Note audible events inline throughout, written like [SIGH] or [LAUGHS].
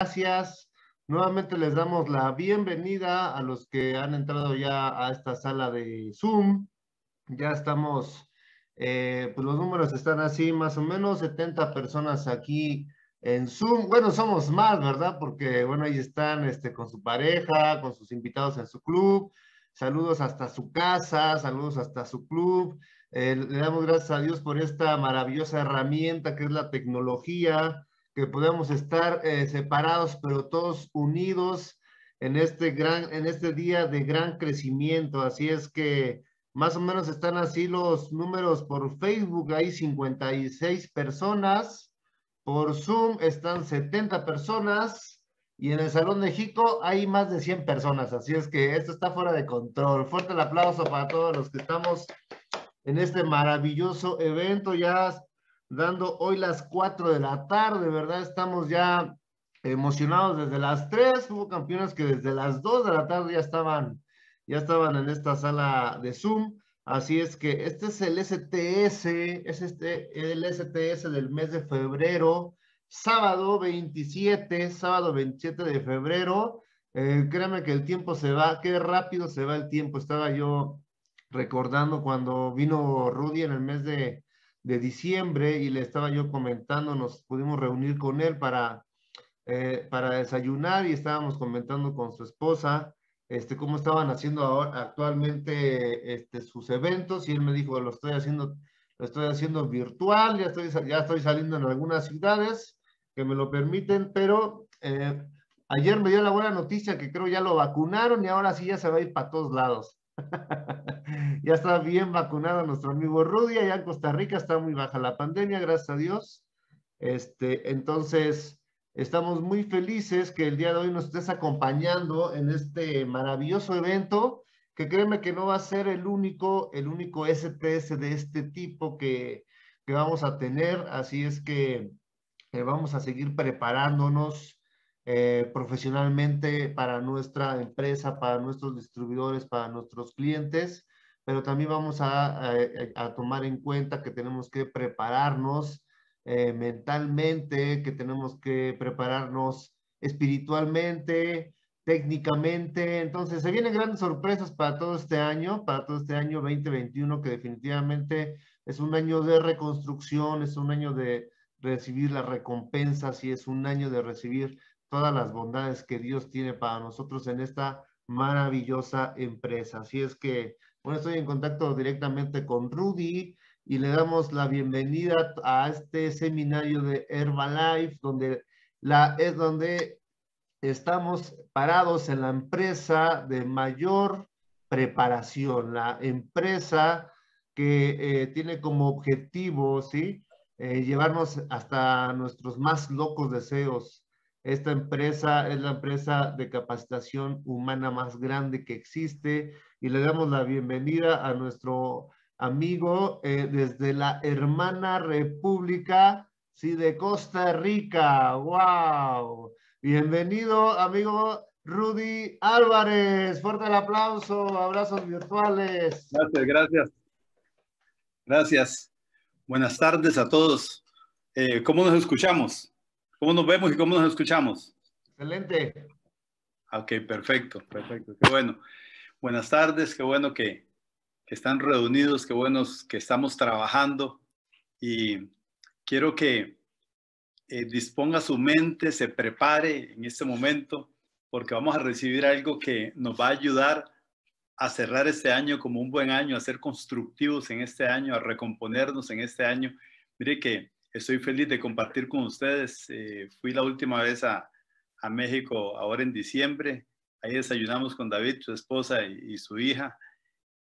Gracias. Nuevamente les damos la bienvenida a los que han entrado ya a esta sala de Zoom. Ya estamos, eh, pues los números están así, más o menos 70 personas aquí en Zoom. Bueno, somos más, ¿verdad? Porque, bueno, ahí están este, con su pareja, con sus invitados en su club. Saludos hasta su casa, saludos hasta su club. Eh, le damos gracias a Dios por esta maravillosa herramienta que es la tecnología que podemos estar eh, separados, pero todos unidos en este, gran, en este día de gran crecimiento. Así es que más o menos están así los números por Facebook, hay 56 personas, por Zoom están 70 personas y en el Salón de México hay más de 100 personas. Así es que esto está fuera de control. Fuerte el aplauso para todos los que estamos en este maravilloso evento. Ya dando hoy las 4 de la tarde, ¿verdad? Estamos ya emocionados desde las 3, hubo campeones que desde las 2 de la tarde ya estaban, ya estaban en esta sala de Zoom, así es que este es el STS, es este el STS del mes de febrero, sábado 27, sábado 27 de febrero, eh, que el tiempo se va, qué rápido se va el tiempo, estaba yo recordando cuando vino Rudy en el mes de de diciembre y le estaba yo comentando, nos pudimos reunir con él para, eh, para desayunar y estábamos comentando con su esposa este, cómo estaban haciendo ahora, actualmente este, sus eventos y él me dijo, lo estoy haciendo, lo estoy haciendo virtual, ya estoy, ya estoy saliendo en algunas ciudades que me lo permiten, pero eh, ayer me dio la buena noticia que creo ya lo vacunaron y ahora sí ya se va a ir para todos lados. [LAUGHS] ya está bien vacunado nuestro amigo Rudy, allá en Costa Rica está muy baja la pandemia, gracias a Dios. Este, entonces, estamos muy felices que el día de hoy nos estés acompañando en este maravilloso evento, que créeme que no va a ser el único, el único STS de este tipo que, vamos a tener, así es que eh, vamos a seguir preparándonos eh, profesionalmente para nuestra empresa, para nuestros distribuidores, para nuestros clientes, pero también vamos a, eh, tomar en cuenta que tenemos que prepararnos eh, mentalmente, que tenemos que prepararnos espiritualmente, técnicamente. Entonces, se vienen grandes sorpresas para todo este año, para todo este año 2021, que definitivamente es un año de reconstrucción, es un año de recibir las recompensas y es un año de recibir todas las bondades que Dios tiene para nosotros en esta maravillosa empresa. Así es que, bueno, estoy en contacto directamente con Rudy y le damos la bienvenida a este seminario de Herbalife, donde la, es donde estamos parados en la empresa de mayor preparación, la empresa que eh, tiene como objetivo, ¿sí? Eh, llevarnos hasta nuestros más locos deseos, esta empresa es la empresa de capacitación humana más grande que existe y le damos la bienvenida a nuestro amigo eh, desde la hermana República sí, de Costa Rica. ¡Wow! Bienvenido, amigo Rudy Álvarez. Fuerte el aplauso, abrazos virtuales. Gracias, gracias. Gracias. Buenas tardes a todos. Eh, ¿Cómo nos escuchamos? ¿Cómo nos vemos y cómo nos escuchamos? Excelente. Ok, perfecto, perfecto, qué bueno. Buenas tardes, qué bueno que, están reunidos, qué bueno que estamos trabajando y quiero que eh, disponga su mente, se prepare en este momento porque vamos a recibir algo que nos va a ayudar a cerrar este año como un buen año, a ser constructivos en este año, a recomponernos en este año. Mire que Estoy feliz de compartir con ustedes. Eh, fui la última vez a, México ahora en diciembre. Ahí desayunamos con David, su esposa y, su hija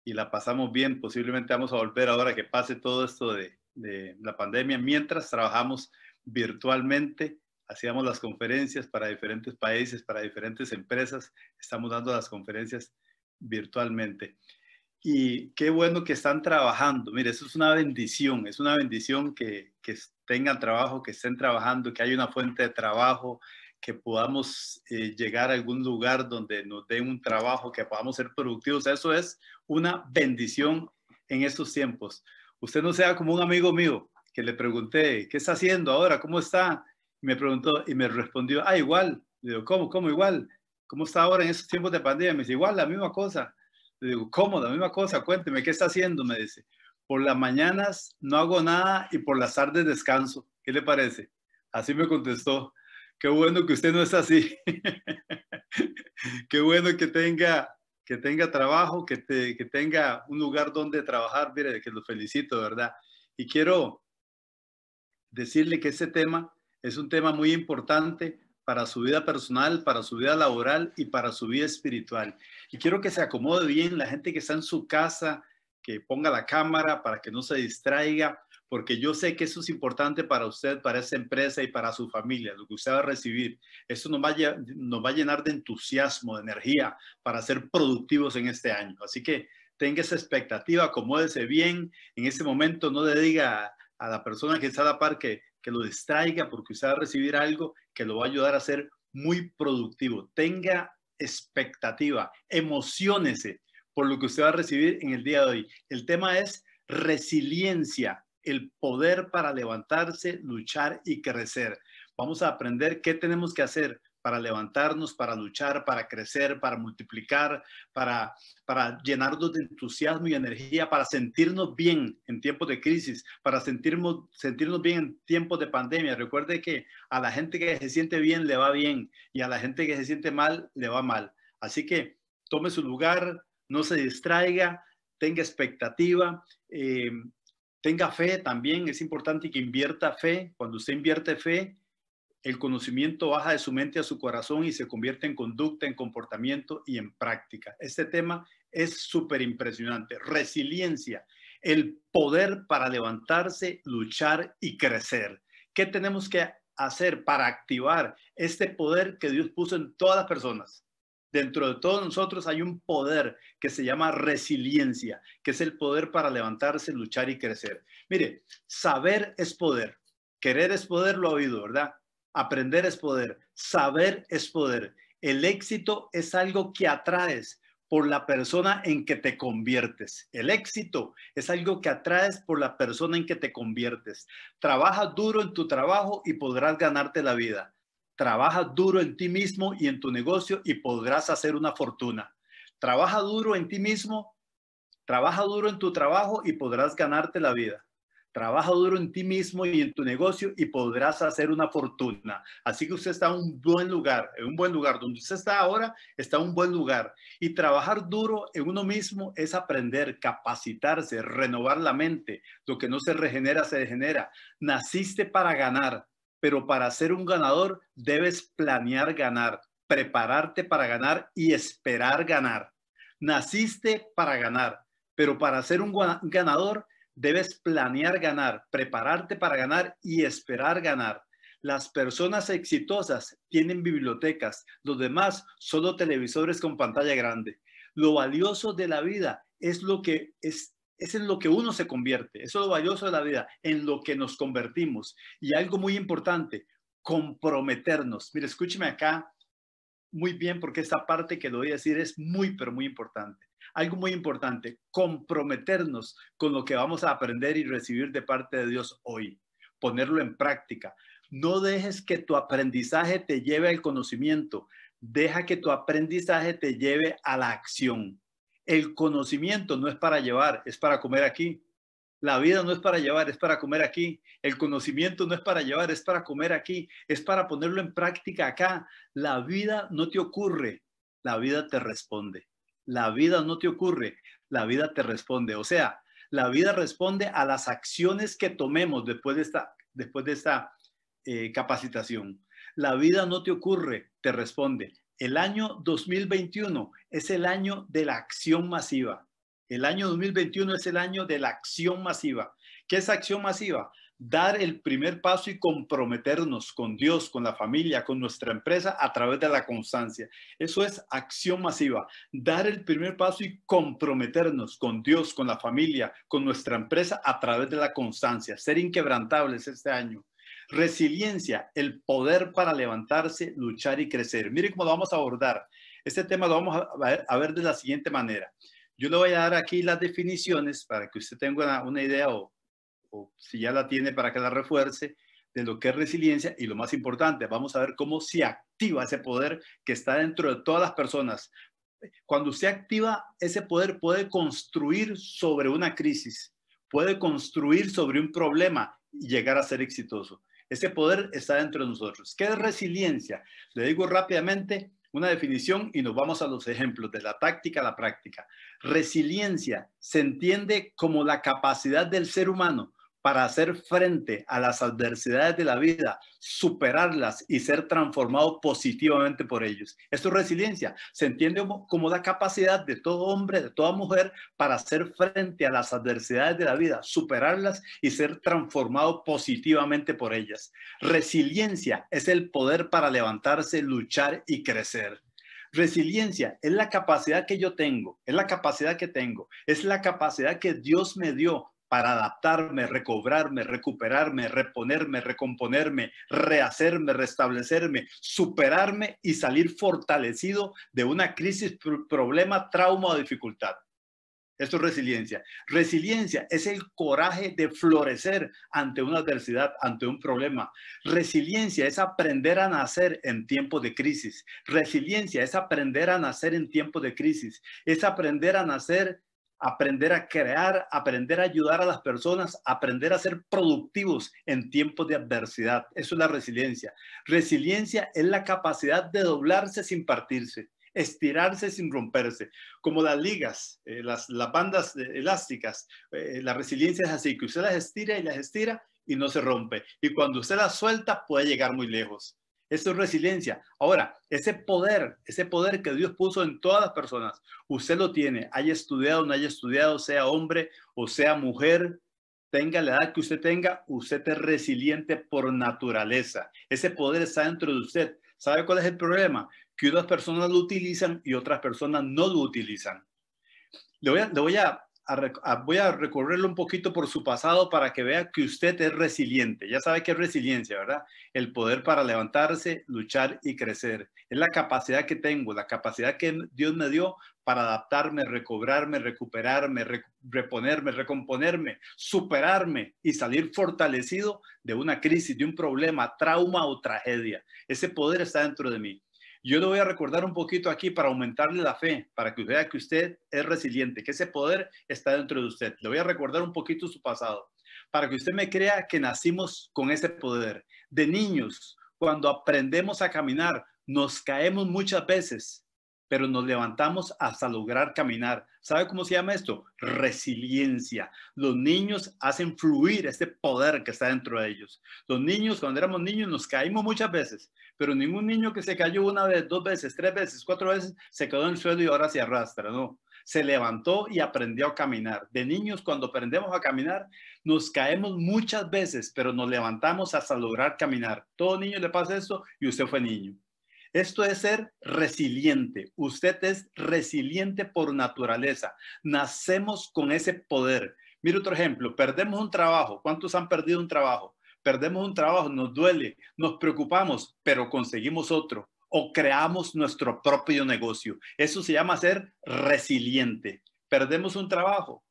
y la pasamos bien. Posiblemente vamos a volver ahora que pase todo esto de, de la pandemia. Mientras trabajamos virtualmente, hacíamos las conferencias para diferentes países, para diferentes empresas. Estamos dando las conferencias virtualmente y qué bueno que están trabajando. Mire, eso es una bendición, es una bendición que, tengan trabajo, que estén trabajando, que haya una fuente de trabajo, que podamos eh, llegar a algún lugar donde nos den un trabajo, que podamos ser productivos. Eso es una bendición en estos tiempos. Usted no sea como un amigo mío que le pregunté, ¿qué está haciendo ahora? ¿Cómo está? me preguntó y me respondió, ah, igual. Le digo, ¿cómo? ¿Cómo igual? ¿Cómo está ahora en estos tiempos de pandemia? Me dice, igual, la misma cosa. Le digo, ¿cómo? La misma cosa, cuénteme, ¿qué está haciendo? Me dice, por las mañanas no hago nada y por las tardes descanso. ¿Qué le parece? Así me contestó. Qué bueno que usted no es así. [LAUGHS] Qué bueno que tenga, que tenga trabajo, que, que tenga un lugar donde trabajar. Mire, que lo felicito, ¿verdad? Y quiero decirle que ese tema es un tema muy importante para su vida personal, para su vida laboral y para su vida espiritual. Y quiero que se acomode bien la gente que está en su casa, que ponga la cámara para que no se distraiga, porque yo sé que eso es importante para usted, para esa empresa y para su familia, lo que usted va a recibir. Eso nos va a, va a llenar de entusiasmo, de energía para ser productivos en este año. Así que tenga esa expectativa, acomódese bien. En ese momento no le diga a, la persona que está a la par que, que lo distraiga, porque usted va a recibir algo que lo va a ayudar a ser muy productivo. Tenga expectativa, emocionese por lo que usted va a recibir en el día de hoy. El tema es resiliencia, el poder para levantarse, luchar y crecer. Vamos a aprender qué tenemos que hacer para levantarnos, para luchar, para crecer, para multiplicar, para, para llenarnos de entusiasmo y energía, para sentirnos bien en tiempos de crisis, para sentirnos, sentirnos bien en tiempos de pandemia. Recuerde que a la gente que se siente bien le va bien y a la gente que se siente mal le va mal. Así que tome su lugar, no se distraiga, tenga expectativa. Eh, tenga fe también, es importante que invierta fe. Cuando usted invierte fe, el conocimiento baja de su mente a su corazón y se convierte en conducta, en comportamiento y en práctica. Este tema es súper impresionante. Resiliencia, el poder para levantarse, luchar y crecer. ¿Qué tenemos que hacer para activar este poder que Dios puso en todas las personas? Dentro de todos nosotros hay un poder que se llama resiliencia, que es el poder para levantarse, luchar y crecer. Mire, saber es poder, querer es poder, lo ha oído, ¿verdad? Aprender es poder, saber es poder. El éxito es algo que atraes por la persona en que te conviertes. El éxito es algo que atraes por la persona en que te conviertes. Trabaja duro en tu trabajo y podrás ganarte la vida. Trabaja duro en ti mismo y en tu negocio y podrás hacer una fortuna. Trabaja duro en ti mismo, trabaja duro en tu trabajo y podrás ganarte la vida. Trabaja duro en ti mismo y en tu negocio y podrás hacer una fortuna. Así que usted está en un buen lugar, en un buen lugar. Donde usted está ahora, está en un buen lugar. Y trabajar duro en uno mismo es aprender, capacitarse, renovar la mente. Lo que no se regenera, se degenera. Naciste para ganar, pero para ser un ganador debes planear ganar, prepararte para ganar y esperar ganar. Naciste para ganar, pero para ser un ganador Debes planear ganar, prepararte para ganar y esperar ganar. Las personas exitosas tienen bibliotecas, los demás solo televisores con pantalla grande. Lo valioso de la vida es lo que es, es en lo que uno se convierte, eso es lo valioso de la vida, en lo que nos convertimos. Y algo muy importante, comprometernos. Mira, escúcheme acá muy bien porque esta parte que lo voy a decir es muy, pero muy importante algo muy importante, comprometernos con lo que vamos a aprender y recibir de parte de Dios hoy, ponerlo en práctica. No dejes que tu aprendizaje te lleve al conocimiento, deja que tu aprendizaje te lleve a la acción. El conocimiento no es para llevar, es para comer aquí. La vida no es para llevar, es para comer aquí. El conocimiento no es para llevar, es para comer aquí. Es para ponerlo en práctica acá. La vida no te ocurre, la vida te responde. La vida no te ocurre, la vida te responde. O sea, la vida responde a las acciones que tomemos después de esta, eh, capacitación. La vida no te ocurre, te responde. El año 2021 es el año de la acción masiva. El año 2021 es el año de la acción masiva. ¿Qué es acción masiva? dar el primer paso y comprometernos con Dios, con la familia, con nuestra empresa a través de la constancia. Eso es acción masiva, dar el primer paso y comprometernos con Dios, con la familia, con nuestra empresa a través de la constancia, ser inquebrantables este año. Resiliencia, el poder para levantarse, luchar y crecer. Mire cómo lo vamos a abordar. Este tema lo vamos a ver de la siguiente manera. Yo le voy a dar aquí las definiciones para que usted tenga una, idea o o si ya la tiene para que la refuerce, de lo que es resiliencia y lo más importante, vamos a ver cómo se activa ese poder que está dentro de todas las personas. Cuando se activa ese poder, puede construir sobre una crisis, puede construir sobre un problema y llegar a ser exitoso. Ese poder está dentro de nosotros. ¿Qué es resiliencia? Le digo rápidamente una definición y nos vamos a los ejemplos de la táctica a la práctica. Resiliencia se entiende como la capacidad del ser humano para hacer frente a las adversidades de la vida, superarlas y ser transformado positivamente por ellos. Esto es resiliencia. Se entiende como, la capacidad de todo hombre, de toda mujer, para hacer frente a las adversidades de la vida, superarlas y ser transformado positivamente por ellas. Resiliencia es el poder para levantarse, luchar y crecer. Resiliencia es la capacidad que yo tengo, es la capacidad que tengo, es la capacidad que Dios me dio para adaptarme, recobrarme, recuperarme, reponerme, recomponerme, rehacerme, restablecerme, superarme y salir fortalecido de una crisis, problema, trauma o dificultad. Esto es resiliencia. Resiliencia es el coraje de florecer ante una adversidad, ante un problema. Resiliencia es aprender a nacer en tiempo de crisis. Resiliencia es aprender a nacer en tiempo de crisis. Es aprender a nacer aprender a crear, aprender a ayudar a las personas, aprender a ser productivos en tiempos de adversidad. Eso es la resiliencia. Resiliencia es la capacidad de doblarse sin partirse, estirarse sin romperse, como las ligas, eh, las, bandas eh, elásticas. Eh, la resiliencia es así, que usted las estira y las estira y no se rompe. Y cuando usted las suelta puede llegar muy lejos. Eso es resiliencia. Ahora, ese poder, ese poder que Dios puso en todas las personas, usted lo tiene, haya estudiado, no haya estudiado, sea hombre o sea mujer, tenga la edad que usted tenga, usted es resiliente por naturaleza. Ese poder está dentro de usted. ¿Sabe cuál es el problema? Que unas personas lo utilizan y otras personas no lo utilizan. voy le voy a voy a recorrerlo un poquito por su pasado para que vea que usted es resiliente. Ya sabe que es resiliencia, ¿verdad? El poder para levantarse, luchar y crecer. Es la capacidad que tengo, la capacidad que Dios me dio para adaptarme, recobrarme, recuperarme, reponerme, recomponerme, superarme y salir fortalecido de una crisis, de un problema, trauma o tragedia. Ese poder está dentro de mí. Yo le voy a recordar un poquito aquí para aumentarle la fe, para que vea que usted es resiliente, que ese poder está dentro de usted. Le voy a recordar un poquito su pasado, para que usted me crea que nacimos con ese poder. De niños, cuando aprendemos a caminar, nos caemos muchas veces pero nos levantamos hasta lograr caminar. ¿Sabe cómo se llama esto? Resiliencia. Los niños hacen fluir este poder que está dentro de ellos. Los niños, cuando éramos niños, nos caímos muchas veces, pero ningún niño que se cayó una vez, dos veces, tres veces, cuatro veces, se quedó en el suelo y ahora se arrastra, ¿no? Se levantó y aprendió a caminar. De niños, cuando aprendemos a caminar, nos caemos muchas veces, pero nos levantamos hasta lograr caminar. Todo niño le pasa esto y usted fue niño. Esto es ser resiliente. Usted es resiliente por naturaleza. Nacemos con ese poder. Mira otro ejemplo, perdemos un trabajo. ¿Cuántos han perdido un trabajo? Perdemos un trabajo, nos duele, nos preocupamos, pero conseguimos otro o creamos nuestro propio negocio. Eso se llama ser resiliente. Perdemos un trabajo,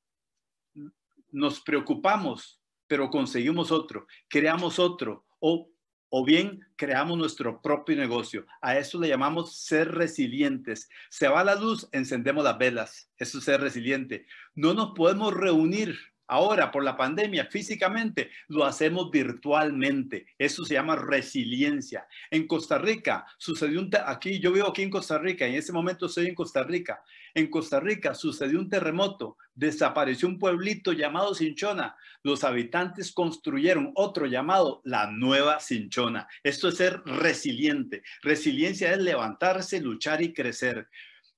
nos preocupamos, pero conseguimos otro, creamos otro o o bien creamos nuestro propio negocio. A eso le llamamos ser resilientes. Se va la luz, encendemos las velas. Eso es ser resiliente. No nos podemos reunir ahora por la pandemia físicamente, lo hacemos virtualmente. Eso se llama resiliencia. En Costa Rica sucedió un aquí yo vivo aquí en Costa Rica, en ese momento estoy en Costa Rica. En Costa Rica sucedió un terremoto, desapareció un pueblito llamado Cinchona. Los habitantes construyeron otro llamado la Nueva Cinchona. Esto es ser resiliente. Resiliencia es levantarse, luchar y crecer.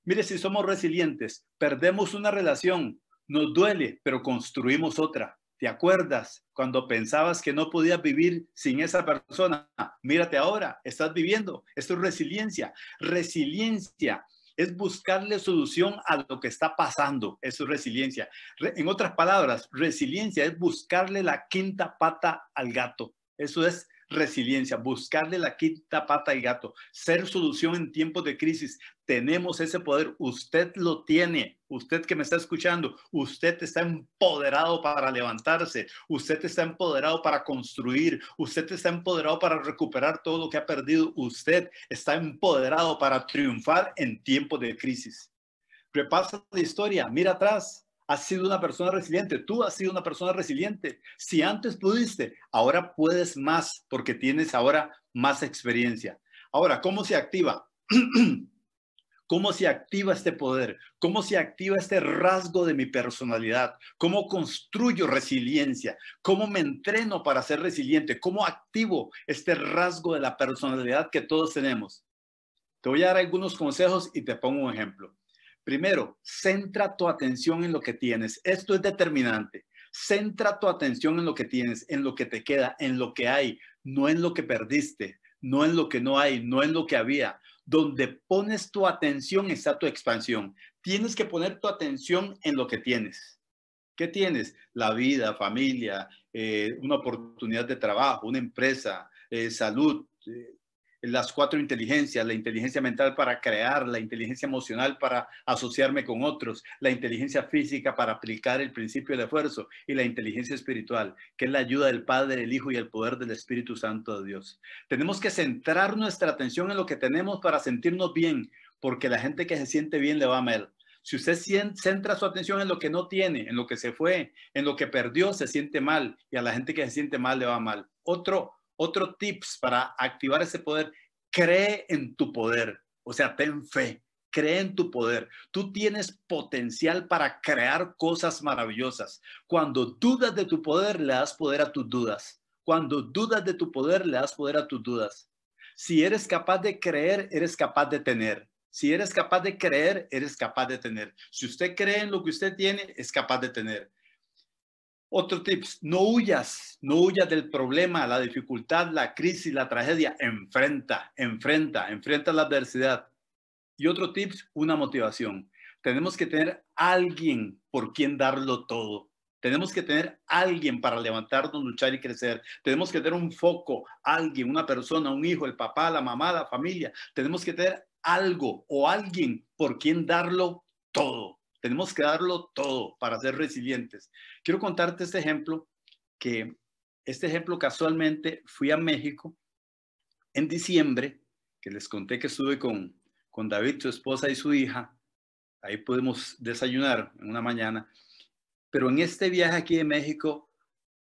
Mire, si somos resilientes, perdemos una relación, nos duele, pero construimos otra. ¿Te acuerdas cuando pensabas que no podías vivir sin esa persona? Mírate ahora, estás viviendo. Esto es resiliencia. Resiliencia es buscarle solución a lo que está pasando. Eso es resiliencia. en otras palabras, resiliencia es buscarle la quinta pata al gato. Eso es resiliencia, buscarle la quinta pata y gato, ser solución en tiempos de crisis. Tenemos ese poder, usted lo tiene, usted que me está escuchando, usted está empoderado para levantarse, usted está empoderado para construir, usted está empoderado para recuperar todo lo que ha perdido, usted está empoderado para triunfar en tiempos de crisis. Repasa la historia, mira atrás, has sido una persona resiliente, tú has sido una persona resiliente. Si antes pudiste, ahora puedes más porque tienes ahora más experiencia. Ahora, ¿cómo se activa? [CLEARS THROAT] ¿Cómo se activa este poder? ¿Cómo se activa este rasgo de mi personalidad? ¿Cómo construyo resiliencia? ¿Cómo me entreno para ser resiliente? ¿Cómo activo este rasgo de la personalidad que todos tenemos? Te voy a dar algunos consejos y te pongo un ejemplo. Primero, centra tu atención en lo que tienes. Esto es determinante. Centra tu atención en lo que tienes, en lo que te queda, en lo que hay, no en lo que perdiste, no en lo que no hay, no en lo que había. Donde pones tu atención está tu expansión. Tienes que poner tu atención en lo que tienes. ¿Qué tienes? La vida, familia, eh, una oportunidad de trabajo, una empresa, eh, salud, eh, las cuatro inteligencias, la inteligencia mental para crear, la inteligencia emocional para asociarme con otros, la inteligencia física para aplicar el principio del esfuerzo y la inteligencia espiritual, que es la ayuda del Padre, el Hijo y el poder del Espíritu Santo de Dios. Tenemos que centrar nuestra atención en lo que tenemos para sentirnos bien, porque la gente que se siente bien le va mal. Si usted centra su atención en lo que no tiene, en lo que se fue, en lo que perdió, se siente mal y a la gente que se siente mal le va mal. Otro otro tips para activar ese poder, cree en tu poder, o sea, ten fe, cree en tu poder. Tú tienes potencial para crear cosas maravillosas. Cuando dudas de tu poder, le das poder a tus dudas. Cuando dudas de tu poder, le das poder a tus dudas. Si eres capaz de creer, eres capaz de tener. Si eres capaz de creer, eres capaz de tener. Si usted cree en lo que usted tiene, es capaz de tener. Otro tips, no huyas, no huyas del problema, la dificultad, la crisis, la tragedia. Enfrenta, enfrenta, enfrenta la adversidad. Y otro tips, una motivación. Tenemos que tener alguien por quien darlo todo. Tenemos que tener alguien para levantarnos, luchar y crecer. Tenemos que tener un foco, alguien, una persona, un hijo, el papá, la mamá, la familia. Tenemos que tener algo o alguien por quien darlo todo. Tenemos que darlo todo para ser resilientes. Quiero contarte este ejemplo, que este ejemplo casualmente fui a México en diciembre, que les conté que estuve con, con David, su esposa y su hija. Ahí pudimos desayunar en una mañana. Pero en este viaje aquí de México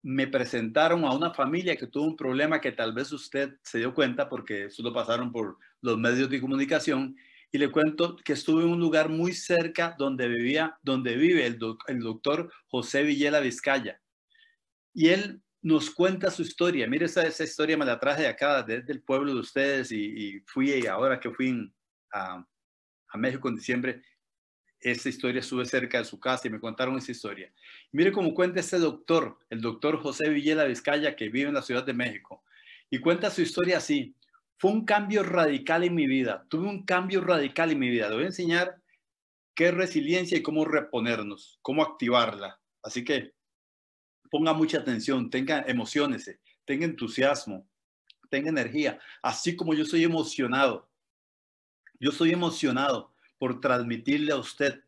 me presentaron a una familia que tuvo un problema que tal vez usted se dio cuenta porque eso lo pasaron por los medios de comunicación y le cuento que estuve en un lugar muy cerca donde, vivía, donde vive el, doctor José Villela Vizcaya. Y él nos cuenta su historia. Mire, esa, esa historia me la traje de acá, desde el pueblo de ustedes, y, fui, y ahora que fui a, México en diciembre, esa historia sube cerca de su casa y me contaron esa historia. Mire cómo cuenta ese doctor, el doctor José Villela Vizcaya, que vive en la Ciudad de México, y cuenta su historia así fue un cambio radical en mi vida. Tuve un cambio radical en mi vida. Le voy a enseñar qué es resiliencia y cómo reponernos, cómo activarla. Así que ponga mucha atención, tenga emociones, tenga entusiasmo, tenga energía. Así como yo soy emocionado, yo soy emocionado por transmitirle a usted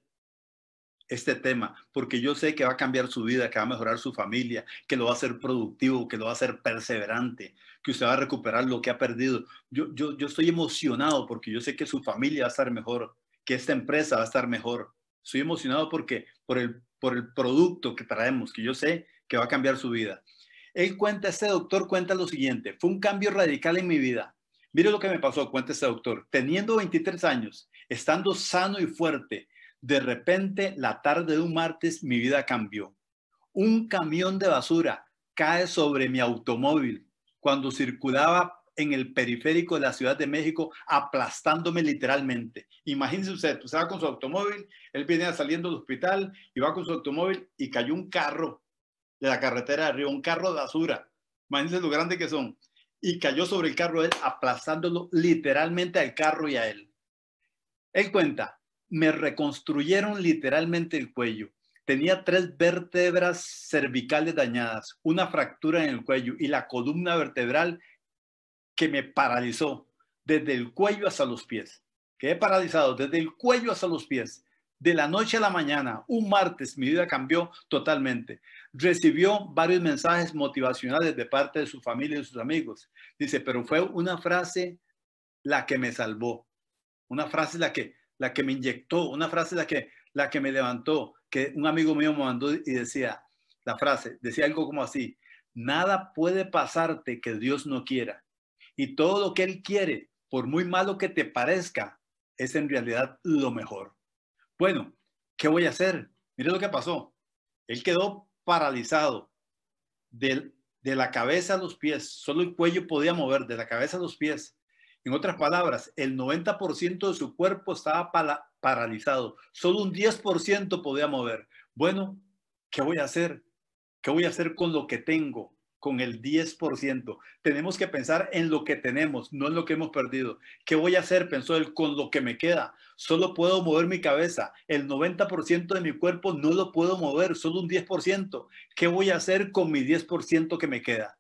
este tema, porque yo sé que va a cambiar su vida, que va a mejorar su familia, que lo va a hacer productivo, que lo va a hacer perseverante, que usted va a recuperar lo que ha perdido. Yo, estoy emocionado porque yo sé que su familia va a estar mejor, que esta empresa va a estar mejor. Estoy emocionado porque por el, por el producto que traemos, que yo sé que va a cambiar su vida. Él cuenta, este doctor cuenta lo siguiente, fue un cambio radical en mi vida. Mire lo que me pasó, cuenta este doctor. Teniendo 23 años, estando sano y fuerte, de repente, la tarde de un martes, mi vida cambió. Un camión de basura cae sobre mi automóvil cuando circulaba en el periférico de la Ciudad de México, aplastándome literalmente. Imagínense usted, usted pues, va con su automóvil, él viene saliendo del hospital y va con su automóvil y cayó un carro de la carretera de arriba, un carro de basura. Imagínense lo grande que son. Y cayó sobre el carro de él, aplastándolo literalmente al carro y a él. Él cuenta, me reconstruyeron literalmente el cuello. Tenía tres vértebras cervicales dañadas, una fractura en el cuello y la columna vertebral que me paralizó desde el cuello hasta los pies. Que he paralizado desde el cuello hasta los pies. De la noche a la mañana, un martes, mi vida cambió totalmente. Recibió varios mensajes motivacionales de parte de su familia y de sus amigos. Dice, pero fue una frase la que me salvó. Una frase la que la que me inyectó, una frase la que, la que me levantó, que un amigo mío me mandó y decía, la frase, decía algo como así, nada puede pasarte que Dios no quiera. Y todo lo que Él quiere, por muy malo que te parezca, es en realidad lo mejor. Bueno, ¿qué voy a hacer? Mire lo que pasó. Él quedó paralizado de, de la cabeza a los pies. Solo el cuello podía mover de la cabeza a los pies. En otras palabras, el 90% de su cuerpo estaba paralizado. Solo un 10% podía mover. Bueno, ¿qué voy a hacer? ¿Qué voy a hacer con lo que tengo? Con el 10%. Tenemos que pensar en lo que tenemos, no en lo que hemos perdido. ¿Qué voy a hacer? Pensó él, con lo que me queda. Solo puedo mover mi cabeza. El 90% de mi cuerpo no lo puedo mover, solo un 10%. ¿Qué voy a hacer con mi 10% que me queda?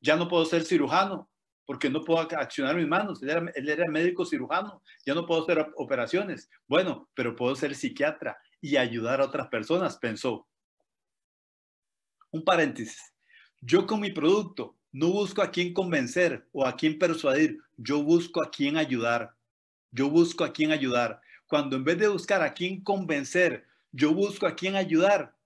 Ya no puedo ser cirujano, porque no puedo accionar mis manos. Él era, médico cirujano, ya no puedo hacer operaciones. Bueno, pero puedo ser psiquiatra y ayudar a otras personas, pensó. Un paréntesis. Yo con mi producto no busco a quién convencer o a quién persuadir, yo busco a quién ayudar. Yo busco a quién ayudar. Cuando en vez de buscar a quién convencer, yo busco a quién ayudar,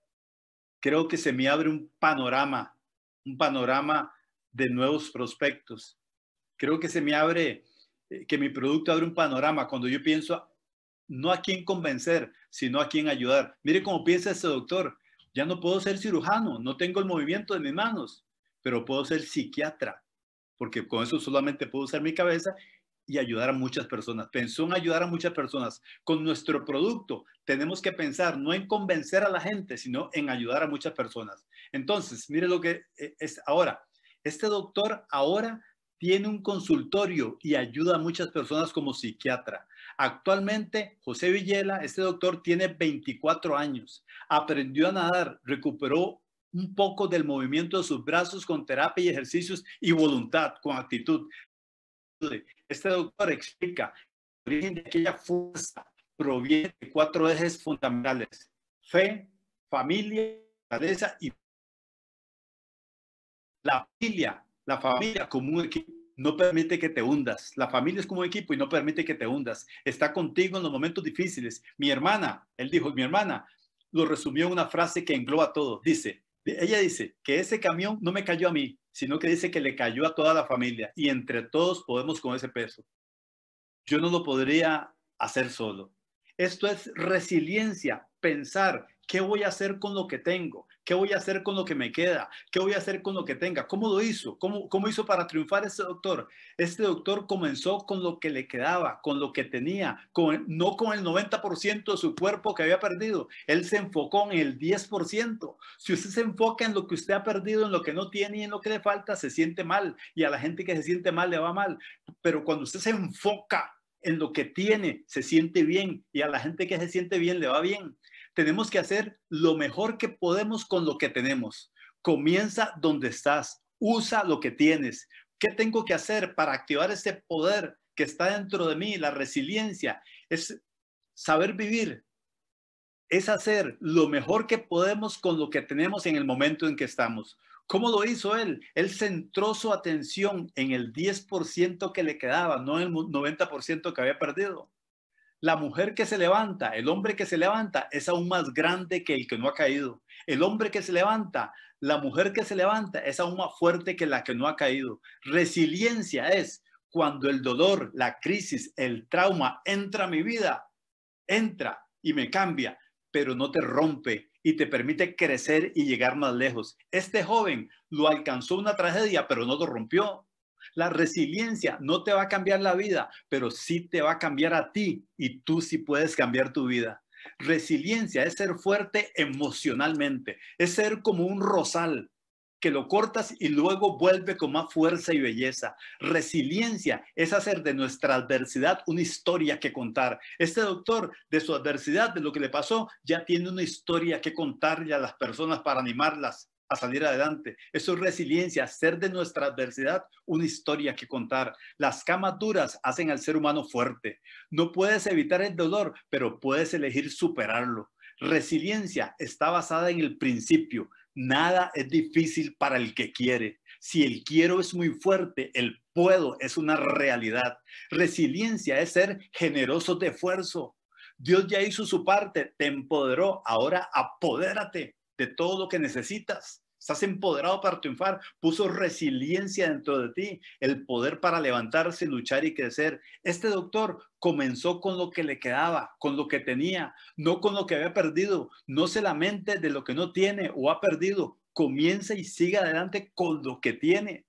creo que se me abre un panorama, un panorama de nuevos prospectos, creo que se me abre, eh, que mi producto abre un panorama cuando yo pienso no a quién convencer, sino a quién ayudar. Mire cómo piensa ese doctor, ya no puedo ser cirujano, no tengo el movimiento de mis manos, pero puedo ser psiquiatra, porque con eso solamente puedo usar mi cabeza y ayudar a muchas personas. Pensó en ayudar a muchas personas. Con nuestro producto tenemos que pensar no en convencer a la gente, sino en ayudar a muchas personas. Entonces, mire lo que eh, es ahora. Este doctor ahora tiene un consultorio y ayuda a muchas personas como psiquiatra. Actualmente, José Villela, este doctor, tiene 24 años. Aprendió a nadar, recuperó un poco del movimiento de sus brazos con terapia y ejercicios y voluntad, con actitud. Este doctor explica el origen de aquella fuerza proviene de cuatro ejes fundamentales: fe, familia, naturaleza y la familia la familia como un equipo no permite que te hundas. La familia es como un equipo y no permite que te hundas. Está contigo en los momentos difíciles. Mi hermana, él dijo, mi hermana, lo resumió en una frase que engloba todo. Dice, ella dice que ese camión no me cayó a mí, sino que dice que le cayó a toda la familia y entre todos podemos con ese peso. Yo no lo podría hacer solo. Esto es resiliencia, pensar ¿Qué voy a hacer con lo que tengo? ¿Qué voy a hacer con lo que me queda? ¿Qué voy a hacer con lo que tenga? ¿Cómo lo hizo? ¿Cómo, cómo hizo para triunfar ese doctor? Este doctor comenzó con lo que le quedaba, con lo que tenía, con, no con el 90% de su cuerpo que había perdido. Él se enfocó en el 10%. Si usted se enfoca en lo que usted ha perdido, en lo que no tiene y en lo que le falta, se siente mal. Y a la gente que se siente mal le va mal. Pero cuando usted se enfoca en lo que tiene, se siente bien. Y a la gente que se siente bien le va bien. Tenemos que hacer lo mejor que podemos con lo que tenemos. Comienza donde estás, usa lo que tienes. ¿Qué tengo que hacer para activar ese poder que está dentro de mí, la resiliencia? Es saber vivir, es hacer lo mejor que podemos con lo que tenemos en el momento en que estamos. ¿Cómo lo hizo él? Él centró su atención en el 10% que le quedaba, no en el 90% que había perdido la mujer que se levanta, el hombre que se levanta, es aún más grande que el que no ha caído. El hombre que se levanta, la mujer que se levanta, es aún más fuerte que la que no ha caído. Resiliencia es cuando el dolor, la crisis, el trauma entra a mi vida, entra y me cambia, pero no te rompe y te permite crecer y llegar más lejos. Este joven lo alcanzó una tragedia, pero no lo rompió. La resiliencia no te va a cambiar la vida, pero sí te va a cambiar a ti y tú sí puedes cambiar tu vida. Resiliencia es ser fuerte emocionalmente, es ser como un rosal que lo cortas y luego vuelve con más fuerza y belleza. Resiliencia es hacer de nuestra adversidad una historia que contar. Este doctor, de su adversidad, de lo que le pasó, ya tiene una historia que contarle a las personas para animarlas salir adelante. Eso es resiliencia, ser de nuestra adversidad una historia que contar. Las camas duras hacen al ser humano fuerte. No puedes evitar el dolor, pero puedes elegir superarlo. Resiliencia está basada en el principio. Nada es difícil para el que quiere. Si el quiero es muy fuerte, el puedo es una realidad. Resiliencia es ser generoso de esfuerzo. Dios ya hizo su parte, te empoderó, ahora apodérate de todo lo que necesitas. Estás empoderado para triunfar. Puso resiliencia dentro de ti, el poder para levantarse, luchar y crecer. Este doctor comenzó con lo que le quedaba, con lo que tenía, no con lo que había perdido. No se lamente de lo que no tiene o ha perdido. Comienza y sigue adelante con lo que tiene.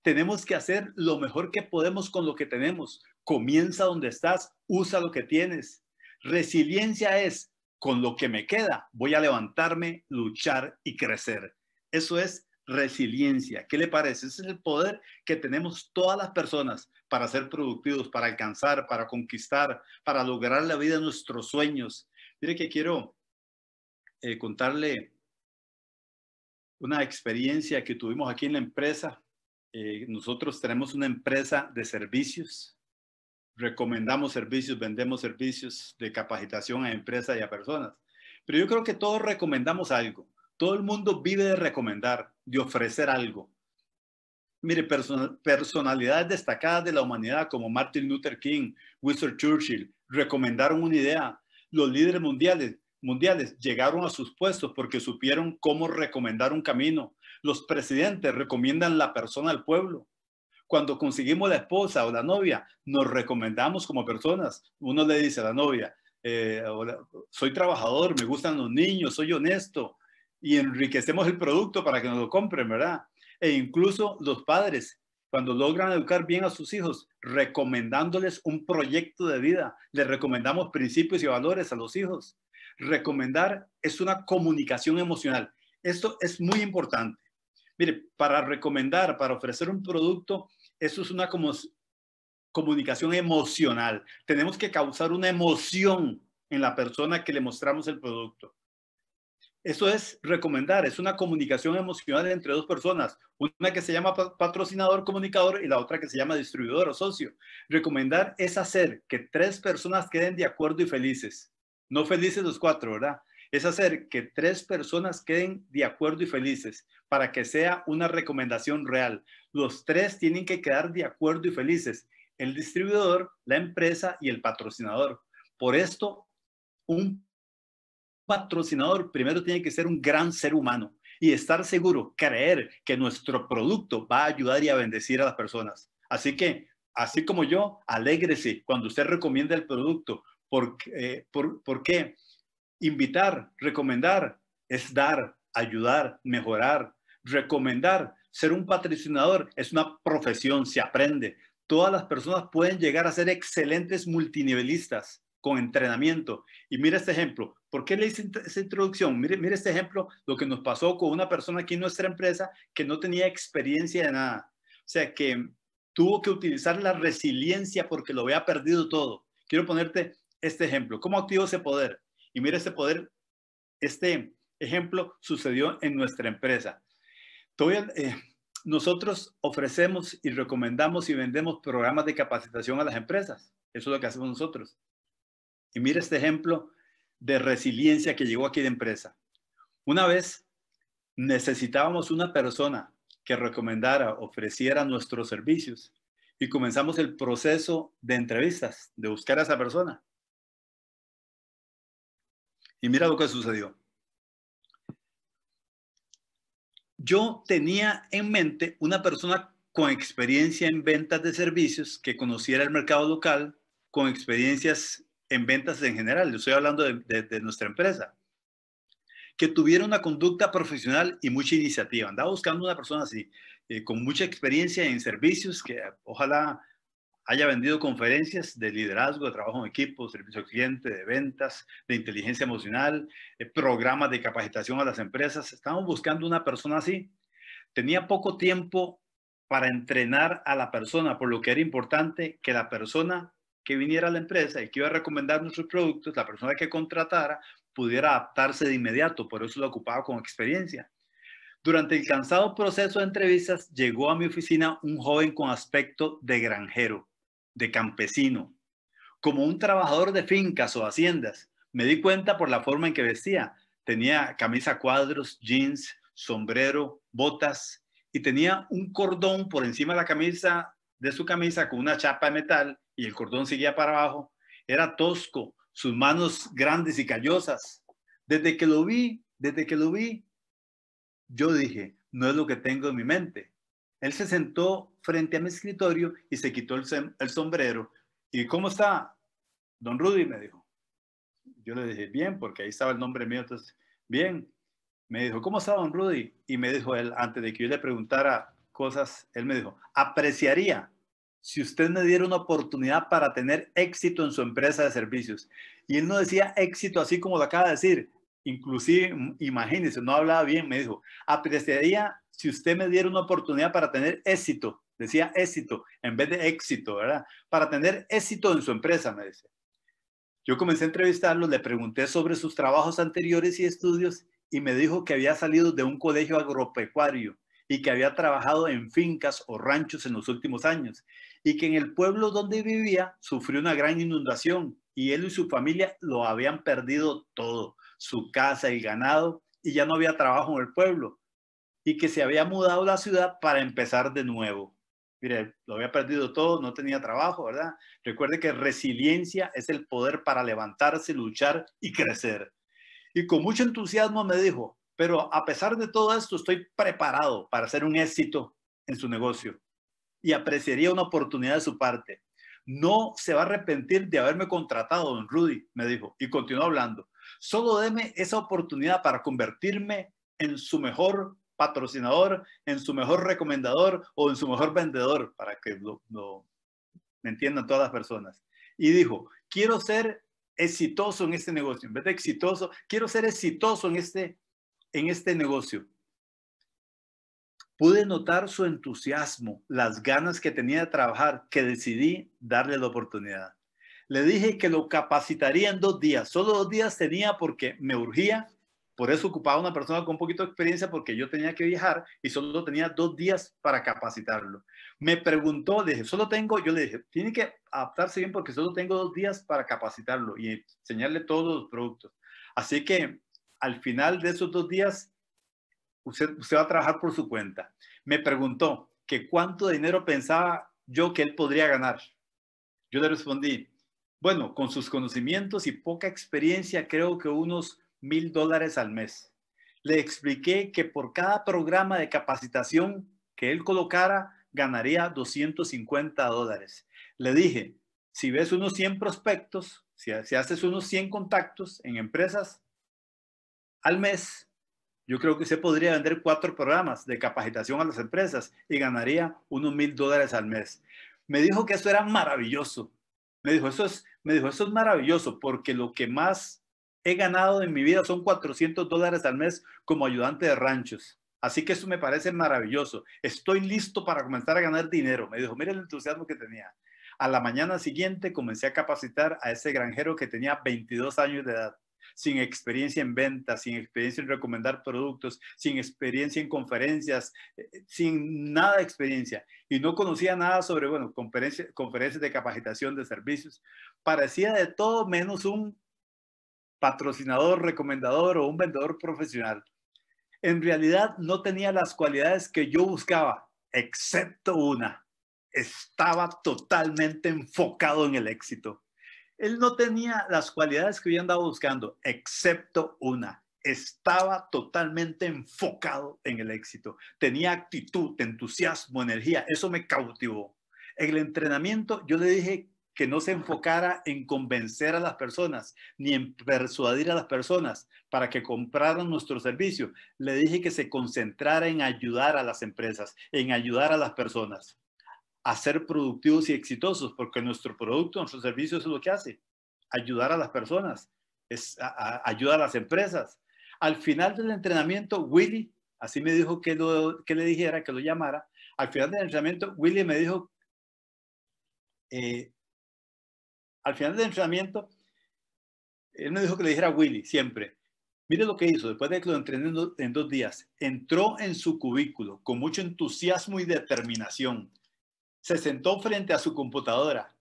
Tenemos que hacer lo mejor que podemos con lo que tenemos. Comienza donde estás, usa lo que tienes. Resiliencia es, con lo que me queda, voy a levantarme, luchar y crecer. Eso es resiliencia. ¿Qué le parece? Ese es el poder que tenemos todas las personas para ser productivos, para alcanzar, para conquistar, para lograr la vida de nuestros sueños. Mire que quiero eh, contarle una experiencia que tuvimos aquí en la empresa. Eh, nosotros tenemos una empresa de servicios. Recomendamos servicios, vendemos servicios de capacitación a empresas y a personas. Pero yo creo que todos recomendamos algo. Todo el mundo vive de recomendar, de ofrecer algo. Mire, personalidades destacadas de la humanidad como Martin Luther King, Winston Churchill, recomendaron una idea. Los líderes mundiales, mundiales llegaron a sus puestos porque supieron cómo recomendar un camino. Los presidentes recomiendan la persona al pueblo. Cuando conseguimos la esposa o la novia, nos recomendamos como personas. Uno le dice a la novia, eh, soy trabajador, me gustan los niños, soy honesto, y enriquecemos el producto para que nos lo compren, ¿verdad? E incluso los padres, cuando logran educar bien a sus hijos, recomendándoles un proyecto de vida, les recomendamos principios y valores a los hijos. Recomendar es una comunicación emocional. Esto es muy importante. Mire, para recomendar, para ofrecer un producto, eso es una como, comunicación emocional. Tenemos que causar una emoción en la persona que le mostramos el producto. Eso es recomendar, es una comunicación emocional entre dos personas, una que se llama patrocinador comunicador y la otra que se llama distribuidor o socio. Recomendar es hacer que tres personas queden de acuerdo y felices, no felices los cuatro, ¿verdad? Es hacer que tres personas queden de acuerdo y felices para que sea una recomendación real. Los tres tienen que quedar de acuerdo y felices, el distribuidor, la empresa y el patrocinador. Por esto, un patrocinador primero tiene que ser un gran ser humano y estar seguro, creer que nuestro producto va a ayudar y a bendecir a las personas. Así que, así como yo, alégrese cuando usted recomienda el producto. Porque, eh, ¿Por qué? Invitar, recomendar, es dar, ayudar, mejorar, recomendar. Ser un patrocinador es una profesión, se aprende. Todas las personas pueden llegar a ser excelentes multinivelistas con entrenamiento. Y mira este ejemplo. ¿Por qué le hice esa introducción? Mire, mire este ejemplo, lo que nos pasó con una persona aquí en nuestra empresa que no tenía experiencia de nada. O sea, que tuvo que utilizar la resiliencia porque lo había perdido todo. Quiero ponerte este ejemplo. ¿Cómo activo ese poder? Y mira este poder, este ejemplo sucedió en nuestra empresa. Todavía, eh, nosotros ofrecemos y recomendamos y vendemos programas de capacitación a las empresas. Eso es lo que hacemos nosotros. Y mira este ejemplo de resiliencia que llegó aquí de empresa. Una vez necesitábamos una persona que recomendara, ofreciera nuestros servicios y comenzamos el proceso de entrevistas, de buscar a esa persona. Y mira lo que sucedió. Yo tenía en mente una persona con experiencia en ventas de servicios, que conociera el mercado local, con experiencias en ventas en general, yo estoy hablando de, nuestra empresa, que tuviera una conducta profesional y mucha iniciativa. Andaba buscando una persona así, eh, con mucha experiencia en servicios, que ojalá haya vendido conferencias de liderazgo, de trabajo en equipo, servicio al cliente, de ventas, de inteligencia emocional, eh, programas de capacitación a las empresas. Estamos buscando una persona así. Tenía poco tiempo para entrenar a la persona, por lo que era importante que la persona que viniera a la empresa y que iba a recomendar nuestros productos, la persona que contratara pudiera adaptarse de inmediato, por eso lo ocupaba con experiencia. Durante el cansado proceso de entrevistas llegó a mi oficina un joven con aspecto de granjero, de campesino, como un trabajador de fincas o haciendas. Me di cuenta por la forma en que vestía. Tenía camisa cuadros, jeans, sombrero, botas y tenía un cordón por encima de la camisa de su camisa con una chapa de metal y el cordón seguía para abajo. Era tosco, sus manos grandes y callosas. Desde que lo vi, desde que lo vi, yo dije, no es lo que tengo en mi mente. Él se sentó frente a mi escritorio y se quitó el, sombrero. ¿Y cómo está? Don Rudy me dijo. Yo le dije, bien, porque ahí estaba el nombre mío. Entonces, bien. Me dijo, ¿cómo está Don Rudy? Y me dijo él, antes de que yo le preguntara cosas, él me dijo, apreciaría si usted me diera una oportunidad para tener éxito en su empresa de servicios. Y él no decía éxito así como lo acaba de decir, inclusive, mm, imagínense, no hablaba bien, me dijo, apreciaría si usted me diera una oportunidad para tener éxito, decía éxito, en vez de éxito, ¿verdad? Para tener éxito en su empresa, me dice. Yo comencé a entrevistarlo, le pregunté sobre sus trabajos anteriores y estudios y me dijo que había salido de un colegio agropecuario y que había trabajado en fincas o ranchos en los últimos años y que en el pueblo donde vivía sufrió una gran inundación y él y su familia lo habían perdido todo, su casa, y ganado, y ya no había trabajo en el pueblo, y que se había mudado a la ciudad para empezar de nuevo. Mire, lo había perdido todo, no tenía trabajo, ¿verdad? Recuerde que resiliencia es el poder para levantarse, luchar y crecer. Y con mucho entusiasmo me dijo, pero a pesar de todo esto, estoy preparado para ser un éxito en su negocio y apreciaría una oportunidad de su parte. No se va a arrepentir de haberme contratado, don Rudy, me dijo, y continuó hablando. Solo deme esa oportunidad para convertirme en su mejor patrocinador, en su mejor recomendador o en su mejor vendedor, para que lo, me entiendan todas las personas. Y dijo, quiero ser exitoso en este negocio. En vez de exitoso, quiero ser exitoso en este, en este negocio pude notar su entusiasmo, las ganas que tenía de trabajar, que decidí darle la oportunidad. Le dije que lo capacitaría en dos días. Solo dos días tenía porque me urgía, por eso ocupaba una persona con un poquito experiencia porque yo tenía que viajar y solo tenía dos días para capacitarlo. Me preguntó, le dije, solo tengo, yo le dije, tiene que adaptarse bien porque solo tengo dos días para capacitarlo y enseñarle todos los productos. Así que al final de esos dos días usted, va a trabajar por su cuenta. Me preguntó que cuánto dinero pensaba yo que él podría ganar. Yo le respondí, bueno, con sus conocimientos y poca experiencia, creo que unos mil dólares al mes. Le expliqué que por cada programa de capacitación que él colocara, ganaría 250 dólares. Le dije, si ves unos 100 prospectos, si, si haces unos 100 contactos en empresas al mes, yo creo que usted podría vender cuatro programas de capacitación a las empresas y ganaría unos mil dólares al mes. Me dijo que eso era maravilloso. Me dijo, eso es, me dijo, eso es maravilloso porque lo que más he ganado en mi vida son 400 dólares al mes como ayudante de ranchos. Así que eso me parece maravilloso. Estoy listo para comenzar a ganar dinero. Me dijo, mira el entusiasmo que tenía. A la mañana siguiente comencé a capacitar a ese granjero que tenía 22 años de edad sin experiencia en ventas, sin experiencia en recomendar productos, sin experiencia en conferencias, eh, eh, sin nada de experiencia. Y no conocía nada sobre, bueno, conferencias, conferencias de capacitación de servicios. Parecía de todo menos un patrocinador, recomendador o un vendedor profesional. En realidad no tenía las cualidades que yo buscaba, excepto una. Estaba totalmente enfocado en el éxito él no tenía las cualidades que habían andaba buscando, excepto una. Estaba totalmente enfocado en el éxito. Tenía actitud, entusiasmo, energía. Eso me cautivó. En el entrenamiento yo le dije que no se enfocara en convencer a las personas ni en persuadir a las personas para que compraran nuestro servicio. Le dije que se concentrara en ayudar a las empresas, en ayudar a las personas a ser productivos y exitosos, porque nuestro producto, nuestro servicio es lo que hace, ayudar a las personas, es a, ayuda a las empresas. Al final del entrenamiento, Willy, así me dijo que, lo, que le dijera, que lo llamara, al final del entrenamiento, Willy me dijo, eh, al final del entrenamiento, él me dijo que le dijera a Willy siempre, Mire lo que hizo después de que lo entrené en dos, días. Entró en su cubículo con mucho entusiasmo y determinación se sentó frente a su computadora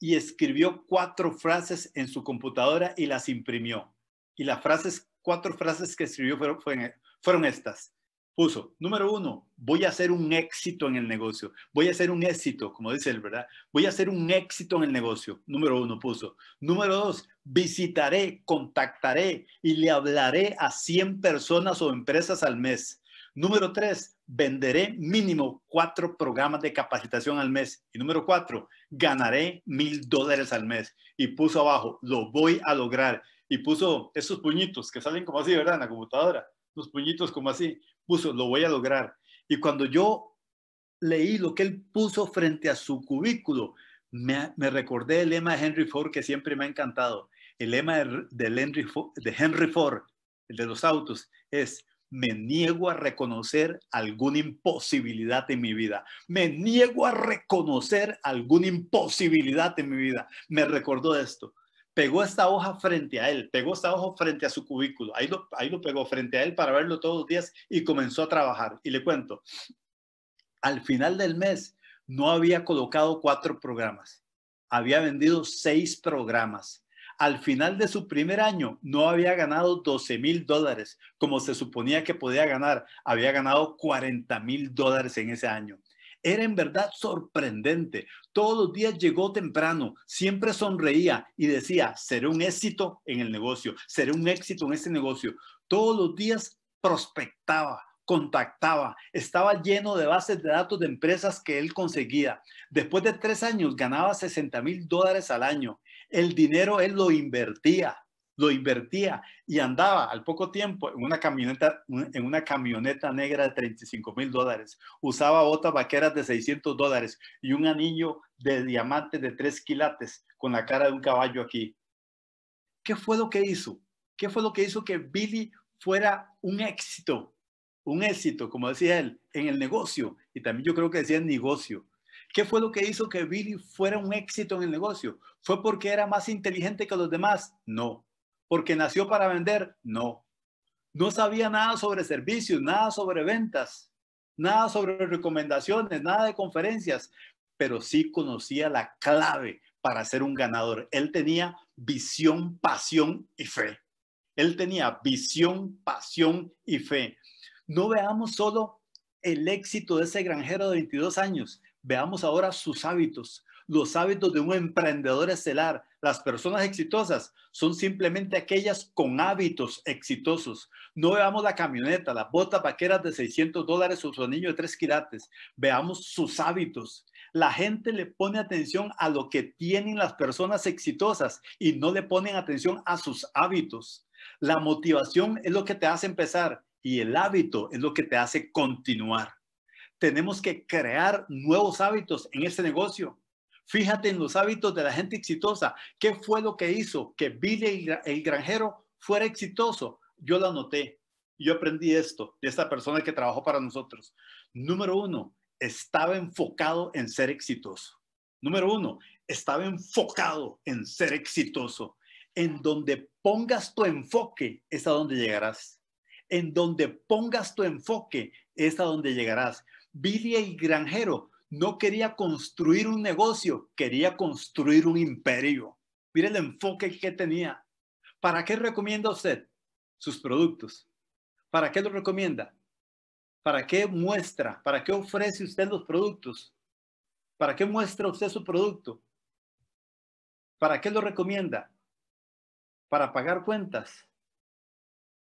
y escribió cuatro frases en su computadora y las imprimió. Y las frases, cuatro frases que escribió fueron, fueron, estas. Puso, número uno, voy a ser un éxito en el negocio. Voy a ser un éxito, como dice él, ¿verdad? Voy a ser un éxito en el negocio. Número uno, puso. Número dos, visitaré, contactaré y le hablaré a 100 personas o empresas al mes. Número tres, venderé mínimo cuatro programas de capacitación al mes. Y número cuatro, ganaré mil dólares al mes. Y puso abajo, lo voy a lograr. Y puso esos puñitos que salen como así, ¿verdad? En la computadora, los puñitos como así. Puso, lo voy a lograr. Y cuando yo leí lo que él puso frente a su cubículo, me, recordé el lema de Henry Ford que siempre me ha encantado. El lema de, Henry Ford, de Henry Ford, el de los autos, es me niego a reconocer alguna imposibilidad en mi vida. Me niego a reconocer alguna imposibilidad en mi vida. Me recordó esto. Pegó esta hoja frente a él, pegó esta hoja frente a su cubículo. Ahí lo, ahí lo pegó frente a él para verlo todos los días y comenzó a trabajar. Y le cuento, al final del mes no había colocado cuatro programas, había vendido seis programas al final de su primer año no había ganado 12 mil dólares como se suponía que podía ganar, había ganado 40 mil dólares en ese año. Era en verdad sorprendente. Todos los días llegó temprano, siempre sonreía y decía, seré un éxito en el negocio, seré un éxito en este negocio. Todos los días prospectaba, contactaba, estaba lleno de bases de datos de empresas que él conseguía. Después de tres años ganaba 60 mil dólares al año el dinero él lo invertía, lo invertía y andaba al poco tiempo en una camioneta, en una camioneta negra de 35 mil dólares. Usaba botas vaqueras de 600 dólares y un anillo de diamante de tres quilates con la cara de un caballo aquí. ¿Qué fue lo que hizo? ¿Qué fue lo que hizo que Billy fuera un éxito? Un éxito, como decía él, en el negocio. Y también yo creo que decía en negocio. ¿Qué fue lo que hizo que Billy fuera un éxito en el negocio? ¿Fue porque era más inteligente que los demás? No. ¿Porque nació para vender? No. No sabía nada sobre servicios, nada sobre ventas, nada sobre recomendaciones, nada de conferencias, pero sí conocía la clave para ser un ganador. Él tenía visión, pasión y fe. Él tenía visión, pasión y fe. No veamos solo el éxito de ese granjero de 22 años, Veamos ahora sus hábitos, los hábitos de un emprendedor estelar. Las personas exitosas son simplemente aquellas con hábitos exitosos. No veamos la camioneta, las botas vaqueras de 600 dólares o su anillo de tres quilates. Veamos sus hábitos. La gente le pone atención a lo que tienen las personas exitosas y no le ponen atención a sus hábitos. La motivación es lo que te hace empezar y el hábito es lo que te hace continuar tenemos que crear nuevos hábitos en este negocio. Fíjate en los hábitos de la gente exitosa. ¿Qué fue lo que hizo que Billy el granjero fuera exitoso? Yo lo anoté. Yo aprendí esto de esta persona que trabajó para nosotros. Número uno, estaba enfocado en ser exitoso. Número uno, estaba enfocado en ser exitoso. En donde pongas tu enfoque es a donde llegarás. En donde pongas tu enfoque es a donde llegarás. Billy y granjero. No quería construir un negocio, quería construir un imperio. Mire el enfoque que tenía. ¿Para qué recomienda usted sus productos? ¿Para qué lo recomienda? ¿Para qué muestra? ¿Para qué ofrece usted los productos? ¿Para qué muestra usted su producto? ¿Para qué lo recomienda? ¿Para pagar cuentas?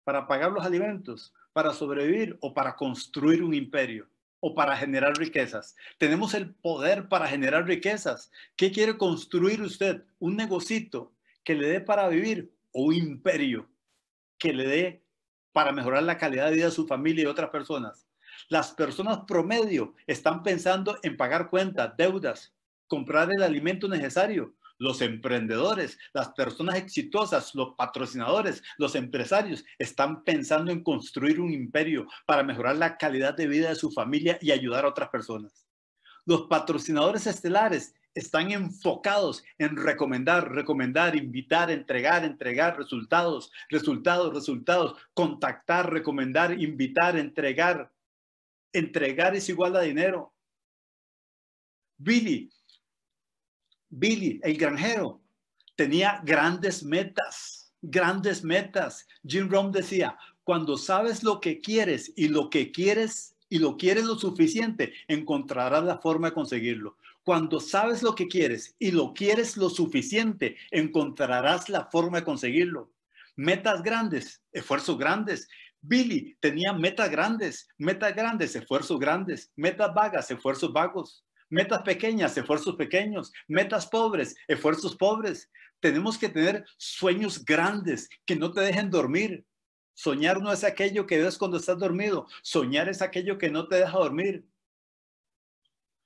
¿Para pagar los alimentos? ¿Para sobrevivir o para construir un imperio? o para generar riquezas. Tenemos el poder para generar riquezas. ¿Qué quiere construir usted? ¿Un negocito que le dé para vivir o un imperio que le dé para mejorar la calidad de vida de su familia y otras personas? Las personas promedio están pensando en pagar cuentas, deudas, comprar el alimento necesario, los emprendedores, las personas exitosas, los patrocinadores, los empresarios están pensando en construir un imperio para mejorar la calidad de vida de su familia y ayudar a otras personas. Los patrocinadores estelares están enfocados en recomendar, recomendar, invitar, entregar, entregar resultados, resultados, resultados, contactar, recomendar, invitar, entregar. Entregar es igual a dinero. Billy Billy, el granjero, tenía grandes metas, grandes metas. Jim Rom decía, cuando sabes lo que quieres y lo que quieres y lo quieres lo suficiente, encontrarás la forma de conseguirlo. Cuando sabes lo que quieres y lo quieres lo suficiente, encontrarás la forma de conseguirlo. Metas grandes, esfuerzos grandes. Billy tenía metas grandes, metas grandes, esfuerzos grandes, metas vagas, esfuerzos vagos metas pequeñas, esfuerzos pequeños, metas pobres, esfuerzos pobres. Tenemos que tener sueños grandes que no te dejen dormir. Soñar no es aquello que ves cuando estás dormido, soñar es aquello que no te deja dormir.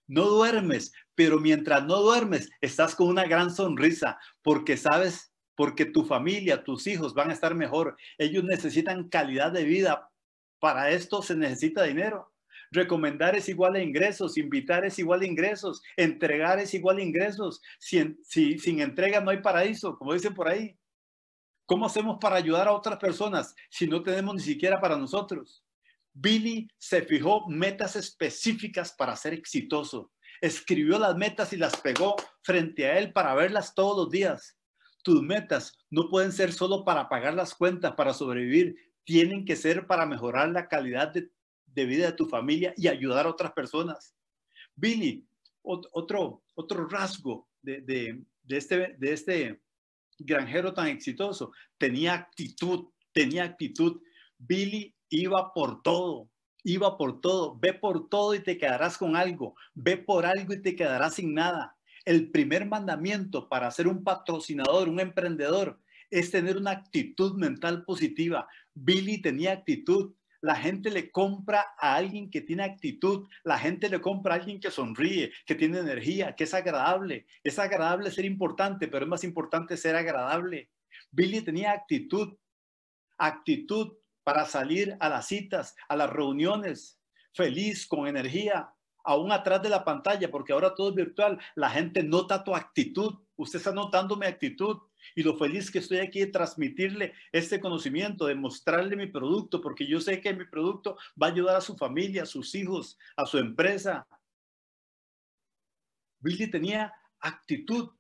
No duermes, pero mientras no duermes, estás con una gran sonrisa porque sabes, porque tu familia, tus hijos van a estar mejor. Ellos necesitan calidad de vida. Para esto se necesita dinero. Recomendar es igual a ingresos, invitar es igual a ingresos, entregar es igual a ingresos. Sin, sin entrega no hay paraíso, como dicen por ahí. ¿Cómo hacemos para ayudar a otras personas si no tenemos ni siquiera para nosotros? Billy se fijó metas específicas para ser exitoso. Escribió las metas y las pegó frente a él para verlas todos los días. Tus metas no pueden ser solo para pagar las cuentas, para sobrevivir. Tienen que ser para mejorar la calidad de de vida de tu familia y ayudar a otras personas. Billy, otro, otro rasgo de, este, de este granjero tan exitoso, tenía actitud, tenía actitud. Billy iba por todo, iba por todo, ve por todo y te quedarás con algo, ve por algo y te quedarás sin nada. El primer mandamiento para ser un patrocinador, un emprendedor, es tener una actitud mental positiva. Billy tenía actitud, la gente le compra a alguien que tiene actitud, la gente le compra a alguien que sonríe, que tiene energía, que es agradable. Es agradable ser importante, pero es más importante ser agradable. Billy tenía actitud, actitud para salir a las citas, a las reuniones, feliz, con energía, aún atrás de la pantalla, porque ahora todo es virtual. La gente nota tu actitud. Usted está notando mi actitud y lo feliz que estoy aquí de transmitirle este conocimiento, de mostrarle mi producto, porque yo sé que mi producto va a ayudar a su familia, a sus hijos, a su empresa. Billy tenía actitud.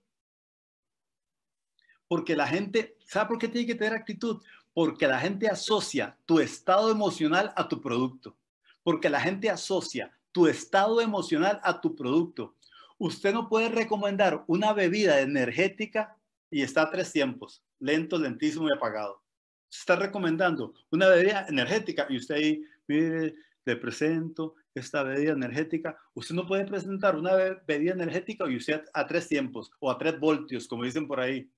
Porque la gente, ¿sabe por qué tiene que tener actitud? Porque la gente asocia tu estado emocional a tu producto. Porque la gente asocia tu estado emocional a tu producto. Usted no puede recomendar una bebida energética y está a tres tiempos, lento, lentísimo y apagado. Se está recomendando una bebida energética y usted ahí, mire, le presento esta bebida energética. Usted no puede presentar una bebida energética y usted a tres tiempos o a tres voltios, como dicen por ahí.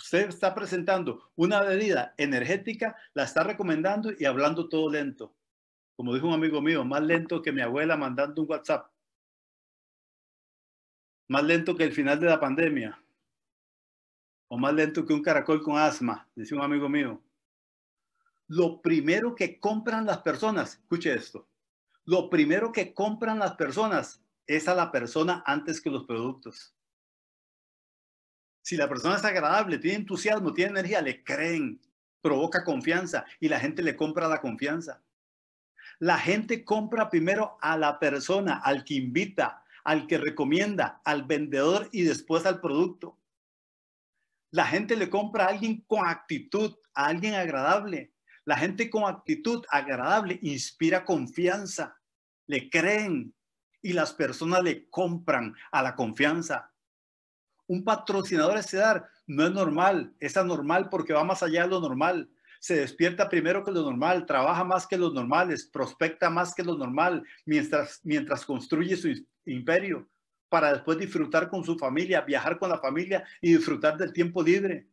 Usted está presentando una bebida energética, la está recomendando y hablando todo lento. Como dijo un amigo mío, más lento que mi abuela mandando un WhatsApp. Más lento que el final de la pandemia o más lento que un caracol con asma, dice un amigo mío. Lo primero que compran las personas, escuche esto, lo primero que compran las personas es a la persona antes que los productos. Si la persona es agradable, tiene entusiasmo, tiene energía, le creen, provoca confianza y la gente le compra la confianza. La gente compra primero a la persona, al que invita, al que recomienda, al vendedor y después al producto. La gente le compra a alguien con actitud, a alguien agradable. La gente con actitud agradable inspira confianza, le creen y las personas le compran a la confianza. Un patrocinador dar no es normal, es anormal porque va más allá de lo normal. Se despierta primero que lo normal, trabaja más que los normales, prospecta más que lo normal mientras construye su imperio para después disfrutar con su familia, viajar con la familia y disfrutar del tiempo libre.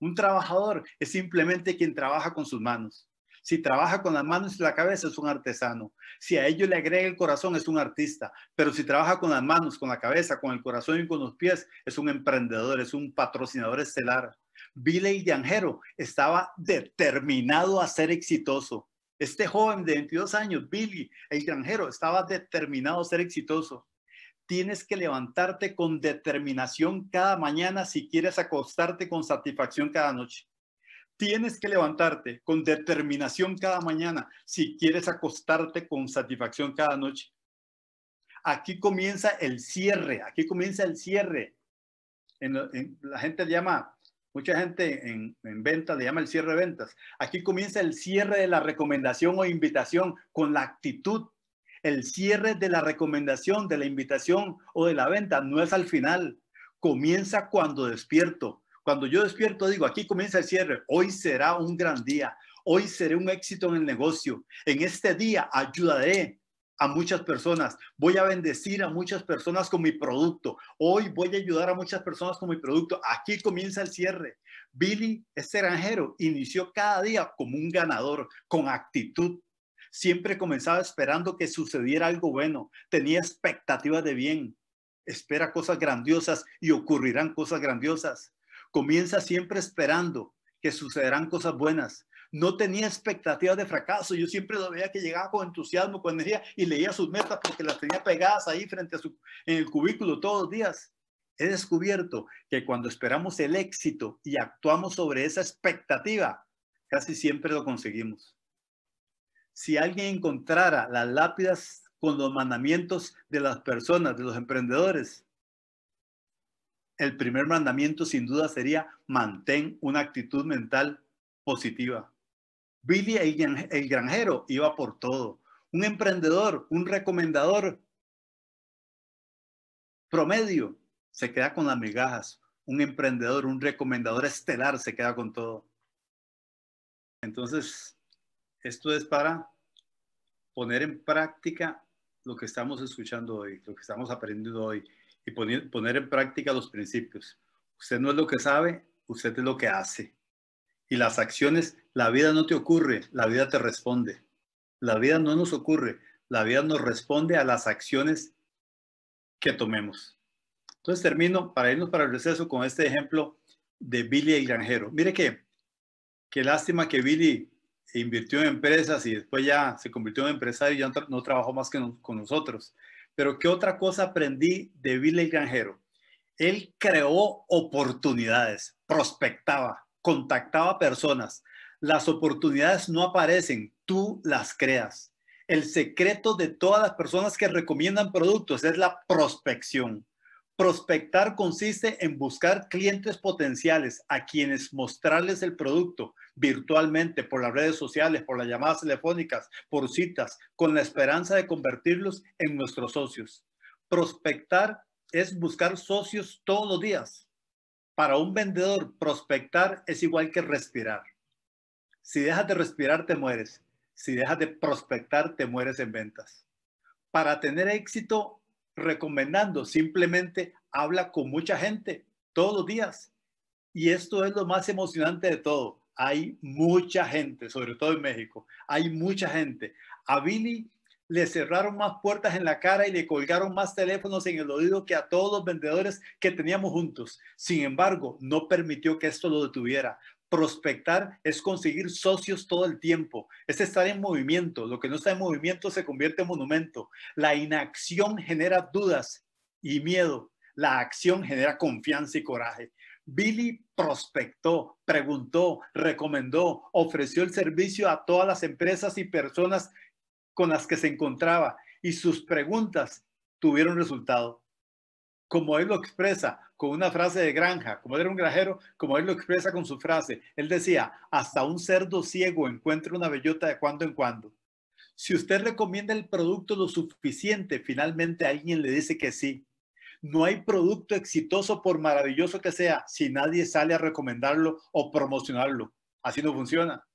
Un trabajador es simplemente quien trabaja con sus manos. Si trabaja con las manos y la cabeza es un artesano. Si a ello le agrega el corazón es un artista. Pero si trabaja con las manos, con la cabeza, con el corazón y con los pies es un emprendedor, es un patrocinador estelar. Billy granjero estaba determinado a ser exitoso. Este joven de 22 años, Billy, el granjero, estaba determinado a ser exitoso tienes que levantarte con determinación cada mañana si quieres acostarte con satisfacción cada noche. Tienes que levantarte con determinación cada mañana si quieres acostarte con satisfacción cada noche. Aquí comienza el cierre, aquí comienza el cierre. En, la gente llama, mucha gente en, en ventas le llama el cierre de ventas. Aquí comienza el cierre de la recomendación o invitación con la actitud el cierre de la recomendación, de la invitación o de la venta no es al final. Comienza cuando despierto. Cuando yo despierto digo, aquí comienza el cierre. Hoy será un gran día. Hoy seré un éxito en el negocio. En este día ayudaré a muchas personas. Voy a bendecir a muchas personas con mi producto. Hoy voy a ayudar a muchas personas con mi producto. Aquí comienza el cierre. Billy, este granjero, inició cada día como un ganador, con actitud, siempre comenzaba esperando que sucediera algo bueno, tenía expectativas de bien, espera cosas grandiosas y ocurrirán cosas grandiosas. Comienza siempre esperando que sucederán cosas buenas. No tenía expectativas de fracaso. Yo siempre lo veía que llegaba con entusiasmo, con energía y leía sus metas porque las tenía pegadas ahí frente a su, en el cubículo todos los días. He descubierto que cuando esperamos el éxito y actuamos sobre esa expectativa, casi siempre lo conseguimos si alguien encontrara las lápidas con los mandamientos de las personas, de los emprendedores, el primer mandamiento sin duda sería mantén una actitud mental positiva. Billy el granjero iba por todo. Un emprendedor, un recomendador promedio se queda con las migajas. Un emprendedor, un recomendador estelar se queda con todo. Entonces, esto es para poner en práctica lo que estamos escuchando hoy, lo que estamos aprendiendo hoy y poner, en práctica los principios. Usted no es lo que sabe, usted es lo que hace. Y las acciones, la vida no te ocurre, la vida te responde. La vida no nos ocurre, la vida nos responde a las acciones que tomemos. Entonces termino para irnos para el receso con este ejemplo de Billy el granjero. Mire que, qué lástima que Billy e invirtió en empresas y después ya se convirtió en empresario y ya no, trabajó más que con nosotros. Pero ¿qué otra cosa aprendí de Bill el Granjero? Él creó oportunidades, prospectaba, contactaba personas. Las oportunidades no aparecen, tú las creas. El secreto de todas las personas que recomiendan productos es la prospección. Prospectar consiste en buscar clientes potenciales a quienes mostrarles el producto, virtualmente, por las redes sociales, por las llamadas telefónicas, por citas, con la esperanza de convertirlos en nuestros socios. Prospectar es buscar socios todos los días. Para un vendedor, prospectar es igual que respirar. Si dejas de respirar, te mueres. Si dejas de prospectar, te mueres en ventas. Para tener éxito, recomendando, simplemente habla con mucha gente todos los días. Y esto es lo más emocionante de todo hay mucha gente, sobre todo en México, hay mucha gente. A Billy le cerraron más puertas en la cara y le colgaron más teléfonos en el oído que a todos los vendedores que teníamos juntos. Sin embargo, no permitió que esto lo detuviera. Prospectar es conseguir socios todo el tiempo, es estar en movimiento. Lo que no está en movimiento se convierte en monumento. La inacción genera dudas y miedo. La acción genera confianza y coraje. Billy prospectó, preguntó, recomendó, ofreció el servicio a todas las empresas y personas con las que se encontraba y sus preguntas tuvieron resultado. Como él lo expresa con una frase de granja, como era un granjero, como él lo expresa con su frase, él decía, hasta un cerdo ciego encuentra una bellota de cuando en cuando. Si usted recomienda el producto lo suficiente, finalmente alguien le dice que sí. No hay producto exitoso por maravilloso que sea si nadie sale a recomendarlo o promocionarlo. Así no funciona.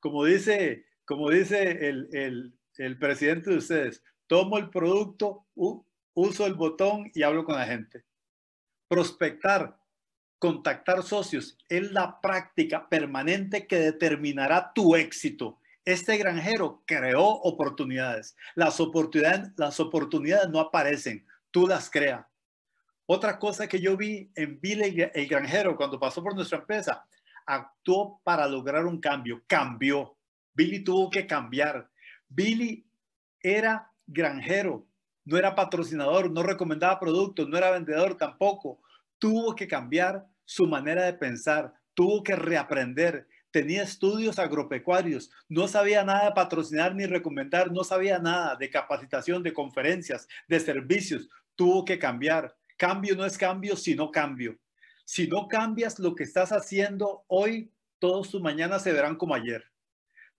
Como dice, como dice el, presidente de ustedes, tomo el producto, uso el botón y hablo con la gente. Prospectar, contactar socios es la práctica permanente que determinará tu éxito. Este granjero creó oportunidades. Las oportunidades, las oportunidades no aparecen, tú las creas. Otra cosa que yo vi en Billy el granjero cuando pasó por nuestra empresa, actuó para lograr un cambio, cambió. Billy tuvo que cambiar. Billy era granjero, no era patrocinador, no recomendaba productos, no era vendedor tampoco. Tuvo que cambiar su manera de pensar, tuvo que reaprender tenía estudios agropecuarios, no sabía nada de patrocinar ni recomendar, no sabía nada de capacitación, de conferencias, de servicios. Tuvo que cambiar. Cambio no es cambio, sino cambio. Si no cambias lo que estás haciendo hoy, todos tus mañanas se verán como ayer.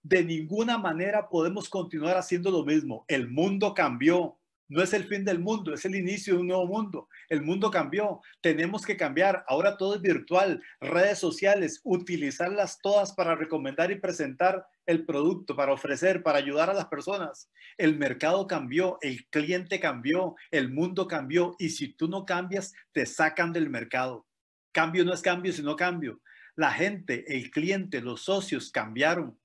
De ninguna manera podemos continuar haciendo lo mismo. El mundo cambió, no es el fin del mundo, es el inicio de un nuevo mundo. El mundo cambió, tenemos que cambiar. Ahora todo es virtual, redes sociales, utilizarlas todas para recomendar y presentar el producto, para ofrecer, para ayudar a las personas. El mercado cambió, el cliente cambió, el mundo cambió y si tú no cambias, te sacan del mercado. Cambio no es cambio, sino cambio. La gente, el cliente, los socios cambiaron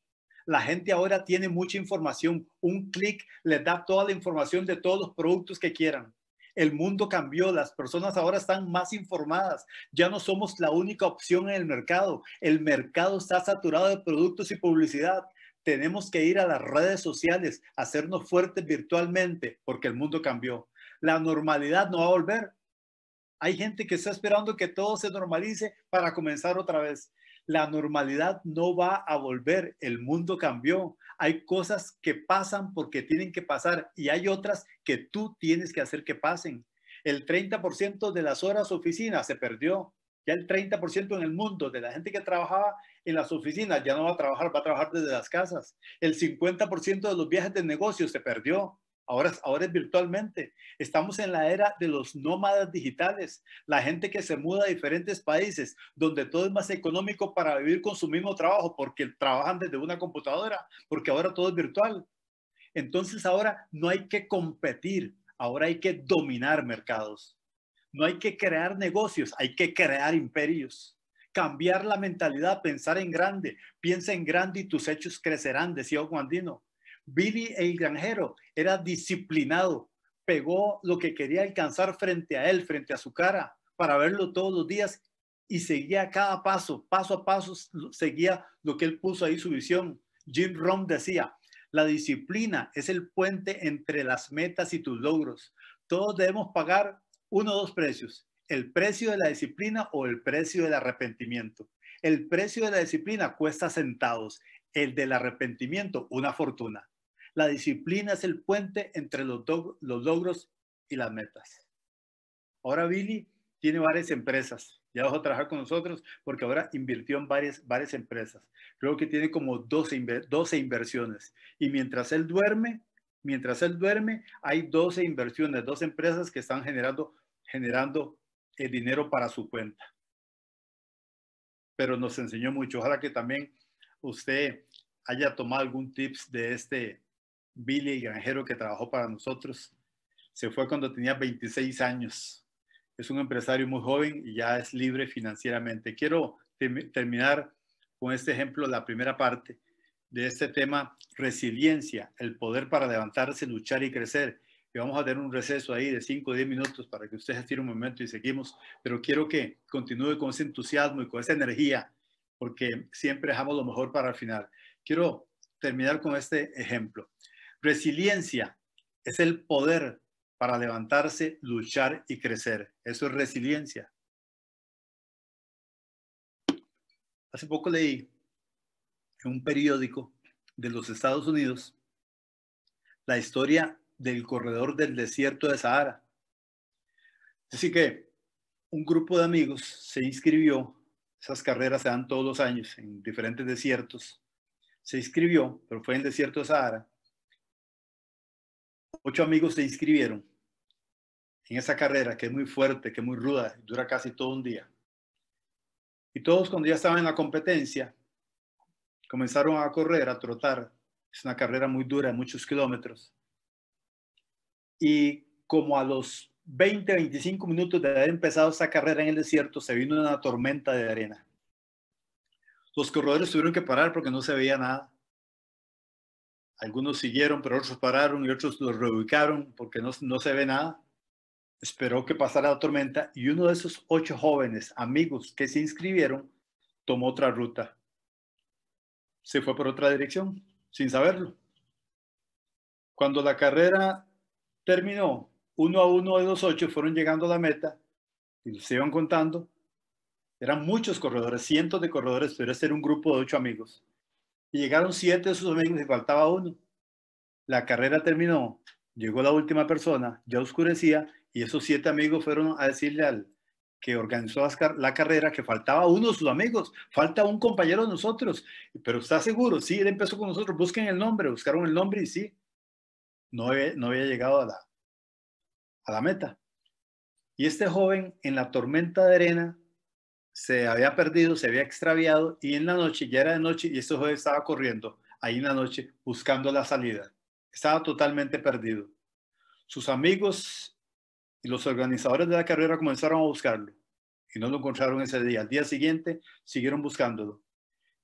la gente ahora tiene mucha información. Un clic les da toda la información de todos los productos que quieran. El mundo cambió, las personas ahora están más informadas. Ya no somos la única opción en el mercado. El mercado está saturado de productos y publicidad. Tenemos que ir a las redes sociales, hacernos fuertes virtualmente, porque el mundo cambió. La normalidad no va a volver. Hay gente que está esperando que todo se normalice para comenzar otra vez. La normalidad no va a volver, el mundo cambió. Hay cosas que pasan porque tienen que pasar y hay otras que tú tienes que hacer que pasen. El 30% de las horas oficina se perdió. Ya el 30% en el mundo de la gente que trabajaba en las oficinas ya no va a trabajar, va a trabajar desde las casas. El 50% de los viajes de negocio se perdió ahora, es virtualmente. Estamos en la era de los nómadas digitales, la gente que se muda a diferentes países, donde todo es más económico para vivir con su mismo trabajo, porque trabajan desde una computadora, porque ahora todo es virtual. Entonces ahora no hay que competir, ahora hay que dominar mercados. No hay que crear negocios, hay que crear imperios cambiar la mentalidad, pensar en grande. Piensa en grande y tus hechos crecerán, decía Juan Dino. Billy el granjero era disciplinado, pegó lo que quería alcanzar frente a él, frente a su cara, para verlo todos los días y seguía cada paso, paso a paso, seguía lo que él puso ahí, su visión. Jim Rohn decía, la disciplina es el puente entre las metas y tus logros. Todos debemos pagar uno o dos precios, el precio de la disciplina o el precio del arrepentimiento. El precio de la disciplina cuesta centavos, el del arrepentimiento una fortuna. La disciplina es el puente entre los, logros y las metas. Ahora Billy tiene varias empresas. Ya dejó a trabajar con nosotros porque ahora invirtió en varias, empresas. Creo que tiene como 12, 12 inversiones. Y mientras él duerme, mientras él duerme, hay 12 inversiones, 12 empresas que están generando, generando el eh, dinero para su cuenta. Pero nos enseñó mucho. Ojalá que también usted haya tomado algún tips de este, Billy, granjero que trabajó para nosotros, se fue cuando tenía 26 años. Es un empresario muy joven y ya es libre financieramente. Quiero terminar con este ejemplo, la primera parte de este tema, resiliencia, el poder para levantarse, luchar y crecer. Y vamos a tener un receso ahí de 5 o 10 minutos para que ustedes tiren un momento y seguimos. Pero quiero que continúe con ese entusiasmo y con esa energía, porque siempre dejamos lo mejor para el final. Quiero terminar con este ejemplo. Resiliencia es el poder para levantarse, luchar y crecer. Eso es resiliencia. Hace poco leí en un periódico de los Estados Unidos la historia del corredor del desierto de Sahara. Así que un grupo de amigos se inscribió, esas carreras se dan todos los años en diferentes desiertos, se inscribió, pero fue en el desierto de Sahara, ocho amigos se inscribieron en esa carrera que es muy fuerte, que es muy ruda, dura casi todo un día. Y todos cuando ya estaban en la competencia, comenzaron a correr, a trotar. Es una carrera muy dura, muchos kilómetros. Y como a los 20, 25 minutos de haber empezado esa carrera en el desierto, se vino una tormenta de arena. Los corredores tuvieron que parar porque no se veía nada. Algunos siguieron, pero otros pararon y otros los reubicaron porque no, no se ve nada. Esperó que pasara la tormenta y uno de esos ocho jóvenes amigos que se inscribieron tomó otra ruta. Se fue por otra dirección sin saberlo. Cuando la carrera terminó, uno a uno de los ocho fueron llegando a la meta y se iban contando. Eran muchos corredores, cientos de corredores, pero era ser un grupo de ocho amigos y llegaron siete de sus amigos y faltaba uno. La carrera terminó, llegó la última persona, ya oscurecía y esos siete amigos fueron a decirle al que organizó la carrera que faltaba uno de sus amigos, falta un compañero de nosotros, pero está seguro, sí, él empezó con nosotros, busquen el nombre, buscaron el nombre y sí, no había, llegado a a la meta. Y este joven en la tormenta de arena se había perdido, se había extraviado y en la noche, ya era de noche y este joven estaba corriendo ahí en la noche buscando la salida. Estaba totalmente perdido. Sus amigos y los organizadores de la carrera comenzaron a buscarlo y no lo encontraron ese día. Al día siguiente siguieron buscándolo.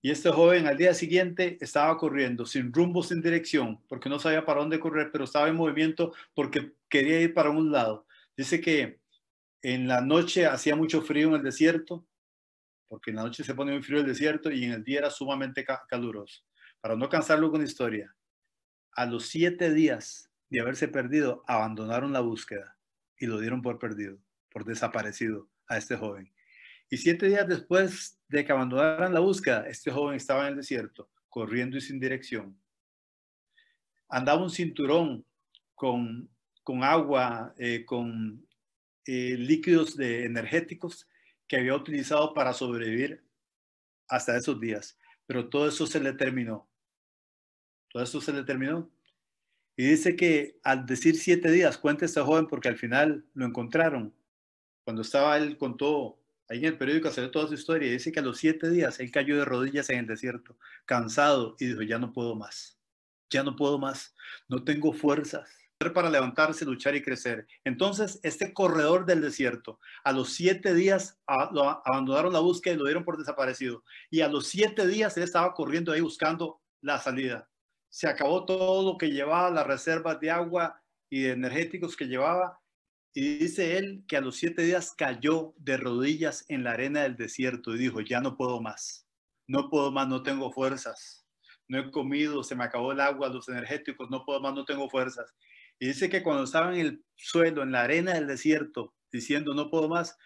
Y este joven al día siguiente estaba corriendo sin rumbo, sin dirección, porque no sabía para dónde correr, pero estaba en movimiento porque quería ir para un lado. Dice que en la noche hacía mucho frío en el desierto, porque en la noche se pone muy frío el desierto y en el día era sumamente caluroso. Para no cansarlo con historia, a los siete días de haberse perdido, abandonaron la búsqueda y lo dieron por perdido, por desaparecido a este joven. Y siete días después de que abandonaran la búsqueda, este joven estaba en el desierto, corriendo y sin dirección. Andaba un cinturón con, agua, eh, con eh, líquidos de, energéticos que había utilizado para sobrevivir hasta esos días. Pero todo eso se le terminó. Todo eso se le terminó. Y dice que al decir siete días, cuente este joven porque al final lo encontraron. Cuando estaba él con todo ahí en el periódico, salió toda su historia y dice que a los siete días él cayó de rodillas en el desierto, cansado y dijo, ya no puedo más, ya no puedo más, no tengo fuerzas para levantarse, luchar y crecer. Entonces, este corredor del desierto, a los siete días abandonaron la búsqueda y lo dieron por desaparecido. Y a los siete días él estaba corriendo ahí buscando la salida. Se acabó todo lo que llevaba, las reservas de agua y de energéticos que llevaba. Y dice él que a los siete días cayó de rodillas en la arena del desierto y dijo, ya no puedo más, no puedo más, no tengo fuerzas, no he comido, se me acabó el agua, los energéticos, no puedo más, no tengo fuerzas y dice que cuando estaba en el suelo, en la arena del desierto, diciendo no puedo más,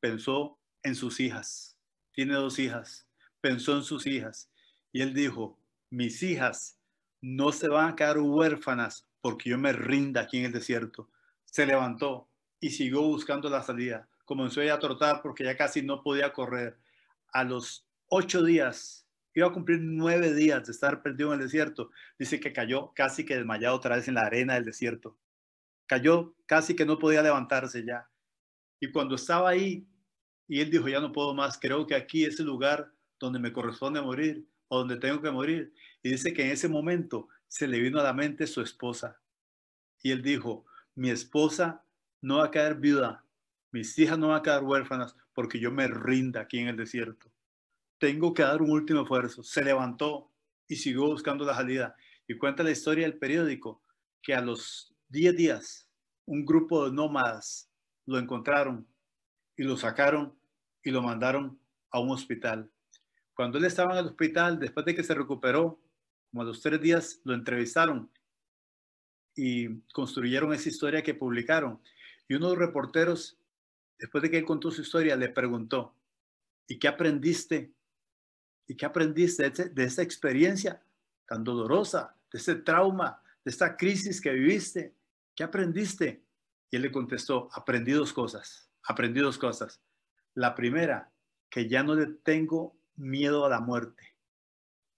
pensó en sus hijas. Tiene dos hijas. Pensó en sus hijas. Y él dijo, mis hijas no se van a quedar huérfanas porque yo me rinda aquí en el desierto. Se levantó y siguió buscando la salida. Comenzó a trotar porque ya casi no podía correr. A los ocho días iba a cumplir nueve días de estar perdido en el desierto, dice que cayó casi que desmayado otra vez en la arena del desierto. Cayó casi que no podía levantarse ya. Y cuando estaba ahí, y él dijo, ya no puedo más, creo que aquí es el lugar donde me corresponde morir o donde tengo que morir. Y dice que en ese momento se le vino a la mente su esposa. Y él dijo, mi esposa no va a caer viuda, mis hijas no van a quedar huérfanas porque yo me rinda aquí en el desierto tengo que dar un último esfuerzo. Se levantó y siguió buscando la salida. Y cuenta la historia del periódico que a los 10 días un grupo de nómadas lo encontraron y lo sacaron y lo mandaron a un hospital. Cuando él estaba en el hospital, después de que se recuperó, como a los tres días, lo entrevistaron y construyeron esa historia que publicaron. Y uno de los reporteros, después de que él contó su historia, le preguntó, ¿y qué aprendiste ¿Y qué aprendiste de, esa experiencia tan dolorosa, de ese trauma, de esta crisis que viviste? ¿Qué aprendiste? Y él le contestó, aprendí dos cosas, aprendí dos cosas. La primera, que ya no le tengo miedo a la muerte.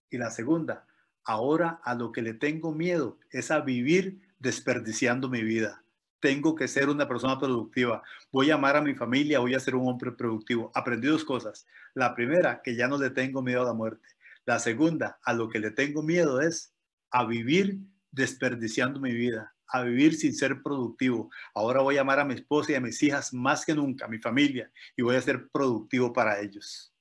Y la segunda, ahora a lo que le tengo miedo es a vivir desperdiciando mi vida tengo que ser una persona productiva, voy a amar a mi familia, voy a ser un hombre productivo. Aprendí dos cosas. La primera, que ya no le tengo miedo a la muerte. La segunda, a lo que le tengo miedo es a vivir desperdiciando mi vida, a vivir sin ser productivo. Ahora voy a amar a mi esposa y a mis hijas más que nunca, a mi familia, y voy a ser productivo para ellos.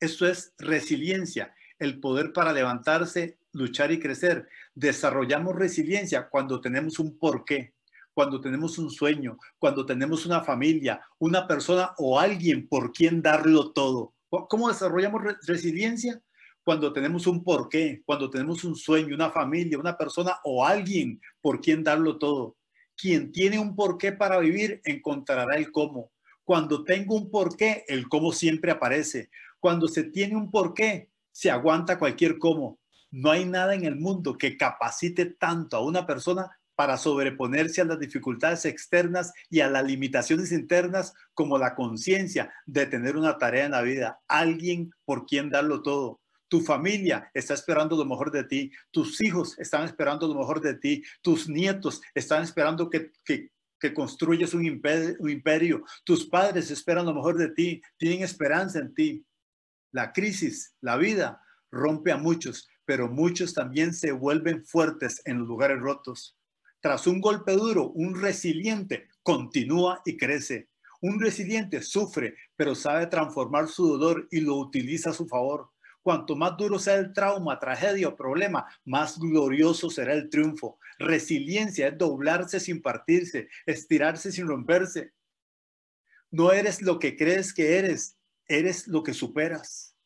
Esto es resiliencia, el poder para levantarse, luchar y crecer. Desarrollamos resiliencia cuando tenemos un porqué, cuando tenemos un sueño, cuando tenemos una familia, una persona o alguien por quien darlo todo. ¿Cómo desarrollamos resiliencia? Cuando tenemos un porqué, cuando tenemos un sueño, una familia, una persona o alguien por quien darlo todo. Quien tiene un porqué para vivir encontrará el cómo. Cuando tengo un porqué, el cómo siempre aparece. Cuando se tiene un porqué, se aguanta cualquier cómo. No hay nada en el mundo que capacite tanto a una persona para sobreponerse a las dificultades externas y a las limitaciones internas como la conciencia de tener una tarea en la vida, alguien por quien darlo todo. Tu familia está esperando lo mejor de ti, tus hijos están esperando lo mejor de ti, tus nietos están esperando que, que, construyas un imperio, tus padres esperan lo mejor de ti, tienen esperanza en ti. La crisis, la vida, rompe a muchos, pero muchos también se vuelven fuertes en los lugares rotos tras un golpe duro, un resiliente continúa y crece. Un resiliente sufre, pero sabe transformar su dolor y lo utiliza a su favor. Cuanto más duro sea el trauma, tragedia o problema, más glorioso será el triunfo. Resiliencia es doblarse sin partirse, estirarse sin romperse. No eres lo que crees que eres, eres lo que superas.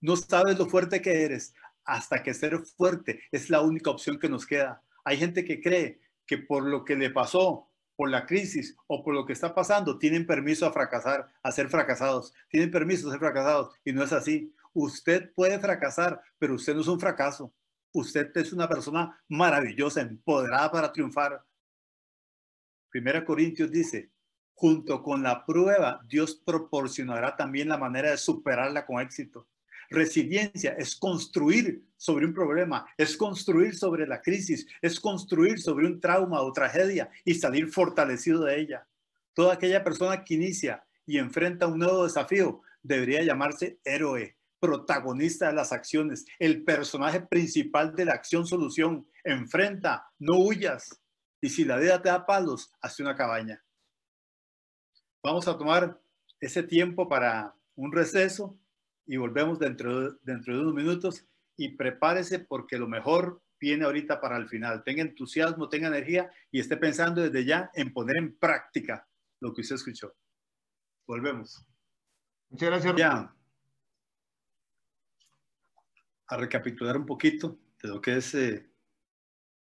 No sabes lo fuerte que eres hasta que ser fuerte es la única opción que nos queda. Hay gente que cree que por lo que le pasó, por la crisis o por lo que está pasando, tienen permiso a fracasar, a ser fracasados. Tienen permiso a ser fracasados y no es así. Usted puede fracasar, pero usted no es un fracaso. Usted es una persona maravillosa, empoderada para triunfar. Primera Corintios dice, junto con la prueba, Dios proporcionará también la manera de superarla con éxito. Resiliencia es construir sobre un problema, es construir sobre la crisis, es construir sobre un trauma o tragedia y salir fortalecido de ella. Toda aquella persona que inicia y enfrenta un nuevo desafío debería llamarse héroe, protagonista de las acciones, el personaje principal de la acción-solución. Enfrenta, no huyas. Y si la vida te da palos, hace una cabaña. Vamos a tomar ese tiempo para un receso y volvemos dentro, dentro de unos minutos y prepárese porque lo mejor viene ahorita para el final. Tenga entusiasmo, tenga energía y esté pensando desde ya en poner en práctica lo que usted escuchó. Volvemos. Muchas gracias. Ya. A recapitular un poquito de lo que es eh,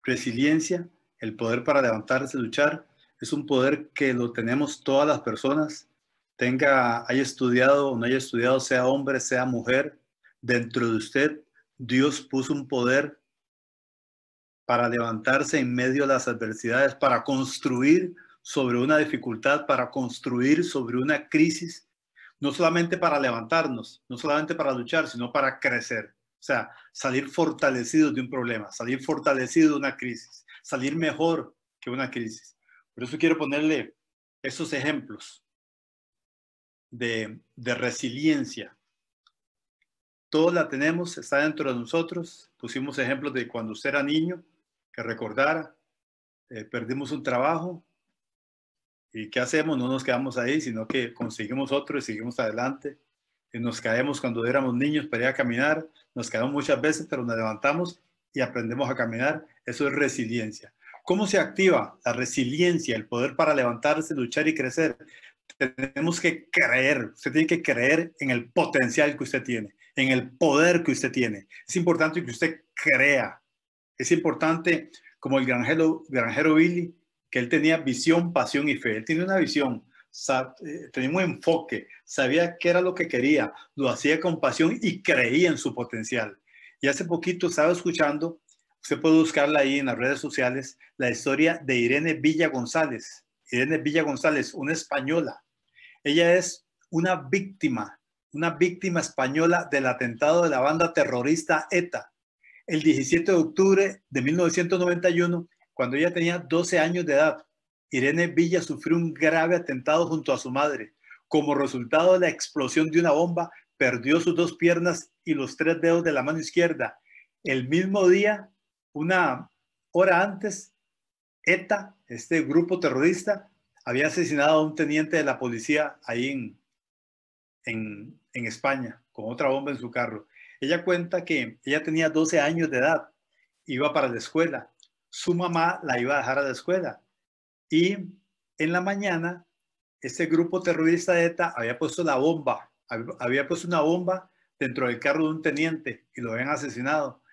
resiliencia, el poder para levantarse, luchar, es un poder que lo tenemos todas las personas tenga, haya estudiado o no haya estudiado, sea hombre, sea mujer, dentro de usted Dios puso un poder para levantarse en medio de las adversidades, para construir sobre una dificultad, para construir sobre una crisis, no solamente para levantarnos, no solamente para luchar, sino para crecer. O sea, salir fortalecido de un problema, salir fortalecido de una crisis, salir mejor que una crisis. Por eso quiero ponerle esos ejemplos de, resiliencia. Todos la tenemos, está dentro de nosotros. Pusimos ejemplos de cuando usted era niño, que recordara, eh, perdimos un trabajo, ¿Y qué hacemos? No nos quedamos ahí, sino que conseguimos otro y seguimos adelante. Y nos caemos cuando éramos niños para a caminar, nos caemos muchas veces, pero nos levantamos y aprendemos a caminar. Eso es resiliencia. ¿Cómo se activa la resiliencia, el poder para levantarse, luchar y crecer? tenemos que creer, usted tiene que creer en el potencial que usted tiene, en el poder que usted tiene. Es importante que usted crea. Es importante, como el granjero, granjero Billy, que él tenía visión, pasión y fe. Él tenía una visión, eh, tenía un enfoque, sabía qué era lo que quería, lo hacía con pasión y creía en su potencial. Y hace poquito estaba escuchando, usted puede buscarla ahí en las redes sociales, la historia de Irene Villa González Irene Villa González, una española. Ella es una víctima, una víctima española del atentado de la banda terrorista ETA el 17 de octubre de 1991, cuando ella tenía 12 años de edad. Irene Villa sufrió un grave atentado junto a su madre. Como resultado de la explosión de una bomba, perdió sus dos piernas y los tres dedos de la mano izquierda. El mismo día, una hora antes, ETA, este grupo terrorista, había asesinado a un teniente de la policía ahí en, en, España con otra bomba en su carro. Ella cuenta que ella tenía 12 años de edad, iba para la escuela, su mamá la iba a dejar a la escuela y en la mañana este grupo terrorista de ETA había puesto la bomba, había puesto una bomba dentro del carro de un teniente y lo habían asesinado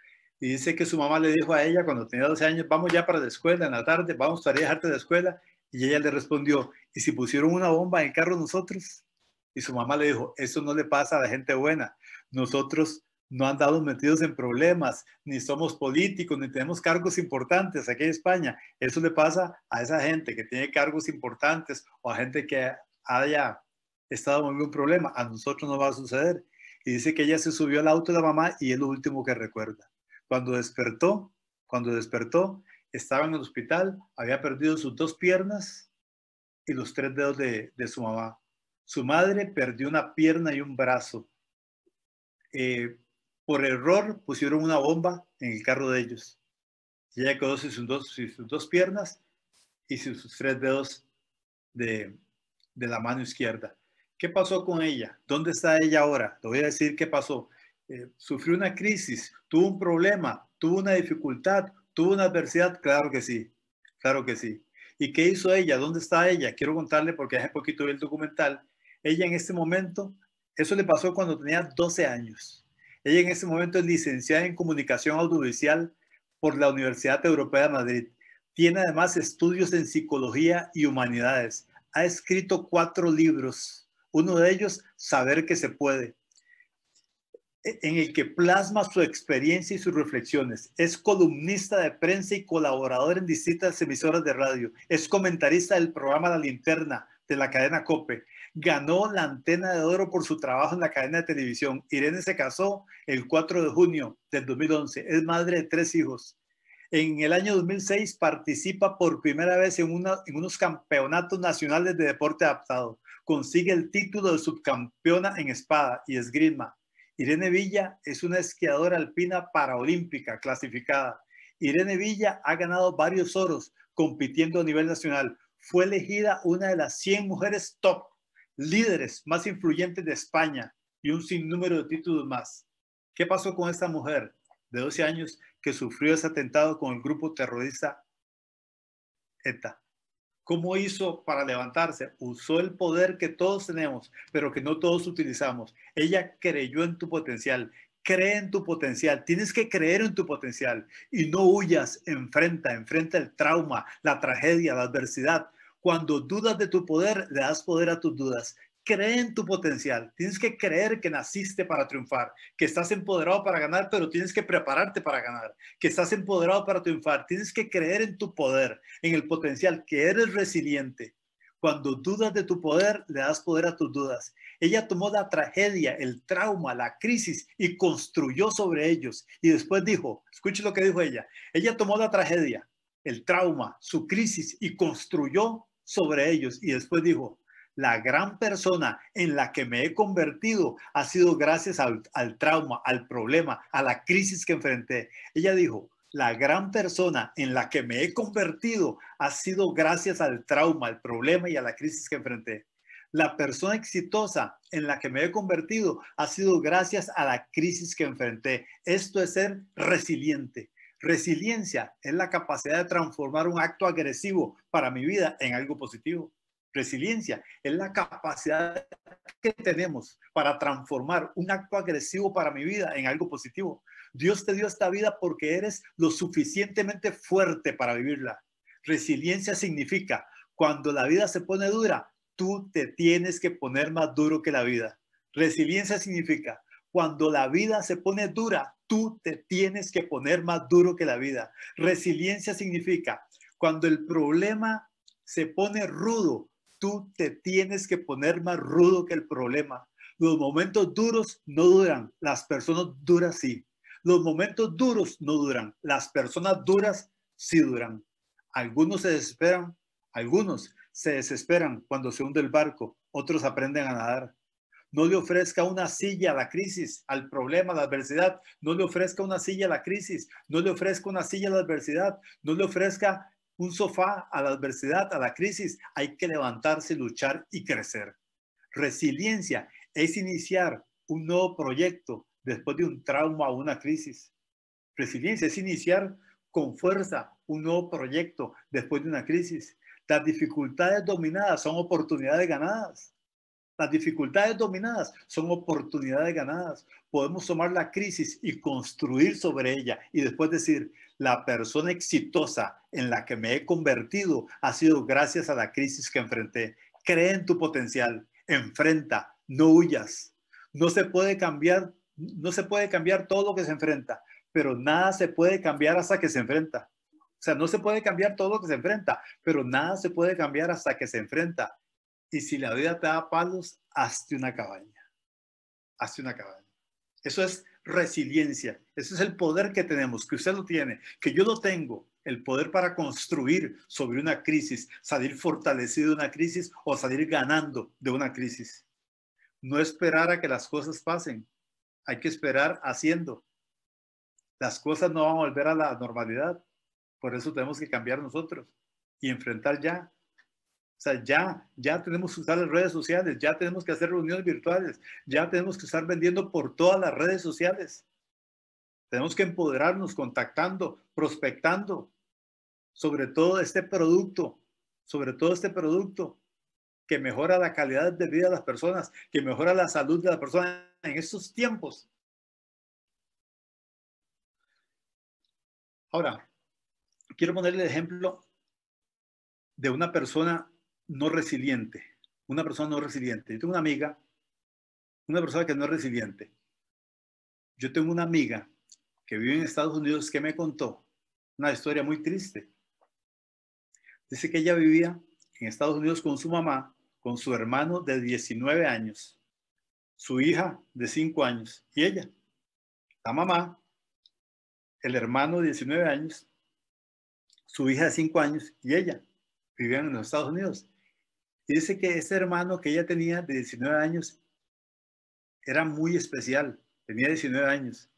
y dice que su mamá le dijo a ella cuando tenía 12 años, vamos ya para la escuela en la tarde, vamos a dejarte de la escuela. Y ella le respondió, ¿y si pusieron una bomba en el carro nosotros? Y su mamá le dijo, eso no le pasa a la gente buena. Nosotros no andamos metidos en problemas, ni somos políticos, ni tenemos cargos importantes aquí en España. Eso le pasa a esa gente que tiene cargos importantes o a gente que haya estado en algún problema. A nosotros no va a suceder. Y dice que ella se subió al auto de la mamá y es lo último que recuerda. Cuando despertó, cuando despertó, estaba en el hospital, había perdido sus dos piernas y los tres dedos de, su mamá. Su madre perdió una pierna y un brazo. Eh, por error pusieron una bomba en el carro de ellos. Y ella quedó sin sus dos, piernas y sus tres dedos de, de la mano izquierda. ¿Qué pasó con ella? ¿Dónde está ella ahora? Te voy a decir qué pasó. Eh, sufrió una crisis, tuvo un problema, tuvo una dificultad, tuvo una adversidad, claro que sí, claro que sí. ¿Y qué hizo ella? ¿Dónde está ella? Quiero contarle porque hace poquito vi el documental. Ella en este momento, eso le pasó cuando tenía 12 años. Ella en este momento es licenciada en comunicación audiovisual por la Universidad Europea de Madrid. Tiene además estudios en psicología y humanidades. Ha escrito cuatro libros. Uno de ellos, Saber que se puede en el que plasma su experiencia y sus reflexiones. Es columnista de prensa y colaborador en distintas emisoras de radio. Es comentarista del programa La Linterna de la cadena Cope. Ganó la antena de oro por su trabajo en la cadena de televisión. Irene se casó el 4 de junio del 2011. Es madre de tres hijos. En el año 2006 participa por primera vez en, unos campeonatos nacionales de deporte adaptado. Consigue el título de subcampeona en espada y esgrima Irene Villa es una esquiadora alpina paraolímpica clasificada. Irene Villa ha ganado varios oros compitiendo a nivel nacional. Fue elegida una de las 100 mujeres top, líderes más influyentes de España y un sinnúmero de títulos más. ¿Qué pasó con esta mujer de 12 años que sufrió ese atentado con el grupo terrorista ETA? ¿Cómo hizo para levantarse? Usó el poder que todos tenemos, pero que no todos utilizamos. Ella creyó en tu potencial. Cree en tu potencial. Tienes que creer en tu potencial y no huyas. Enfrenta, enfrenta el trauma, la tragedia, la adversidad. Cuando dudas de tu poder, le das poder a tus dudas cree en tu potencial, tienes que creer que naciste para triunfar, que estás empoderado para ganar, pero tienes que prepararte para ganar, que estás empoderado para triunfar, tienes que creer en tu poder, en el potencial, que eres resiliente. Cuando dudas de tu poder, le das poder a tus dudas. Ella tomó la tragedia, el trauma, la crisis y construyó sobre ellos. Y después dijo, escuche lo que dijo ella, ella tomó la tragedia, el trauma, su crisis y construyó sobre ellos. Y después dijo, la gran persona en la que me he convertido ha sido gracias al, trauma, al problema, a la crisis que enfrenté. Ella dijo, la gran persona en la que me he convertido ha sido gracias al trauma, al problema y a la crisis que enfrenté. La persona exitosa en la que me he convertido ha sido gracias a la crisis que enfrenté. Esto es ser resiliente. Resiliencia es la capacidad de transformar un acto agresivo para mi vida en algo positivo resiliencia es la capacidad que tenemos para transformar un acto agresivo para mi vida en algo positivo. Dios te dio esta vida porque eres lo suficientemente fuerte para vivirla. Resiliencia significa cuando la vida se pone dura, tú te tienes que poner más duro que la vida. Resiliencia significa cuando la vida se pone dura, tú te tienes que poner más duro que la vida. Resiliencia significa cuando el problema se pone rudo, tú te tienes que poner más rudo que el problema. Los momentos duros no duran, las personas duras sí. Los momentos duros no duran, las personas duras sí duran. Algunos se desesperan, algunos se desesperan cuando se hunde el barco, otros aprenden a nadar. No le ofrezca una silla a la crisis, al problema, a la adversidad. No le ofrezca una silla a la crisis. No le ofrezca una silla a la adversidad. No le ofrezca un sofá a la adversidad, a la crisis. Hay que levantarse, luchar y crecer. Resiliencia es iniciar un nuevo proyecto después de un trauma o una crisis. Resiliencia es iniciar con fuerza un nuevo proyecto después de una crisis. Las dificultades dominadas son oportunidades ganadas. Las dificultades dominadas son oportunidades ganadas. Podemos tomar la crisis y construir sobre ella y después decir, la persona exitosa en la que me he convertido ha sido gracias a la crisis que enfrenté. Cree en tu potencial, enfrenta, no huyas. No se puede cambiar, no se puede cambiar todo lo que se enfrenta, pero nada se puede cambiar hasta que se enfrenta. O sea, no se puede cambiar todo lo que se enfrenta, pero nada se puede cambiar hasta que se enfrenta. Y si la vida te da palos, hazte una cabaña. Hazte una cabaña. Eso es resiliencia. Eso es el poder que tenemos, que usted lo tiene, que yo lo tengo. El poder para construir sobre una crisis, salir fortalecido de una crisis o salir ganando de una crisis. No esperar a que las cosas pasen. Hay que esperar haciendo. Las cosas no van a volver a la normalidad. Por eso tenemos que cambiar nosotros y enfrentar ya sea, ya, ya tenemos que usar las redes sociales, ya tenemos que hacer reuniones virtuales, ya tenemos que estar vendiendo por todas las redes sociales. Tenemos que empoderarnos contactando, prospectando, sobre todo este producto, sobre todo este producto que mejora la calidad de vida de las personas, que mejora la salud de las personas en estos tiempos. Ahora, quiero ponerle el ejemplo de una persona no resiliente. Una persona no resiliente. Yo tengo una amiga, una persona que no es resiliente. Yo tengo una amiga que vive en Estados Unidos que me contó una historia muy triste. Dice que ella vivía en Estados Unidos con su mamá, con su hermano de 19 años, su hija de 5 años y ella. La mamá, el hermano de 19 años, su hija de 5 años y ella vivían en los Estados Unidos dice que este hermano que ella tenía de 19 años era muy especial, tenía 19 años.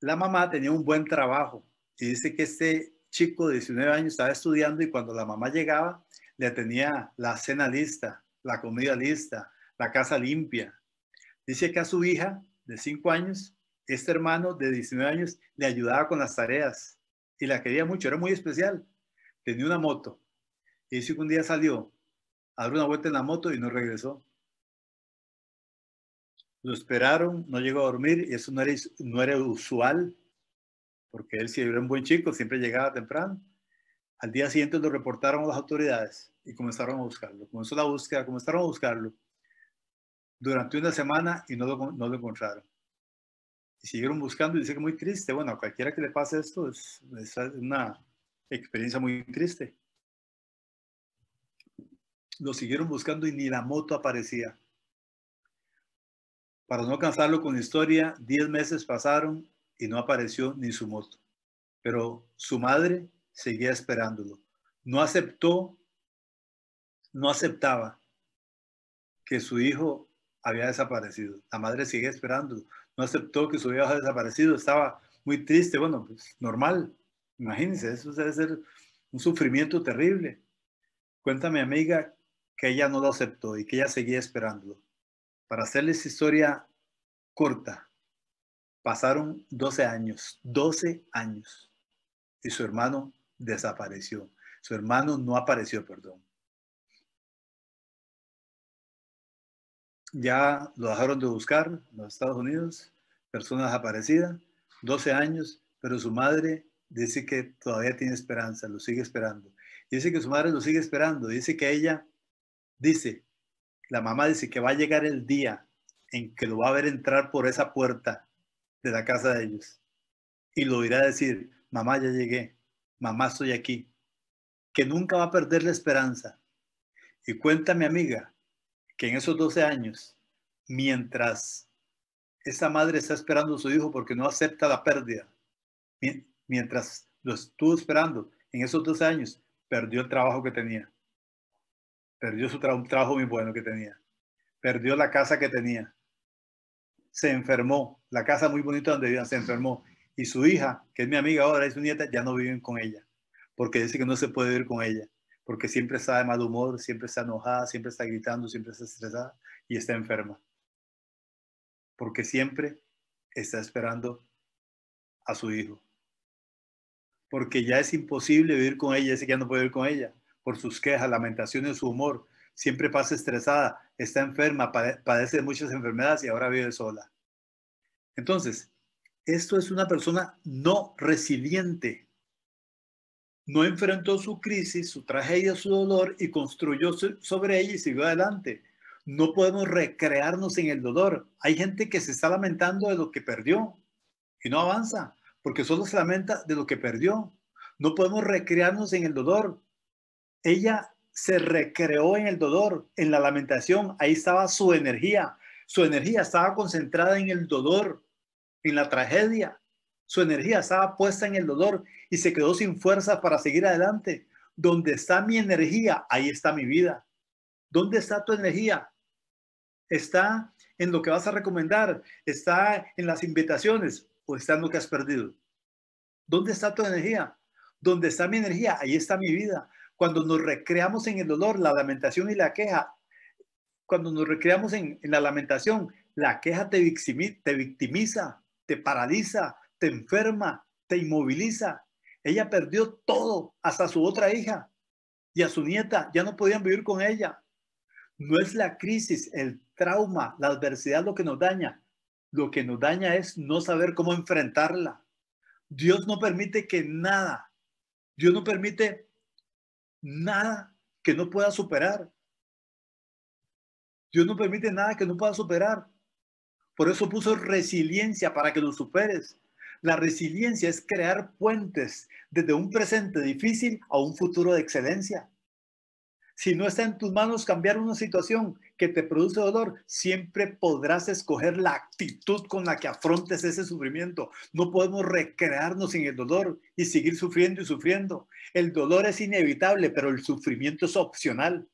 La mamá tenía un buen trabajo y dice que este chico de 19 años estaba estudiando y cuando la mamá llegaba le tenía la cena lista, la comida lista, la casa limpia. Dice que a su hija de 5 años, este hermano de 19 años le ayudaba con las tareas y la quería mucho, era muy especial. Tenía una moto. Y dice que un día salió a una vuelta en la moto y no regresó. Lo esperaron, no llegó a dormir y eso no era, no era usual, porque él si era un buen chico, siempre llegaba temprano. Al día siguiente lo reportaron a las autoridades y comenzaron a buscarlo. Comenzó la búsqueda, comenzaron a buscarlo durante una semana y no lo, no lo encontraron. Y siguieron buscando y dice que muy triste. Bueno, a cualquiera que le pase esto es una experiencia muy triste lo siguieron buscando y ni la moto aparecía. Para no cansarlo con historia, 10 meses pasaron y no apareció ni su moto. Pero su madre seguía esperándolo. No aceptó, no aceptaba que su hijo había desaparecido. La madre seguía esperando No aceptó que su hijo había desaparecido. Estaba muy triste. Bueno, pues normal. Imagínense, eso debe ser un sufrimiento terrible. Cuéntame, amiga, que ella no lo aceptó y que ella seguía esperándolo. Para hacerles historia corta, pasaron 12 años, 12 años, y su hermano desapareció. Su hermano no apareció, perdón. Ya lo dejaron de buscar en los Estados Unidos, persona desaparecida, 12 años, pero su madre dice que todavía tiene esperanza, lo sigue esperando. Dice que su madre lo sigue esperando, dice que ella dice, la mamá dice que va a llegar el día en que lo va a ver entrar por esa puerta de la casa de ellos y lo irá a decir, mamá ya llegué, mamá estoy aquí, que nunca va a perder la esperanza. Y cuenta mi amiga que en esos 12 años, mientras esa madre está esperando a su hijo porque no acepta la pérdida, mientras lo estuvo esperando en esos 12 años, perdió el trabajo que tenía perdió su trabajo muy bueno que tenía, perdió la casa que tenía, se enfermó, la casa muy bonita donde vivía se enfermó. Y su hija, que es mi amiga ahora y su nieta, ya no viven con ella, porque dice que no se puede vivir con ella, porque siempre está de mal humor, siempre está enojada, siempre está gritando, siempre está estresada y está enferma. Porque siempre está esperando a su hijo. Porque ya es imposible vivir con ella, dice que ya no puede vivir con ella por sus quejas, lamentaciones, su humor. Siempre pasa estresada, está enferma, padece de muchas enfermedades y ahora vive sola. Entonces, esto es una persona no resiliente. No enfrentó su crisis, su tragedia, su dolor y construyó sobre ella y siguió adelante. No podemos recrearnos en el dolor. Hay gente que se está lamentando de lo que perdió y no avanza porque solo se lamenta de lo que perdió. No podemos recrearnos en el dolor ella se recreó en el dolor, en la lamentación, ahí estaba su energía, su energía estaba concentrada en el dolor, en la tragedia, su energía estaba puesta en el dolor y se quedó sin fuerza para seguir adelante. Donde está mi energía, ahí está mi vida. ¿Dónde está tu energía? ¿Está en lo que vas a recomendar? ¿Está en las invitaciones o está en lo que has perdido? ¿Dónde está tu energía? ¿Dónde está mi energía? Ahí está mi vida cuando nos recreamos en el dolor, la lamentación y la queja, cuando nos recreamos en, la lamentación, la queja te te victimiza, te paraliza, te enferma, te inmoviliza. Ella perdió todo, hasta su otra hija y a su nieta, ya no podían vivir con ella. No es la crisis, el trauma, la adversidad lo que nos daña. Lo que nos daña es no saber cómo enfrentarla. Dios no permite que nada, Dios no permite nada que no pueda superar. Dios no permite nada que no pueda superar. Por eso puso resiliencia para que lo superes. La resiliencia es crear puentes desde un presente difícil a un futuro de excelencia. Si no está en tus manos cambiar una situación que te produce dolor, siempre podrás escoger la actitud con la que afrontes ese sufrimiento. No podemos recrearnos en el dolor y seguir sufriendo y sufriendo. El dolor es inevitable, pero el sufrimiento es opcional.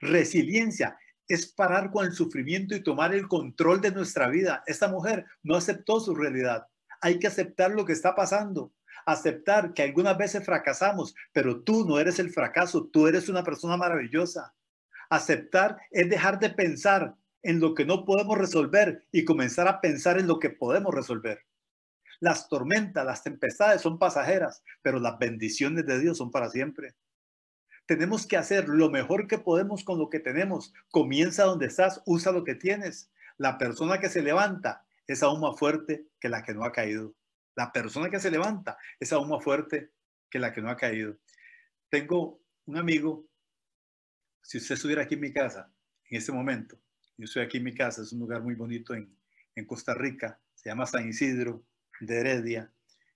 Resiliencia es parar con el sufrimiento y tomar el control de nuestra vida. Esta mujer no aceptó su realidad. Hay que aceptar lo que está pasando aceptar que algunas veces fracasamos, pero tú no eres el fracaso, tú eres una persona maravillosa. Aceptar es dejar de pensar en lo que no podemos resolver y comenzar a pensar en lo que podemos resolver. Las tormentas, las tempestades son pasajeras, pero las bendiciones de Dios son para siempre. Tenemos que hacer lo mejor que podemos con lo que tenemos. Comienza donde estás, usa lo que tienes. La persona que se levanta es aún más fuerte que la que no ha caído. La persona que se levanta es aún más fuerte que la que no ha caído. Tengo un amigo, si usted estuviera aquí en mi casa, en este momento, yo estoy aquí en mi casa, es un lugar muy bonito en, Costa Rica, se llama San Isidro de Heredia,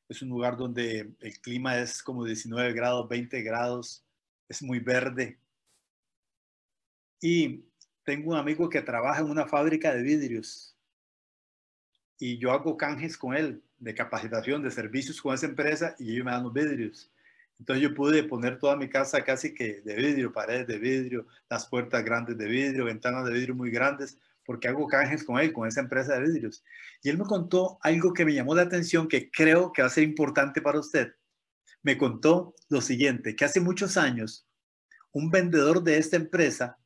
es un lugar donde el clima es como 19 grados, 20 grados, es muy verde. Y tengo un amigo que trabaja en una fábrica de vidrios y yo hago canjes con él de capacitación, de servicios con esa empresa y ellos me dan los vidrios. Entonces yo pude poner toda mi casa casi que de vidrio, paredes de vidrio, las puertas grandes de vidrio, ventanas de vidrio muy grandes, porque hago canjes con él, con esa empresa de vidrios. Y él me contó algo que me llamó la atención, que creo que va a ser importante para usted. Me contó lo siguiente, que hace muchos años un vendedor de esta empresa,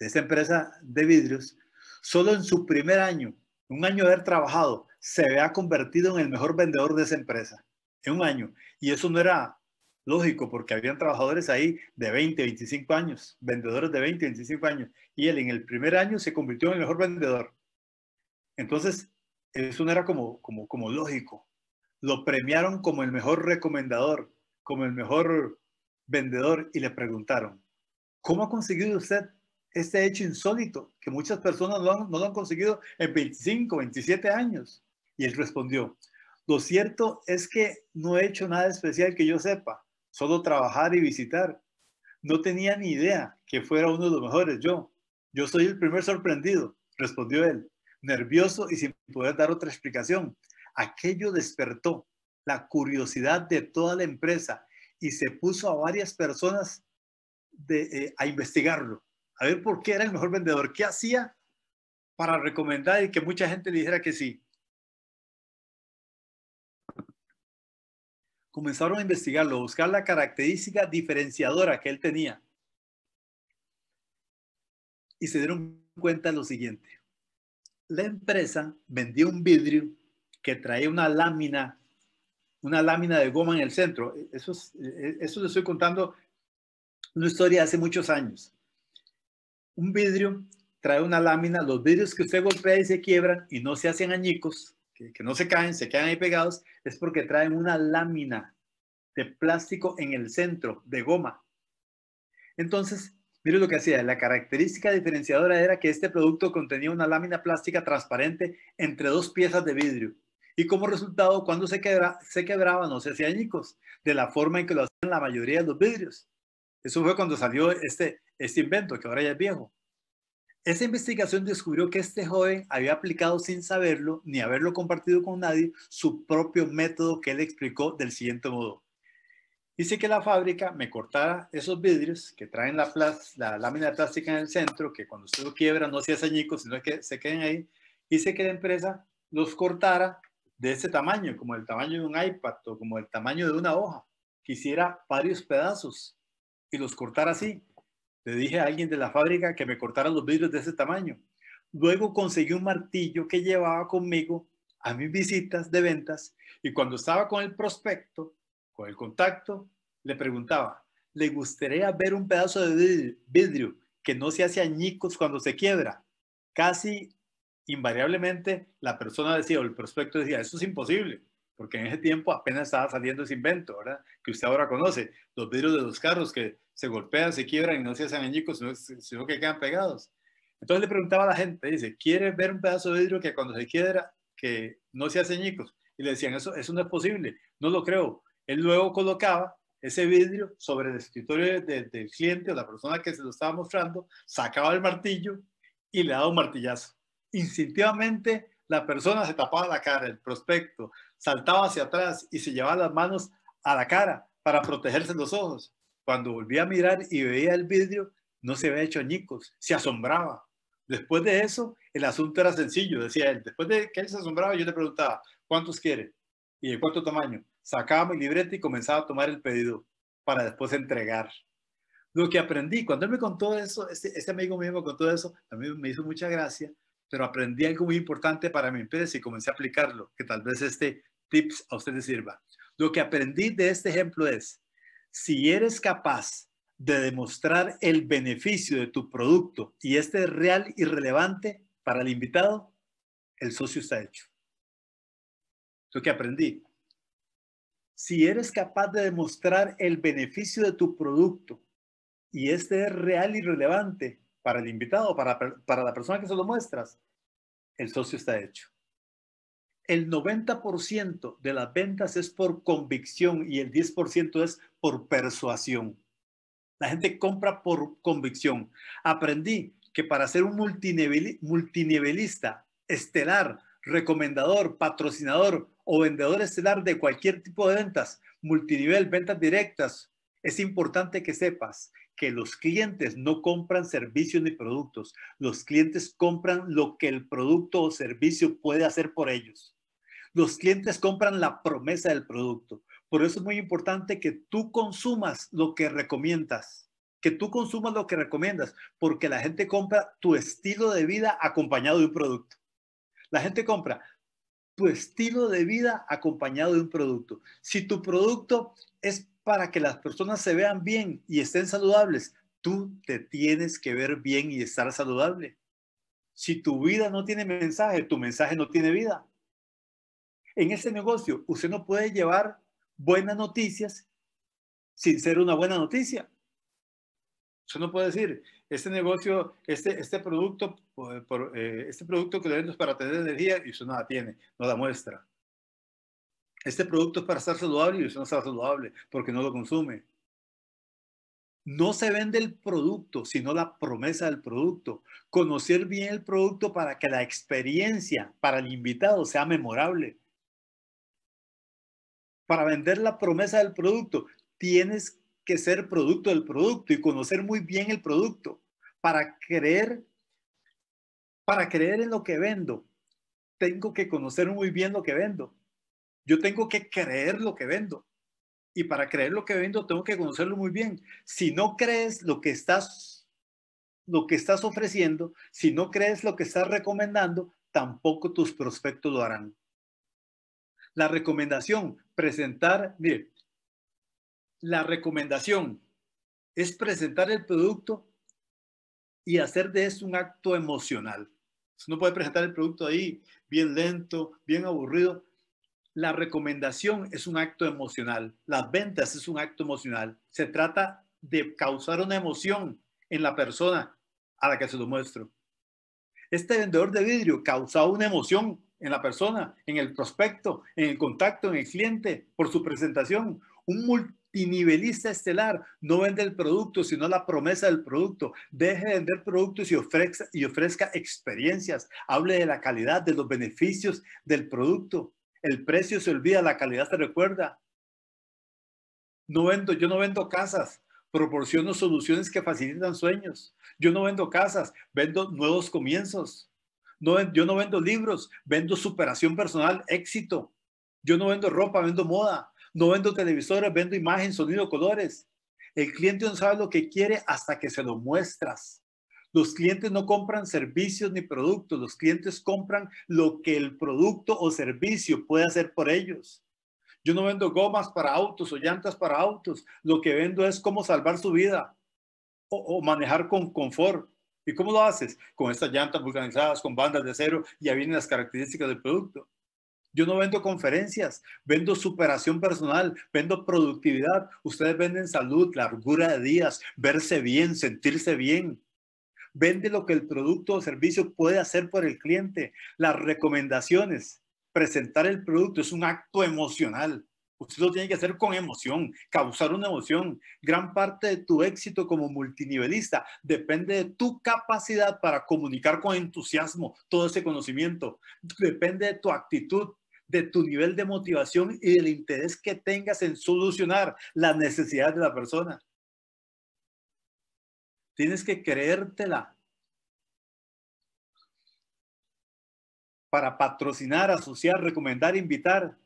de esta empresa de vidrios, solo en su primer año un año de haber trabajado, se vea convertido en el mejor vendedor de esa empresa, en un año. Y eso no era lógico, porque habían trabajadores ahí de 20, 25 años, vendedores de 20, 25 años, y él en el primer año se convirtió en el mejor vendedor. Entonces, eso no era como, como lógico. Lo premiaron como el mejor recomendador, como el mejor vendedor, y le preguntaron, ¿cómo ha conseguido usted este hecho insólito que muchas personas no, lo han conseguido en 25, 27 años? Y él respondió, lo cierto es que no he hecho nada especial que yo sepa, solo trabajar y visitar. No tenía ni idea que fuera uno de los mejores yo. Yo soy el primer sorprendido, respondió él, nervioso y sin poder dar otra explicación. Aquello despertó la curiosidad de toda la empresa y se puso a varias personas eh, a investigarlo a ver por qué era el mejor vendedor, qué hacía para recomendar y que mucha gente le dijera que sí. Comenzaron a investigarlo, a buscar la característica diferenciadora que él tenía. Y se dieron cuenta de lo siguiente. La empresa vendía un vidrio que traía una lámina una lámina de goma en el centro. Eso, es, eh, eso le estoy contando una historia de hace muchos años un vidrio, trae una lámina, los vidrios que usted golpea y se quiebran y no se hacen añicos, que, no se caen, se quedan ahí pegados, es porque traen una lámina de plástico en el centro, de goma. Entonces, mire lo que hacía, la característica diferenciadora era que este producto contenía una lámina plástica transparente entre dos piezas de vidrio. Y como resultado, cuando se, quebraba, se quebraban no se hacían añicos, de la forma en que lo hacían la mayoría de los vidrios. Eso fue cuando salió este, este invento, que ahora ya es viejo. Esa investigación descubrió que este joven había aplicado sin saberlo ni haberlo compartido con nadie su propio método que él explicó del siguiente modo. Hice que la fábrica me cortara esos vidrios que traen la, la lámina plástica en el centro, que cuando usted lo quiebra no se hace añico, sino que se queden ahí. Hice que la empresa los cortara de ese tamaño, como el tamaño de un iPad o como el tamaño de una hoja. Quisiera varios pedazos y los cortara así. Le dije a alguien de la fábrica que me cortara los vidrios de ese tamaño. Luego conseguí un martillo que llevaba conmigo a mis visitas de ventas y cuando estaba con el prospecto, con el contacto, le preguntaba, ¿le gustaría ver un pedazo de vidrio que no se hace añicos cuando se quiebra? Casi invariablemente la persona decía o el prospecto decía, eso es imposible porque en ese tiempo apenas estaba saliendo ese invento, ¿verdad? Que usted ahora conoce, los vidrios de los carros que se golpean, se quiebran y no se hacen añicos, sino, que quedan pegados. Entonces le preguntaba a la gente, dice, ¿quiere ver un pedazo de vidrio que cuando se quiebra, que no se hace añicos? Y le decían, eso, no es posible, no lo creo. Él luego colocaba ese vidrio sobre el escritorio del cliente o la persona que se lo estaba mostrando, sacaba el martillo y le daba un martillazo. Instintivamente la persona se tapaba la cara, el prospecto, saltaba hacia atrás y se llevaba las manos a la cara para protegerse los ojos. Cuando volvía a mirar y veía el vidrio, no se había hecho añicos, se asombraba. Después de eso, el asunto era sencillo, decía él. Después de que él se asombraba, yo le preguntaba, ¿cuántos quiere? ¿Y de cuánto tamaño? Sacaba mi libreta y comenzaba a tomar el pedido para después entregar. Lo que aprendí, cuando él me contó eso, este, este amigo mío me contó eso, a mí me hizo mucha gracia, pero aprendí algo muy importante para mi empresa y comencé a aplicarlo, que tal vez este tips a usted sirva. Lo que aprendí de este ejemplo es, si eres capaz de demostrar el beneficio de tu producto y este es real y relevante para el invitado, el socio está hecho. Lo que aprendí. Si eres capaz de demostrar el beneficio de tu producto y este es real y relevante para el invitado, para, para la persona que se lo muestras, el socio está hecho. El 90% de las ventas es por convicción y el 10% es por persuasión. La gente compra por convicción. Aprendí que para ser un multinivelista, estelar, recomendador, patrocinador o vendedor estelar de cualquier tipo de ventas, multinivel, ventas directas, es importante que sepas los clientes no compran servicios ni productos, los clientes compran lo que el producto o servicio puede hacer por ellos. Los clientes compran la promesa del producto. Por eso es muy importante que tú consumas lo que recomiendas, que tú consumas lo que recomiendas, porque la gente compra tu estilo de vida acompañado de un producto. La gente compra tu estilo de vida acompañado de un producto. Si tu producto es para que las personas se vean bien y estén saludables, tú te tienes que ver bien y estar saludable. Si tu vida no tiene mensaje, tu mensaje no tiene vida. En ese negocio, usted no puede llevar buenas noticias sin ser una buena noticia. Usted no puede decir, este negocio, este, este producto, por, eh, este producto que le para tener energía y usted no la tiene, no la muestra este producto es para estar saludable y eso no está saludable porque no lo consume. No se vende el producto, sino la promesa del producto. Conocer bien el producto para que la experiencia para el invitado sea memorable. Para vender la promesa del producto, tienes que ser producto del producto y conocer muy bien el producto para creer para creer en lo que vendo. Tengo que conocer muy bien lo que vendo. Yo tengo que creer lo que vendo. Y para creer lo que vendo tengo que conocerlo muy bien. Si no crees lo que estás lo que estás ofreciendo, si no crees lo que estás recomendando, tampoco tus prospectos lo harán. La recomendación, presentar, mire, la recomendación es presentar el producto y hacer de eso un acto emocional. no puede presentar el producto ahí bien lento, bien aburrido, la recomendación es un acto emocional, las ventas es un acto emocional. Se trata de causar una emoción en la persona a la que se lo muestro. Este vendedor de vidrio causó una emoción en la persona, en el prospecto, en el contacto, en el cliente, por su presentación. Un multinivelista estelar no vende el producto, sino la promesa del producto. Deje de vender productos y ofrezca, y ofrezca experiencias. Hable de la calidad, de los beneficios del producto. El precio se olvida, la calidad se recuerda. No vendo, yo no vendo casas, proporciono soluciones que facilitan sueños. Yo no vendo casas, vendo nuevos comienzos. yo no vendo libros, vendo superación personal, éxito. Yo no vendo ropa, vendo moda. No vendo televisores, vendo imagen, sonido, colores. El cliente no sabe lo que quiere hasta que se lo muestras. Los clientes no compran servicios ni productos, los clientes compran lo que el producto o servicio puede hacer por ellos. Yo no vendo gomas para autos o llantas para autos, lo que vendo es cómo salvar su vida o, manejar con confort. ¿Y cómo lo haces? Con estas llantas vulcanizadas, con bandas de acero, ya vienen las características del producto. Yo no vendo conferencias, vendo superación personal, vendo productividad. Ustedes venden salud, largura de días, verse bien, sentirse bien vende lo que el producto o servicio puede hacer por el cliente, las recomendaciones, presentar el producto es un acto emocional. Usted lo tiene que hacer con emoción, causar una emoción. Gran parte de tu éxito como multinivelista depende de tu capacidad para comunicar con entusiasmo todo ese conocimiento. Depende de tu actitud, de tu nivel de motivación y del interés que tengas en solucionar las necesidades de la persona. Tienes que creértela para patrocinar, asociar, recomendar, invitar.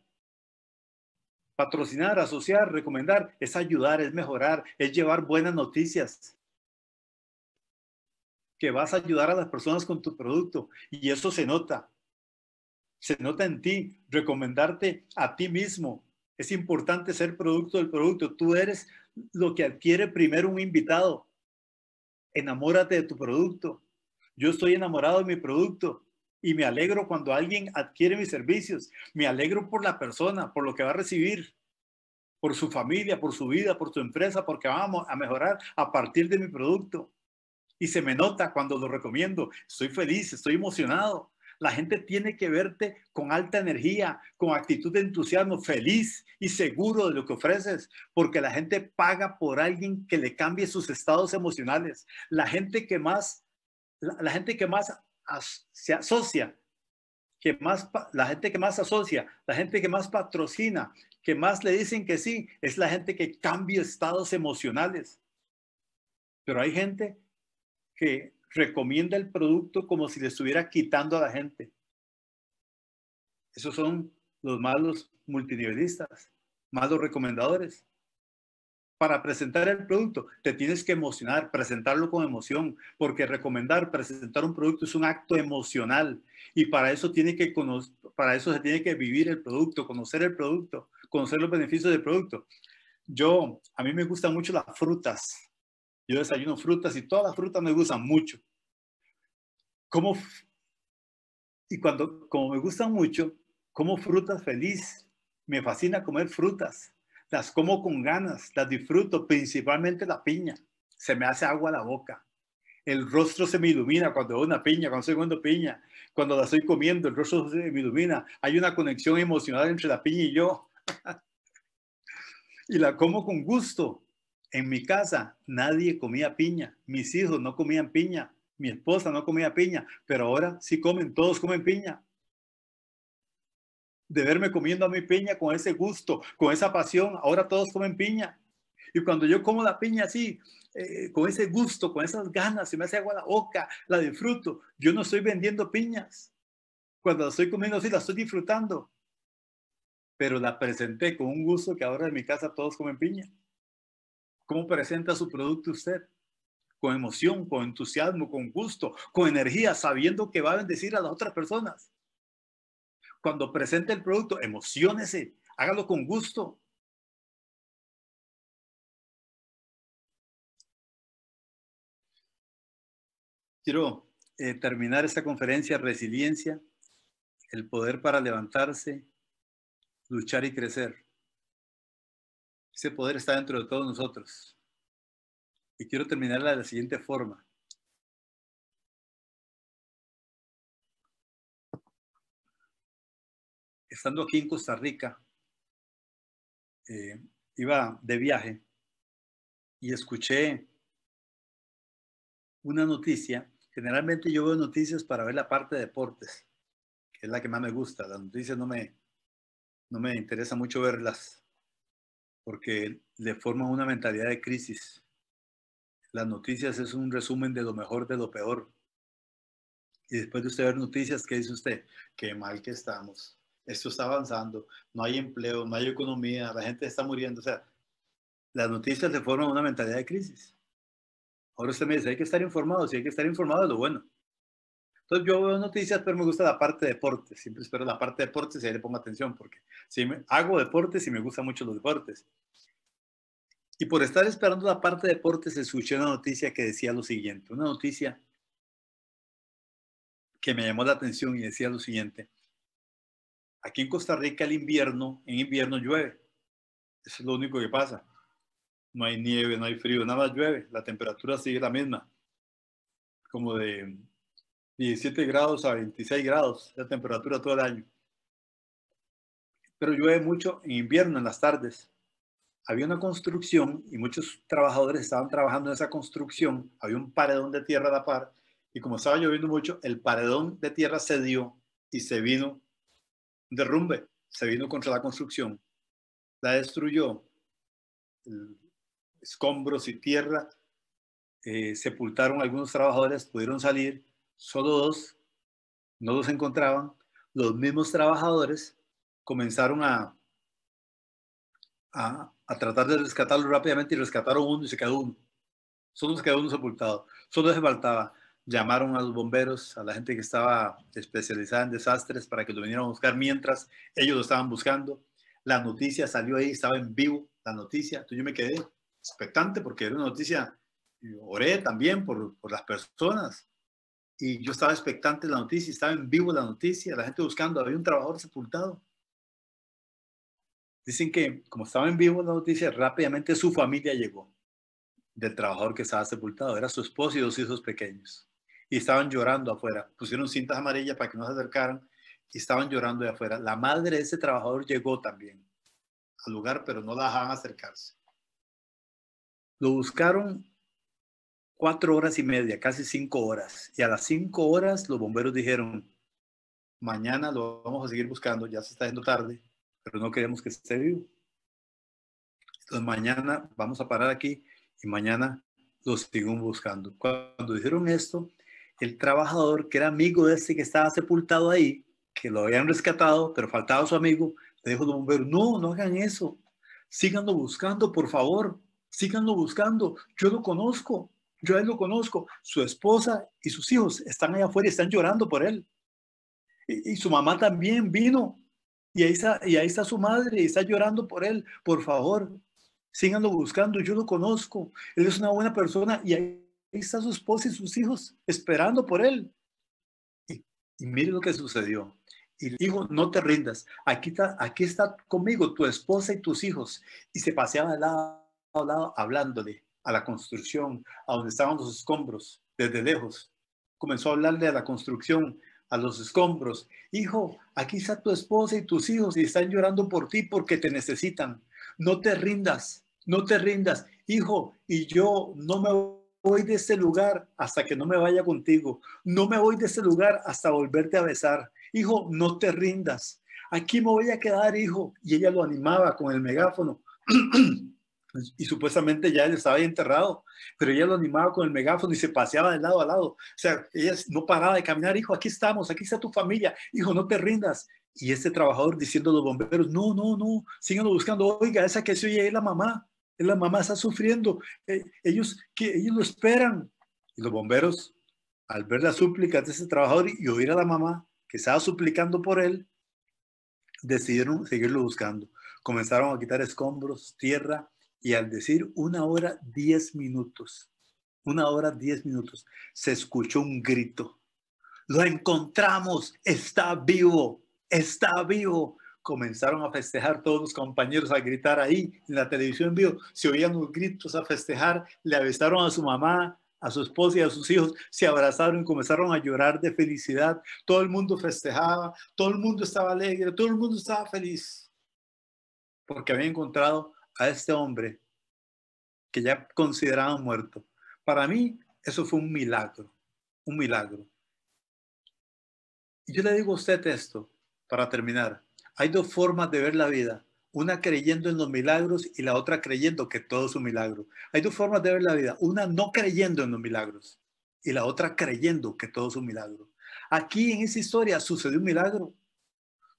Patrocinar, asociar, recomendar es ayudar, es mejorar, es llevar buenas noticias. Que vas a ayudar a las personas con tu producto y eso se nota. Se nota en ti, recomendarte a ti mismo. Es importante ser producto del producto. Tú eres lo que adquiere primero un invitado enamórate de tu producto. Yo estoy enamorado de mi producto y me alegro cuando alguien adquiere mis servicios. Me alegro por la persona, por lo que va a recibir, por su familia, por su vida, por su empresa, porque vamos a mejorar a partir de mi producto. Y se me nota cuando lo recomiendo. Estoy feliz, estoy emocionado. La gente tiene que verte con alta energía, con actitud de entusiasmo, feliz y seguro de lo que ofreces, porque la gente paga por alguien que le cambie sus estados emocionales. La gente que más, la, gente que más se asocia, que más, la gente que más asocia, la gente que más patrocina, que más le dicen que sí, es la gente que cambia estados emocionales. Pero hay gente que recomienda el producto como si le estuviera quitando a la gente. Esos son los malos multinivelistas, malos recomendadores. Para presentar el producto, te tienes que emocionar, presentarlo con emoción, porque recomendar, presentar un producto es un acto emocional y para eso, tiene que para eso se tiene que vivir el producto, conocer el producto, conocer los beneficios del producto. Yo, a mí me gustan mucho las frutas, yo desayuno frutas y todas las frutas me gustan mucho. Como, y cuando, como me gustan mucho, como frutas feliz. Me fascina comer frutas. Las como con ganas, las disfruto, principalmente la piña. Se me hace agua la boca. El rostro se me ilumina cuando veo una piña, cuando estoy comiendo piña, cuando la estoy comiendo, el rostro se me ilumina. Hay una conexión emocional entre la piña y yo. [LAUGHS] y la como con gusto, en mi casa nadie comía piña, mis hijos no comían piña, mi esposa no comía piña, pero ahora sí comen, todos comen piña. De verme comiendo a mi piña con ese gusto, con esa pasión, ahora todos comen piña. Y cuando yo como la piña así, eh, con ese gusto, con esas ganas, se me hace agua la boca, la disfruto. Yo no estoy vendiendo piñas. Cuando la estoy comiendo así, la estoy disfrutando. Pero la presenté con un gusto que ahora en mi casa todos comen piña. ¿Cómo presenta su producto usted? Con emoción, con entusiasmo, con gusto, con energía, sabiendo que va a bendecir a las otras personas. Cuando presente el producto, emocionese, hágalo con gusto. Quiero eh, terminar esta conferencia, resiliencia, el poder para levantarse, luchar y crecer. Ese poder está dentro de todos nosotros. Y quiero terminarla de la siguiente forma. Estando aquí en Costa Rica, eh, iba de viaje y escuché una noticia. Generalmente yo veo noticias para ver la parte de deportes, que es la que más me gusta. Las noticias no me, no me interesa mucho verlas porque le forma una mentalidad de crisis. Las noticias es un resumen de lo mejor de lo peor. Y después de usted ver noticias, ¿qué dice usted? Qué mal que estamos. Esto está avanzando. No hay empleo, no hay economía, la gente está muriendo. O sea, las noticias le forman una mentalidad de crisis. Ahora usted me dice, hay que estar informado. Si hay que estar informado, es lo bueno. Entonces yo veo noticias, pero me gusta la parte de deportes. Siempre espero la parte de deportes y ahí le pongo atención porque si me, hago deportes y me gustan mucho los deportes. Y por estar esperando la parte de deportes, escuché una noticia que decía lo siguiente, una noticia que me llamó la atención y decía lo siguiente. Aquí en Costa Rica el invierno, en invierno llueve. Eso es lo único que pasa. No hay nieve, no hay frío, nada llueve. La temperatura sigue la misma, como de 17 grados a 26 grados, la temperatura todo el año. Pero llueve mucho en invierno, en las tardes. Había una construcción y muchos trabajadores estaban trabajando en esa construcción. Había un paredón de tierra a la par y como estaba lloviendo mucho, el paredón de tierra se dio y se vino derrumbe, se vino contra la construcción. La destruyó. Escombros y tierra eh, sepultaron algunos trabajadores, pudieron salir solo dos, no los encontraban, los mismos trabajadores comenzaron a, a, tratar de rescatarlo rápidamente y rescataron uno y se quedó uno. Solo se quedó uno sepultado. Solo se faltaba. Llamaron a los bomberos, a la gente que estaba especializada en desastres para que lo vinieran a buscar mientras ellos lo estaban buscando. La noticia salió ahí, estaba en vivo la noticia. yo me quedé expectante porque era una noticia. Eh, oré también por, por las personas y yo estaba expectante de la noticia, estaba en vivo la noticia, la gente buscando, había un trabajador sepultado. Dicen que como estaba en vivo la noticia, rápidamente su familia llegó del trabajador que estaba sepultado, era su esposo y dos hijos pequeños. Y estaban llorando afuera, pusieron cintas amarillas para que no se acercaran y estaban llorando de afuera. La madre de ese trabajador llegó también al lugar, pero no la dejaban acercarse. Lo buscaron cuatro horas y media, casi cinco horas. Y a las cinco horas los bomberos dijeron, mañana lo vamos a seguir buscando, ya se está yendo tarde, pero no queremos que esté vivo. Entonces mañana vamos a parar aquí y mañana lo siguen buscando. Cuando dijeron esto, el trabajador que era amigo de ese que estaba sepultado ahí, que lo habían rescatado, pero faltaba su amigo, le dijo al bombero, no, no hagan eso, síganlo buscando, por favor, síganlo buscando, yo lo conozco, yo él lo conozco. Su esposa y sus hijos están allá afuera y están llorando por él. Y, su mamá también vino. Y ahí, está, y ahí está su madre y está llorando por él. Por favor, síganlo buscando. Yo lo conozco. Él es una buena persona y ahí está su esposa y sus hijos esperando por él. Y, y mire lo que sucedió. Y dijo, no te rindas. Aquí está, aquí está conmigo tu esposa y tus hijos. Y se paseaba de lado a lado hablándole a la construcción, a donde estaban los escombros, desde lejos. Comenzó a hablarle a la construcción, a los escombros. Hijo, aquí está tu esposa y tus hijos y están llorando por ti porque te necesitan. No te rindas, no te rindas. Hijo, y yo no me voy de este lugar hasta que no me vaya contigo. No me voy de este lugar hasta volverte a besar. Hijo, no te rindas. Aquí me voy a quedar, hijo. Y ella lo animaba con el megáfono. [CLEARS THROAT] Pues, y supuestamente ya él estaba ahí enterrado, pero ella lo animaba con el megáfono y se paseaba de lado a lado. O sea, ella no paraba de caminar, hijo, aquí estamos, aquí está tu familia, hijo, no te rindas. Y este trabajador diciendo a los bomberos, no, no, no, síganlo buscando, oiga, esa que se oye es la mamá, es la mamá, está sufriendo, eh, ellos, que, ellos lo esperan. Y los bomberos, al ver las súplicas de ese trabajador y oír a la mamá que estaba suplicando por él, decidieron seguirlo buscando. Comenzaron a quitar escombros, tierra, y al decir una hora diez minutos, una hora diez minutos, se escuchó un grito. Lo encontramos, está vivo, está vivo. Comenzaron a festejar todos los compañeros a gritar ahí en la televisión en vivo. Se oían los gritos a festejar, le avisaron a su mamá, a su esposa y a sus hijos, se abrazaron y comenzaron a llorar de felicidad. Todo el mundo festejaba, todo el mundo estaba alegre, todo el mundo estaba feliz, porque había encontrado a este hombre que ya consideraban muerto. Para mí, eso fue un milagro, un milagro. Y yo le digo a usted esto, para terminar. Hay dos formas de ver la vida, una creyendo en los milagros y la otra creyendo que todo es un milagro. Hay dos formas de ver la vida, una no creyendo en los milagros y la otra creyendo que todo es un milagro. Aquí en esa historia sucedió un milagro.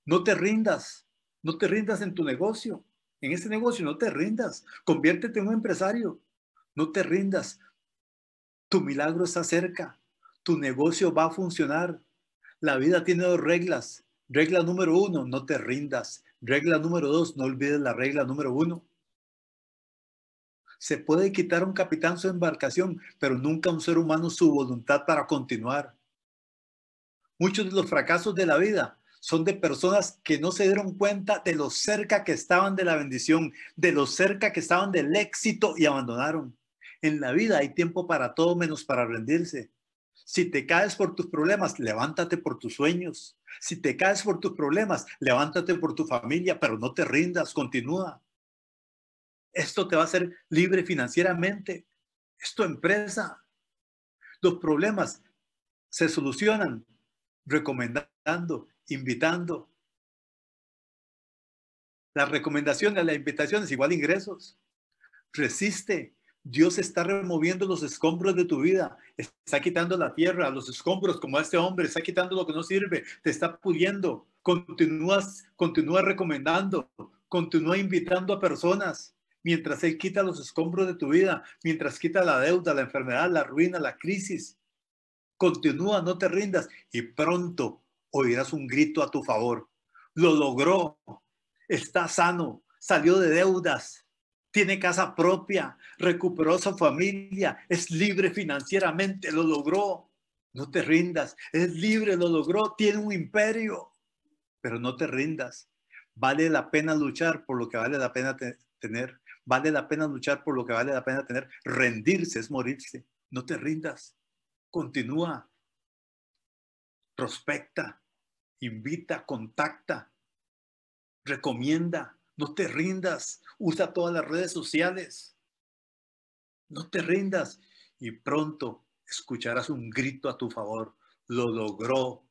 No te rindas, no te rindas en tu negocio, en este negocio no te rindas, conviértete en un empresario, no te rindas. Tu milagro está cerca, tu negocio va a funcionar. La vida tiene dos reglas. Regla número uno, no te rindas. Regla número dos, no olvides la regla número uno. Se puede quitar a un capitán su embarcación, pero nunca un ser humano su voluntad para continuar. Muchos de los fracasos de la vida son de personas que no se dieron cuenta de lo cerca que estaban de la bendición, de lo cerca que estaban del éxito y abandonaron. En la vida hay tiempo para todo menos para rendirse. Si te caes por tus problemas, levántate por tus sueños. Si te caes por tus problemas, levántate por tu familia, pero no te rindas, continúa. Esto te va a hacer libre financieramente. Es empresa. Los problemas se solucionan recomendando invitando. La recomendación a la invitación es igual ingresos. Resiste. Dios está removiendo los escombros de tu vida. Está quitando la tierra, los escombros, como este hombre. Está quitando lo que no sirve. Te está pudiendo. Continúas, continúa recomendando. Continúa invitando a personas mientras Él quita los escombros de tu vida, mientras quita la deuda, la enfermedad, la ruina, la crisis. Continúa, no te rindas y pronto, oirás un grito a tu favor. Lo logró, está sano, salió de deudas, tiene casa propia, recuperó su familia, es libre financieramente, lo logró. No te rindas, es libre, lo logró, tiene un imperio, pero no te rindas. Vale la pena luchar por lo que vale la pena tener, vale la pena luchar por lo que vale la pena tener. Rendirse es morirse, no te rindas, continúa, prospecta, invita, contacta, recomienda, no te rindas, usa todas las redes sociales, no te rindas y pronto escucharás un grito a tu favor, lo logró,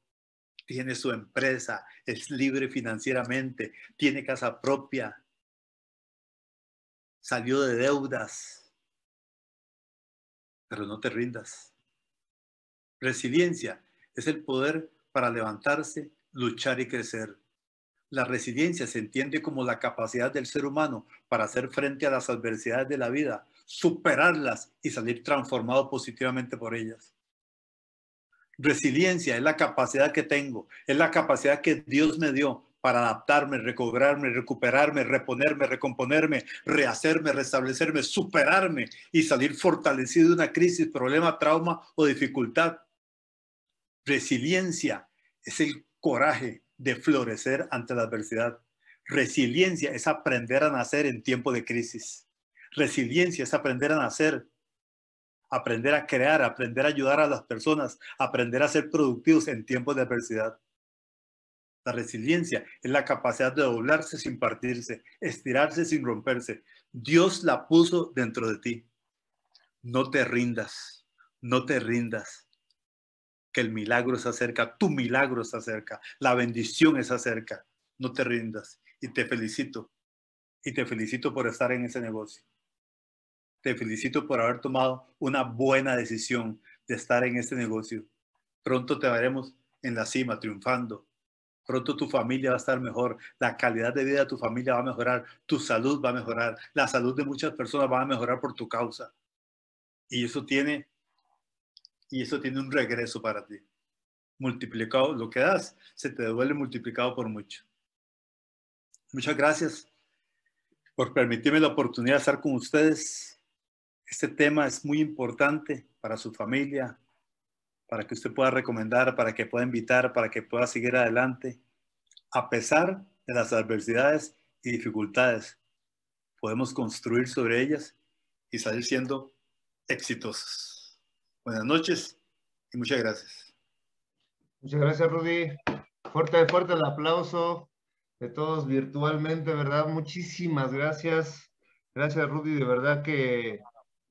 tiene su empresa, es libre financieramente, tiene casa propia, salió de deudas, pero no te rindas. Resiliencia es el poder para levantarse, luchar y crecer. La resiliencia se entiende como la capacidad del ser humano para hacer frente a las adversidades de la vida, superarlas y salir transformado positivamente por ellas. Resiliencia es la capacidad que tengo, es la capacidad que Dios me dio para adaptarme, recobrarme, recuperarme, reponerme, recomponerme, rehacerme, restablecerme, superarme y salir fortalecido de una crisis, problema, trauma o dificultad Resiliencia es el coraje de florecer ante la adversidad. Resiliencia es aprender a nacer en tiempo de crisis. Resiliencia es aprender a nacer, aprender a crear, aprender a ayudar a las personas, aprender a ser productivos en tiempos de adversidad. La resiliencia es la capacidad de doblarse sin partirse, estirarse sin romperse. Dios la puso dentro de ti. No te rindas, no te rindas que el milagro se acerca, tu milagro se acerca, la bendición es acerca. No te rindas y te felicito. Y te felicito por estar en ese negocio. Te felicito por haber tomado una buena decisión de estar en este negocio. Pronto te veremos en la cima, triunfando. Pronto tu familia va a estar mejor, la calidad de vida de tu familia va a mejorar, tu salud va a mejorar, la salud de muchas personas va a mejorar por tu causa. Y eso tiene y eso tiene un regreso para ti. Multiplicado, lo que das se te devuelve multiplicado por mucho. Muchas gracias por permitirme la oportunidad de estar con ustedes. Este tema es muy importante para su familia, para que usted pueda recomendar, para que pueda invitar, para que pueda seguir adelante, a pesar de las adversidades y dificultades. Podemos construir sobre ellas y salir siendo exitosos. Buenas noches y muchas gracias. Muchas gracias, Rudy. Fuerte, fuerte el aplauso de todos virtualmente, ¿verdad? Muchísimas gracias. Gracias, Rudy. De verdad que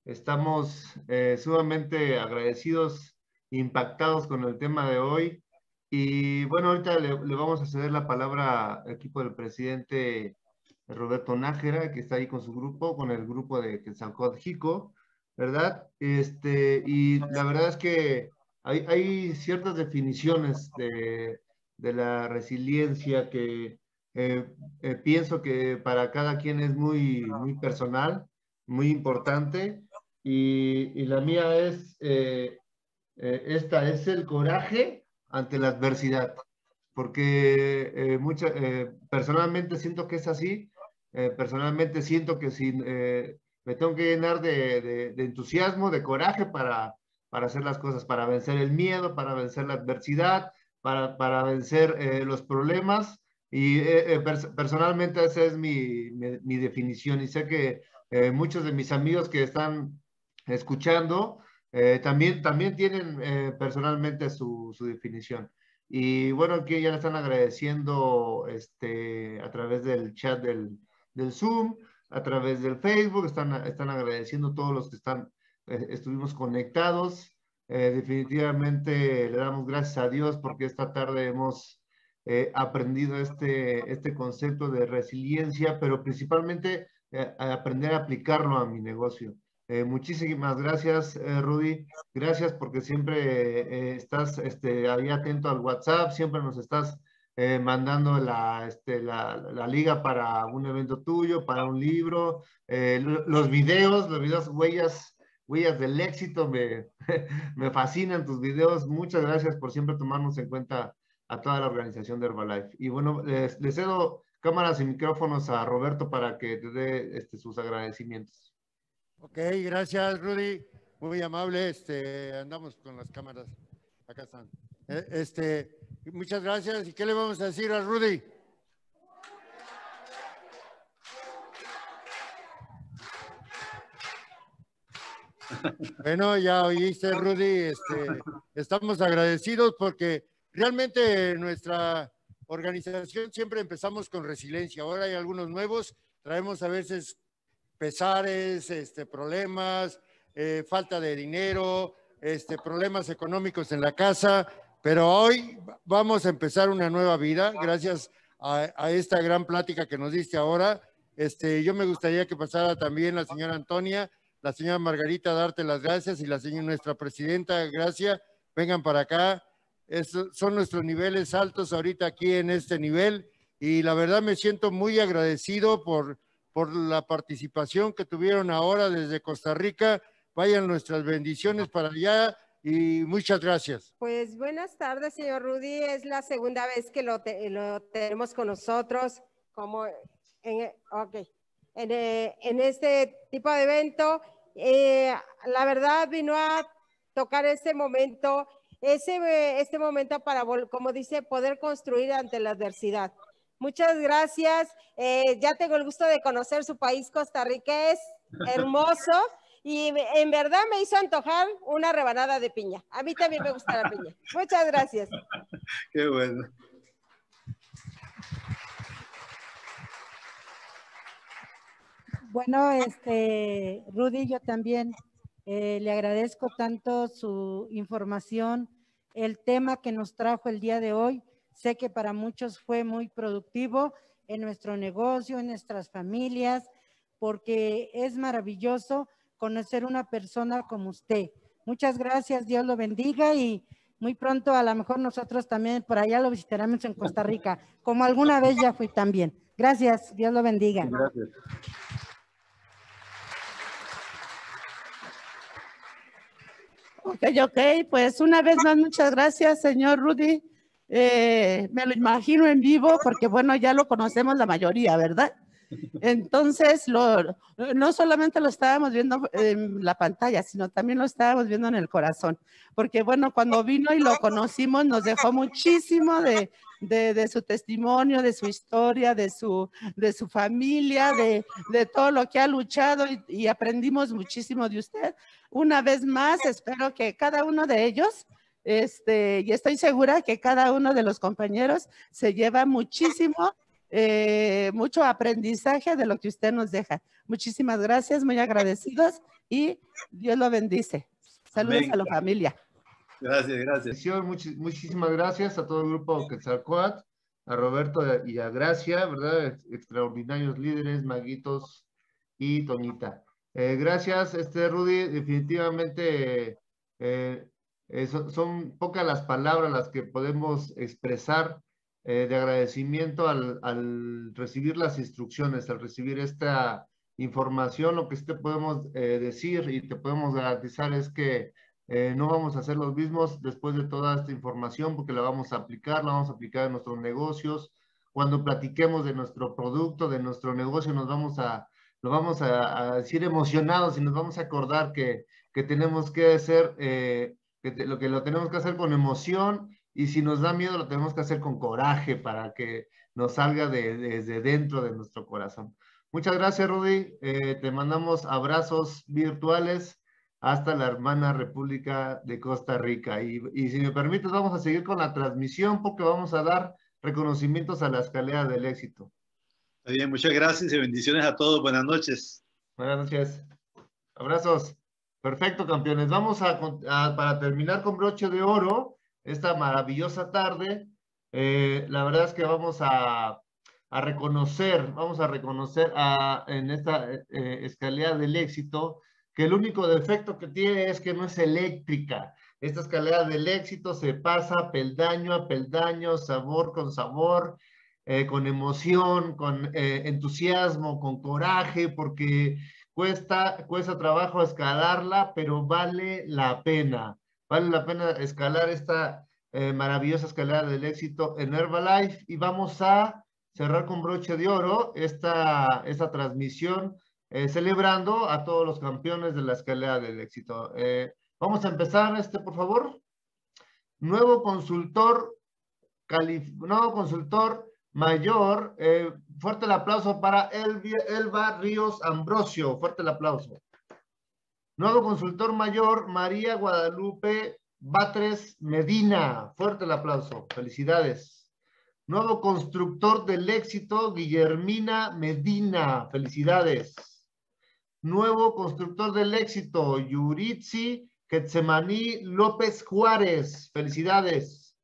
estamos eh, sumamente agradecidos, impactados con el tema de hoy. Y bueno, ahorita le, vamos a ceder la palabra al equipo del presidente Roberto Nájera, que está ahí con su grupo, con el grupo de Quetzalcóatl Jico. ¿verdad? Este, y la verdad es que hay, ciertas definiciones de, de, la resiliencia que eh, eh, pienso que para cada quien es muy, muy personal, muy importante, y, y la mía es, eh, esta es el coraje ante la adversidad, porque mucha, personalmente siento que es así, personalmente siento que si me tengo que llenar de, de, entusiasmo, de coraje para, hacer las cosas, para vencer el miedo, para vencer la adversidad, para, vencer eh, los problemas. Y eh, eh, personalmente esa es mi, definición y sé que muchos de mis amigos que están escuchando también, también tienen personalmente su, definición. Y bueno, aquí ya le están agradeciendo este, a través del chat del, del Zoom a través del Facebook, están, están agradeciendo todos los que están, eh, estuvimos conectados. Eh, definitivamente le damos gracias a Dios porque esta tarde hemos eh, aprendido este, este concepto de resiliencia, pero principalmente aprender a aplicarlo a mi negocio. muchísimas gracias, Rudy. Gracias porque siempre estás este, ahí atento al WhatsApp, siempre nos estás eh, mandando la, este, la, la, liga para un evento tuyo, para un libro, eh, los videos, los videos huellas, huellas del éxito, me, [LAUGHS] me fascinan tus videos. Muchas gracias por siempre tomarnos en cuenta a toda la organización de Herbalife. Y bueno, les, cedo cámaras y micrófonos a Roberto para que te dé este, sus agradecimientos. Ok, gracias Rudy, muy amable, este, andamos con las cámaras, acá están. E, este, Muchas gracias. ¿Y qué le vamos a decir a Rudy? Bueno, ya oíste, Rudy. Este, estamos agradecidos porque realmente nuestra organización siempre empezamos con resiliencia. Ahora hay algunos nuevos. Traemos a veces pesares, este, problemas, eh, falta de dinero, este, problemas económicos en la casa pero hoy vamos a empezar una nueva vida gracias a, esta gran plática que nos diste ahora. Este, yo me gustaría que pasara también la señora Antonia, la señora Margarita, darte las gracias y la señora, nuestra presidenta, gracias. Vengan para acá. son nuestros niveles altos ahorita aquí en este nivel y la verdad me siento muy agradecido por, por la participación que tuvieron ahora desde Costa Rica. Vayan nuestras bendiciones para allá y muchas gracias. Pues buenas tardes, señor Rudy. Es la segunda vez que lo, tenemos con nosotros como en, eh, eh, este tipo de evento. Eh, la verdad vino a tocar este momento, ese, este momento para, como dice, poder construir ante la adversidad. Muchas gracias. ya tengo el gusto de conocer su país Costa Rica. Es [LAUGHS] hermoso y en verdad me hizo antojar una rebanada de piña. A mí también me gusta la piña. Muchas gracias. [LAUGHS] Qué bueno. Bueno, este, Rudy, yo también eh, le agradezco tanto su información, el tema que nos trajo el día de hoy. Sé que para muchos fue muy productivo en nuestro negocio, en nuestras familias, porque es maravilloso conocer una persona como usted. Muchas gracias, Dios lo bendiga y muy pronto a lo mejor nosotros también por allá lo visitaremos en Costa Rica, como alguna vez ya fui también. Gracias, Dios lo bendiga. Ok, ok, pues una vez más, muchas gracias, señor Rudy. Eh, me lo imagino en vivo porque, bueno, ya lo conocemos la mayoría, ¿verdad? Entonces, no solamente lo estábamos viendo en la pantalla, sino también lo estábamos viendo en el corazón. Porque bueno, cuando vino y lo conocimos, nos dejó muchísimo de, su testimonio, de su historia, de su, de su familia, de, todo lo que ha luchado y, aprendimos muchísimo de usted. Una vez más, espero que cada uno de ellos, este, y estoy segura que cada uno de los compañeros se lleva muchísimo eh, mucho aprendizaje de lo que usted nos deja. Muchísimas gracias, muy agradecidos y Dios lo bendice. Saludos a la familia. Gracias, gracias. muchísimas gracias a todo el grupo Quetzalcoatl, a Roberto y a Gracia, ¿verdad? Extraordinarios líderes, Maguitos y Tonita. Eh, gracias, este Rudy, definitivamente eh, son pocas las palabras las que podemos expresar eh, de agradecimiento al, recibir las instrucciones, al recibir esta información, lo que sí te podemos eh, decir y te podemos garantizar es que eh, no vamos a hacer los mismos después de toda esta información porque la vamos a aplicar, la vamos a aplicar en nuestros negocios. Cuando platiquemos de nuestro producto, de nuestro negocio, nos vamos a, lo vamos a, decir emocionados y nos vamos a acordar que, que tenemos que hacer, lo que lo tenemos que hacer con emoción y si nos da miedo, lo tenemos que hacer con coraje para que nos salga desde dentro de nuestro corazón. Muchas gracias, Rudy. Eh, te mandamos abrazos virtuales hasta la hermana República de Costa Rica. Y, y, si me permites, vamos a seguir con la transmisión porque vamos a dar reconocimientos a la escalera del éxito. bien, muchas gracias y bendiciones a todos. Buenas noches. Buenas noches. Abrazos. Perfecto, campeones. Vamos a, a para terminar con broche de oro esta maravillosa tarde. Eh, la verdad es que vamos a, reconocer, vamos a reconocer en esta eh, escalera del éxito que el único defecto que tiene es que no es eléctrica. Esta escalera del éxito se pasa peldaño a peldaño, sabor con sabor, eh, con emoción, con entusiasmo, con coraje, porque cuesta, cuesta trabajo escalarla, pero vale la pena. Vale la pena escalar esta eh, maravillosa escalera del éxito en Herbalife y vamos a cerrar con broche de oro esta, esta transmisión eh, celebrando a todos los campeones de la escalera del éxito. Eh, vamos a empezar este, por favor. Nuevo consultor, nuevo consultor mayor. fuerte el aplauso para Elba Ríos Ambrosio. Fuerte el aplauso. Nuevo consultor mayor, María Guadalupe Batres Medina. Fuerte el aplauso. Felicidades. Nuevo constructor del éxito, Guillermina Medina. Felicidades. Nuevo constructor del éxito, Yuritsi Getsemaní López Juárez. Felicidades.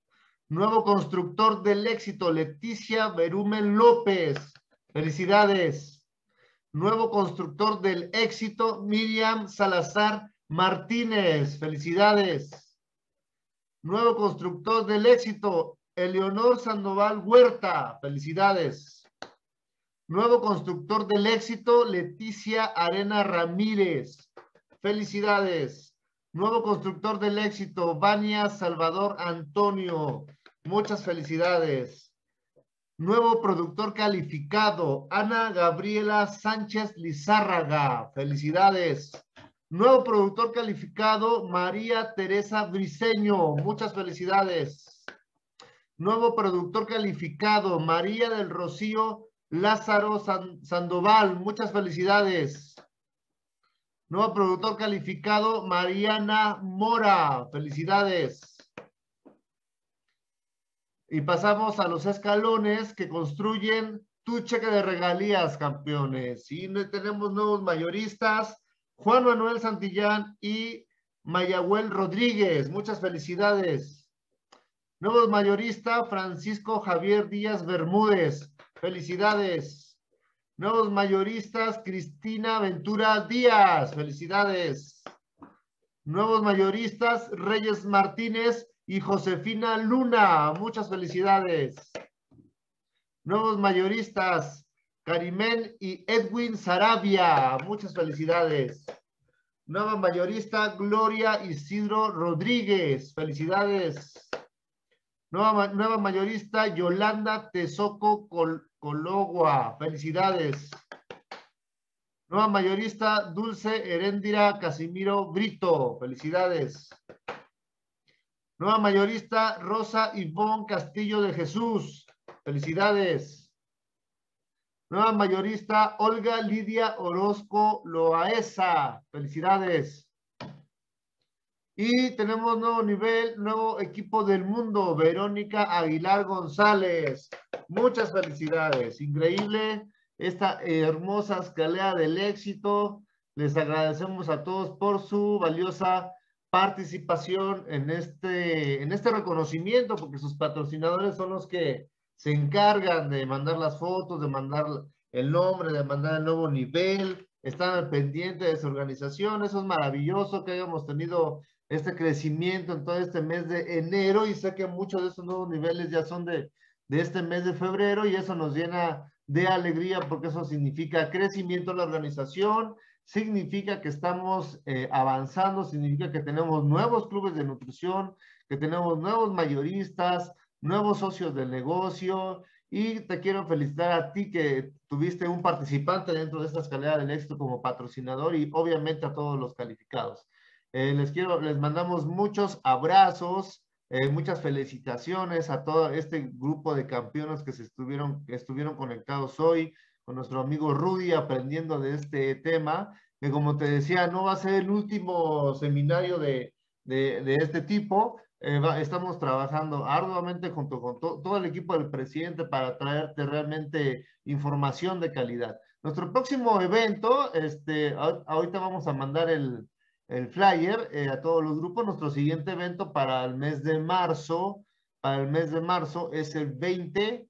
Nuevo constructor del éxito, Leticia Berumen López. Felicidades nuevo constructor del éxito, Miriam Salazar Martínez. Felicidades. Nuevo constructor del éxito, Eleonor Sandoval Huerta. Felicidades. Nuevo constructor del éxito, Leticia Arena Ramírez. Felicidades. Nuevo constructor del éxito, Vania Salvador Antonio. Muchas felicidades. Nuevo productor calificado, Ana Gabriela Sánchez Lizárraga. Felicidades. Nuevo productor calificado, María Teresa Briseño. Muchas felicidades. Nuevo productor calificado, María del Rocío Lázaro Sandoval. Muchas felicidades. Nuevo productor calificado, Mariana Mora. Felicidades. Y pasamos a los escalones que construyen tu cheque de regalías, campeones. Y tenemos nuevos mayoristas, Juan Manuel Santillán y Mayagüel Rodríguez. Muchas felicidades. nuevos mayorista, Francisco Javier Díaz Bermúdez. Felicidades. Nuevos mayoristas, Cristina Ventura Díaz. Felicidades. Nuevos mayoristas, Reyes Martínez y Josefina Luna. Muchas felicidades. Nuevos mayoristas, Karimén y Edwin Sarabia. Muchas felicidades. Nueva mayorista, Gloria Isidro Rodríguez. Felicidades. Nueva, mayorista, Yolanda Tezoco Cologua. Felicidades. Nueva mayorista, Dulce Heréndira Casimiro Brito. Felicidades. Nueva mayorista Rosa Ivonne Castillo de Jesús. Felicidades. Nueva mayorista Olga Lidia Orozco Loaesa. Felicidades. Y tenemos nuevo nivel, nuevo equipo del mundo, Verónica Aguilar González. Muchas felicidades. Increíble esta hermosa escalera del éxito. Les agradecemos a todos por su valiosa participación en este, en este reconocimiento, porque sus patrocinadores son los que se encargan de mandar las fotos, de mandar el nombre, de mandar el nuevo nivel, están al pendiente de su organización. Eso es maravilloso que hayamos tenido este crecimiento en todo este mes de enero y sé que muchos de esos nuevos niveles ya son de, de este mes de febrero y eso nos llena de alegría porque eso significa crecimiento en la organización, significa que estamos eh, avanzando, significa que tenemos nuevos clubes de nutrición, que tenemos nuevos mayoristas, nuevos socios del negocio. Y te quiero felicitar a ti que tuviste un participante dentro de esta escalera del éxito como patrocinador y obviamente a todos los calificados. Eh, les quiero, les mandamos muchos abrazos, eh, muchas felicitaciones a todo este grupo de campeones que se estuvieron, que estuvieron conectados hoy nuestro amigo Rudy aprendiendo de este tema, que como te decía, no va a ser el último seminario de, de, este tipo. Eh, estamos trabajando arduamente junto con todo el equipo del presidente para traerte realmente información de calidad. Nuestro próximo evento, este, ahorita vamos a mandar el, el flyer eh, a todos los grupos. Nuestro siguiente evento para el mes de marzo, para el mes de marzo es el 20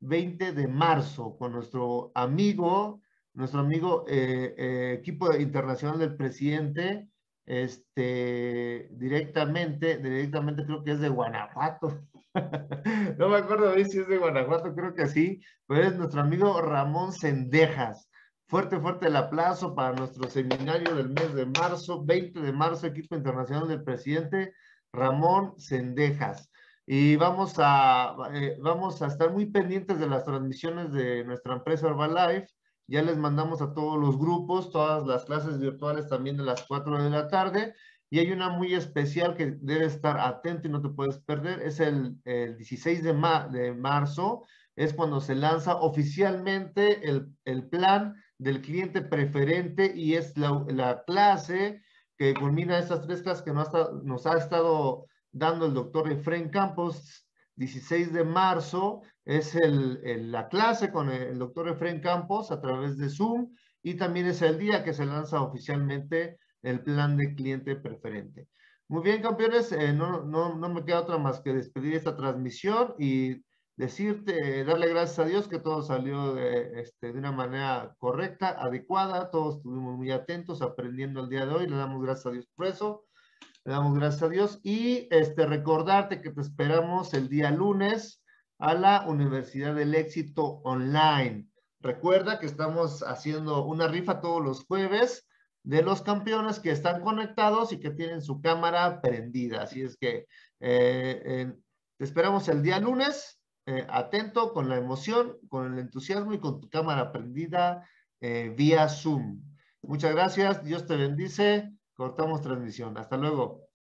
20 de marzo con nuestro amigo, nuestro amigo eh, eh, equipo internacional del presidente, este, directamente, directamente creo que es de Guanajuato. [LAUGHS] no me acuerdo si es de Guanajuato, creo que sí, pero es nuestro amigo Ramón Sendejas. Fuerte, fuerte el aplauso para nuestro seminario del mes de marzo, 20 de marzo, equipo internacional del presidente Ramón Sendejas y vamos a, eh, vamos a estar muy pendientes de las transmisiones de nuestra empresa Herbalife. Ya les mandamos a todos los grupos, todas las clases virtuales también de las 4 de la tarde. Y hay una muy especial que debe estar atento y no te puedes perder. Es el, el 16 de, de, marzo, es cuando se lanza oficialmente el, el plan del cliente preferente y es la, la, clase que culmina estas tres clases que nos nos ha estado dando el doctor Efraín Campos. 16 de marzo es el, la clase con el, doctor Efraín Campos a través de Zoom y también es el día que se lanza oficialmente el plan de cliente preferente. Muy bien, campeones, eh, no, no, no, me queda otra más que despedir esta transmisión y decirte, darle gracias a Dios que todo salió de, este, de una manera correcta, adecuada, todos estuvimos muy atentos aprendiendo el día de hoy, le damos gracias a Dios por eso. Le damos gracias a Dios y este, recordarte que te esperamos el día lunes a la Universidad del Éxito Online. Recuerda que estamos haciendo una rifa todos los jueves de los campeones que están conectados y que tienen su cámara prendida. Así es que eh, te esperamos el día lunes, eh, atento, con la emoción, con el entusiasmo y con tu cámara prendida eh, vía Zoom. Muchas gracias, Dios te bendice. Cortamos transmisión. Hasta luego.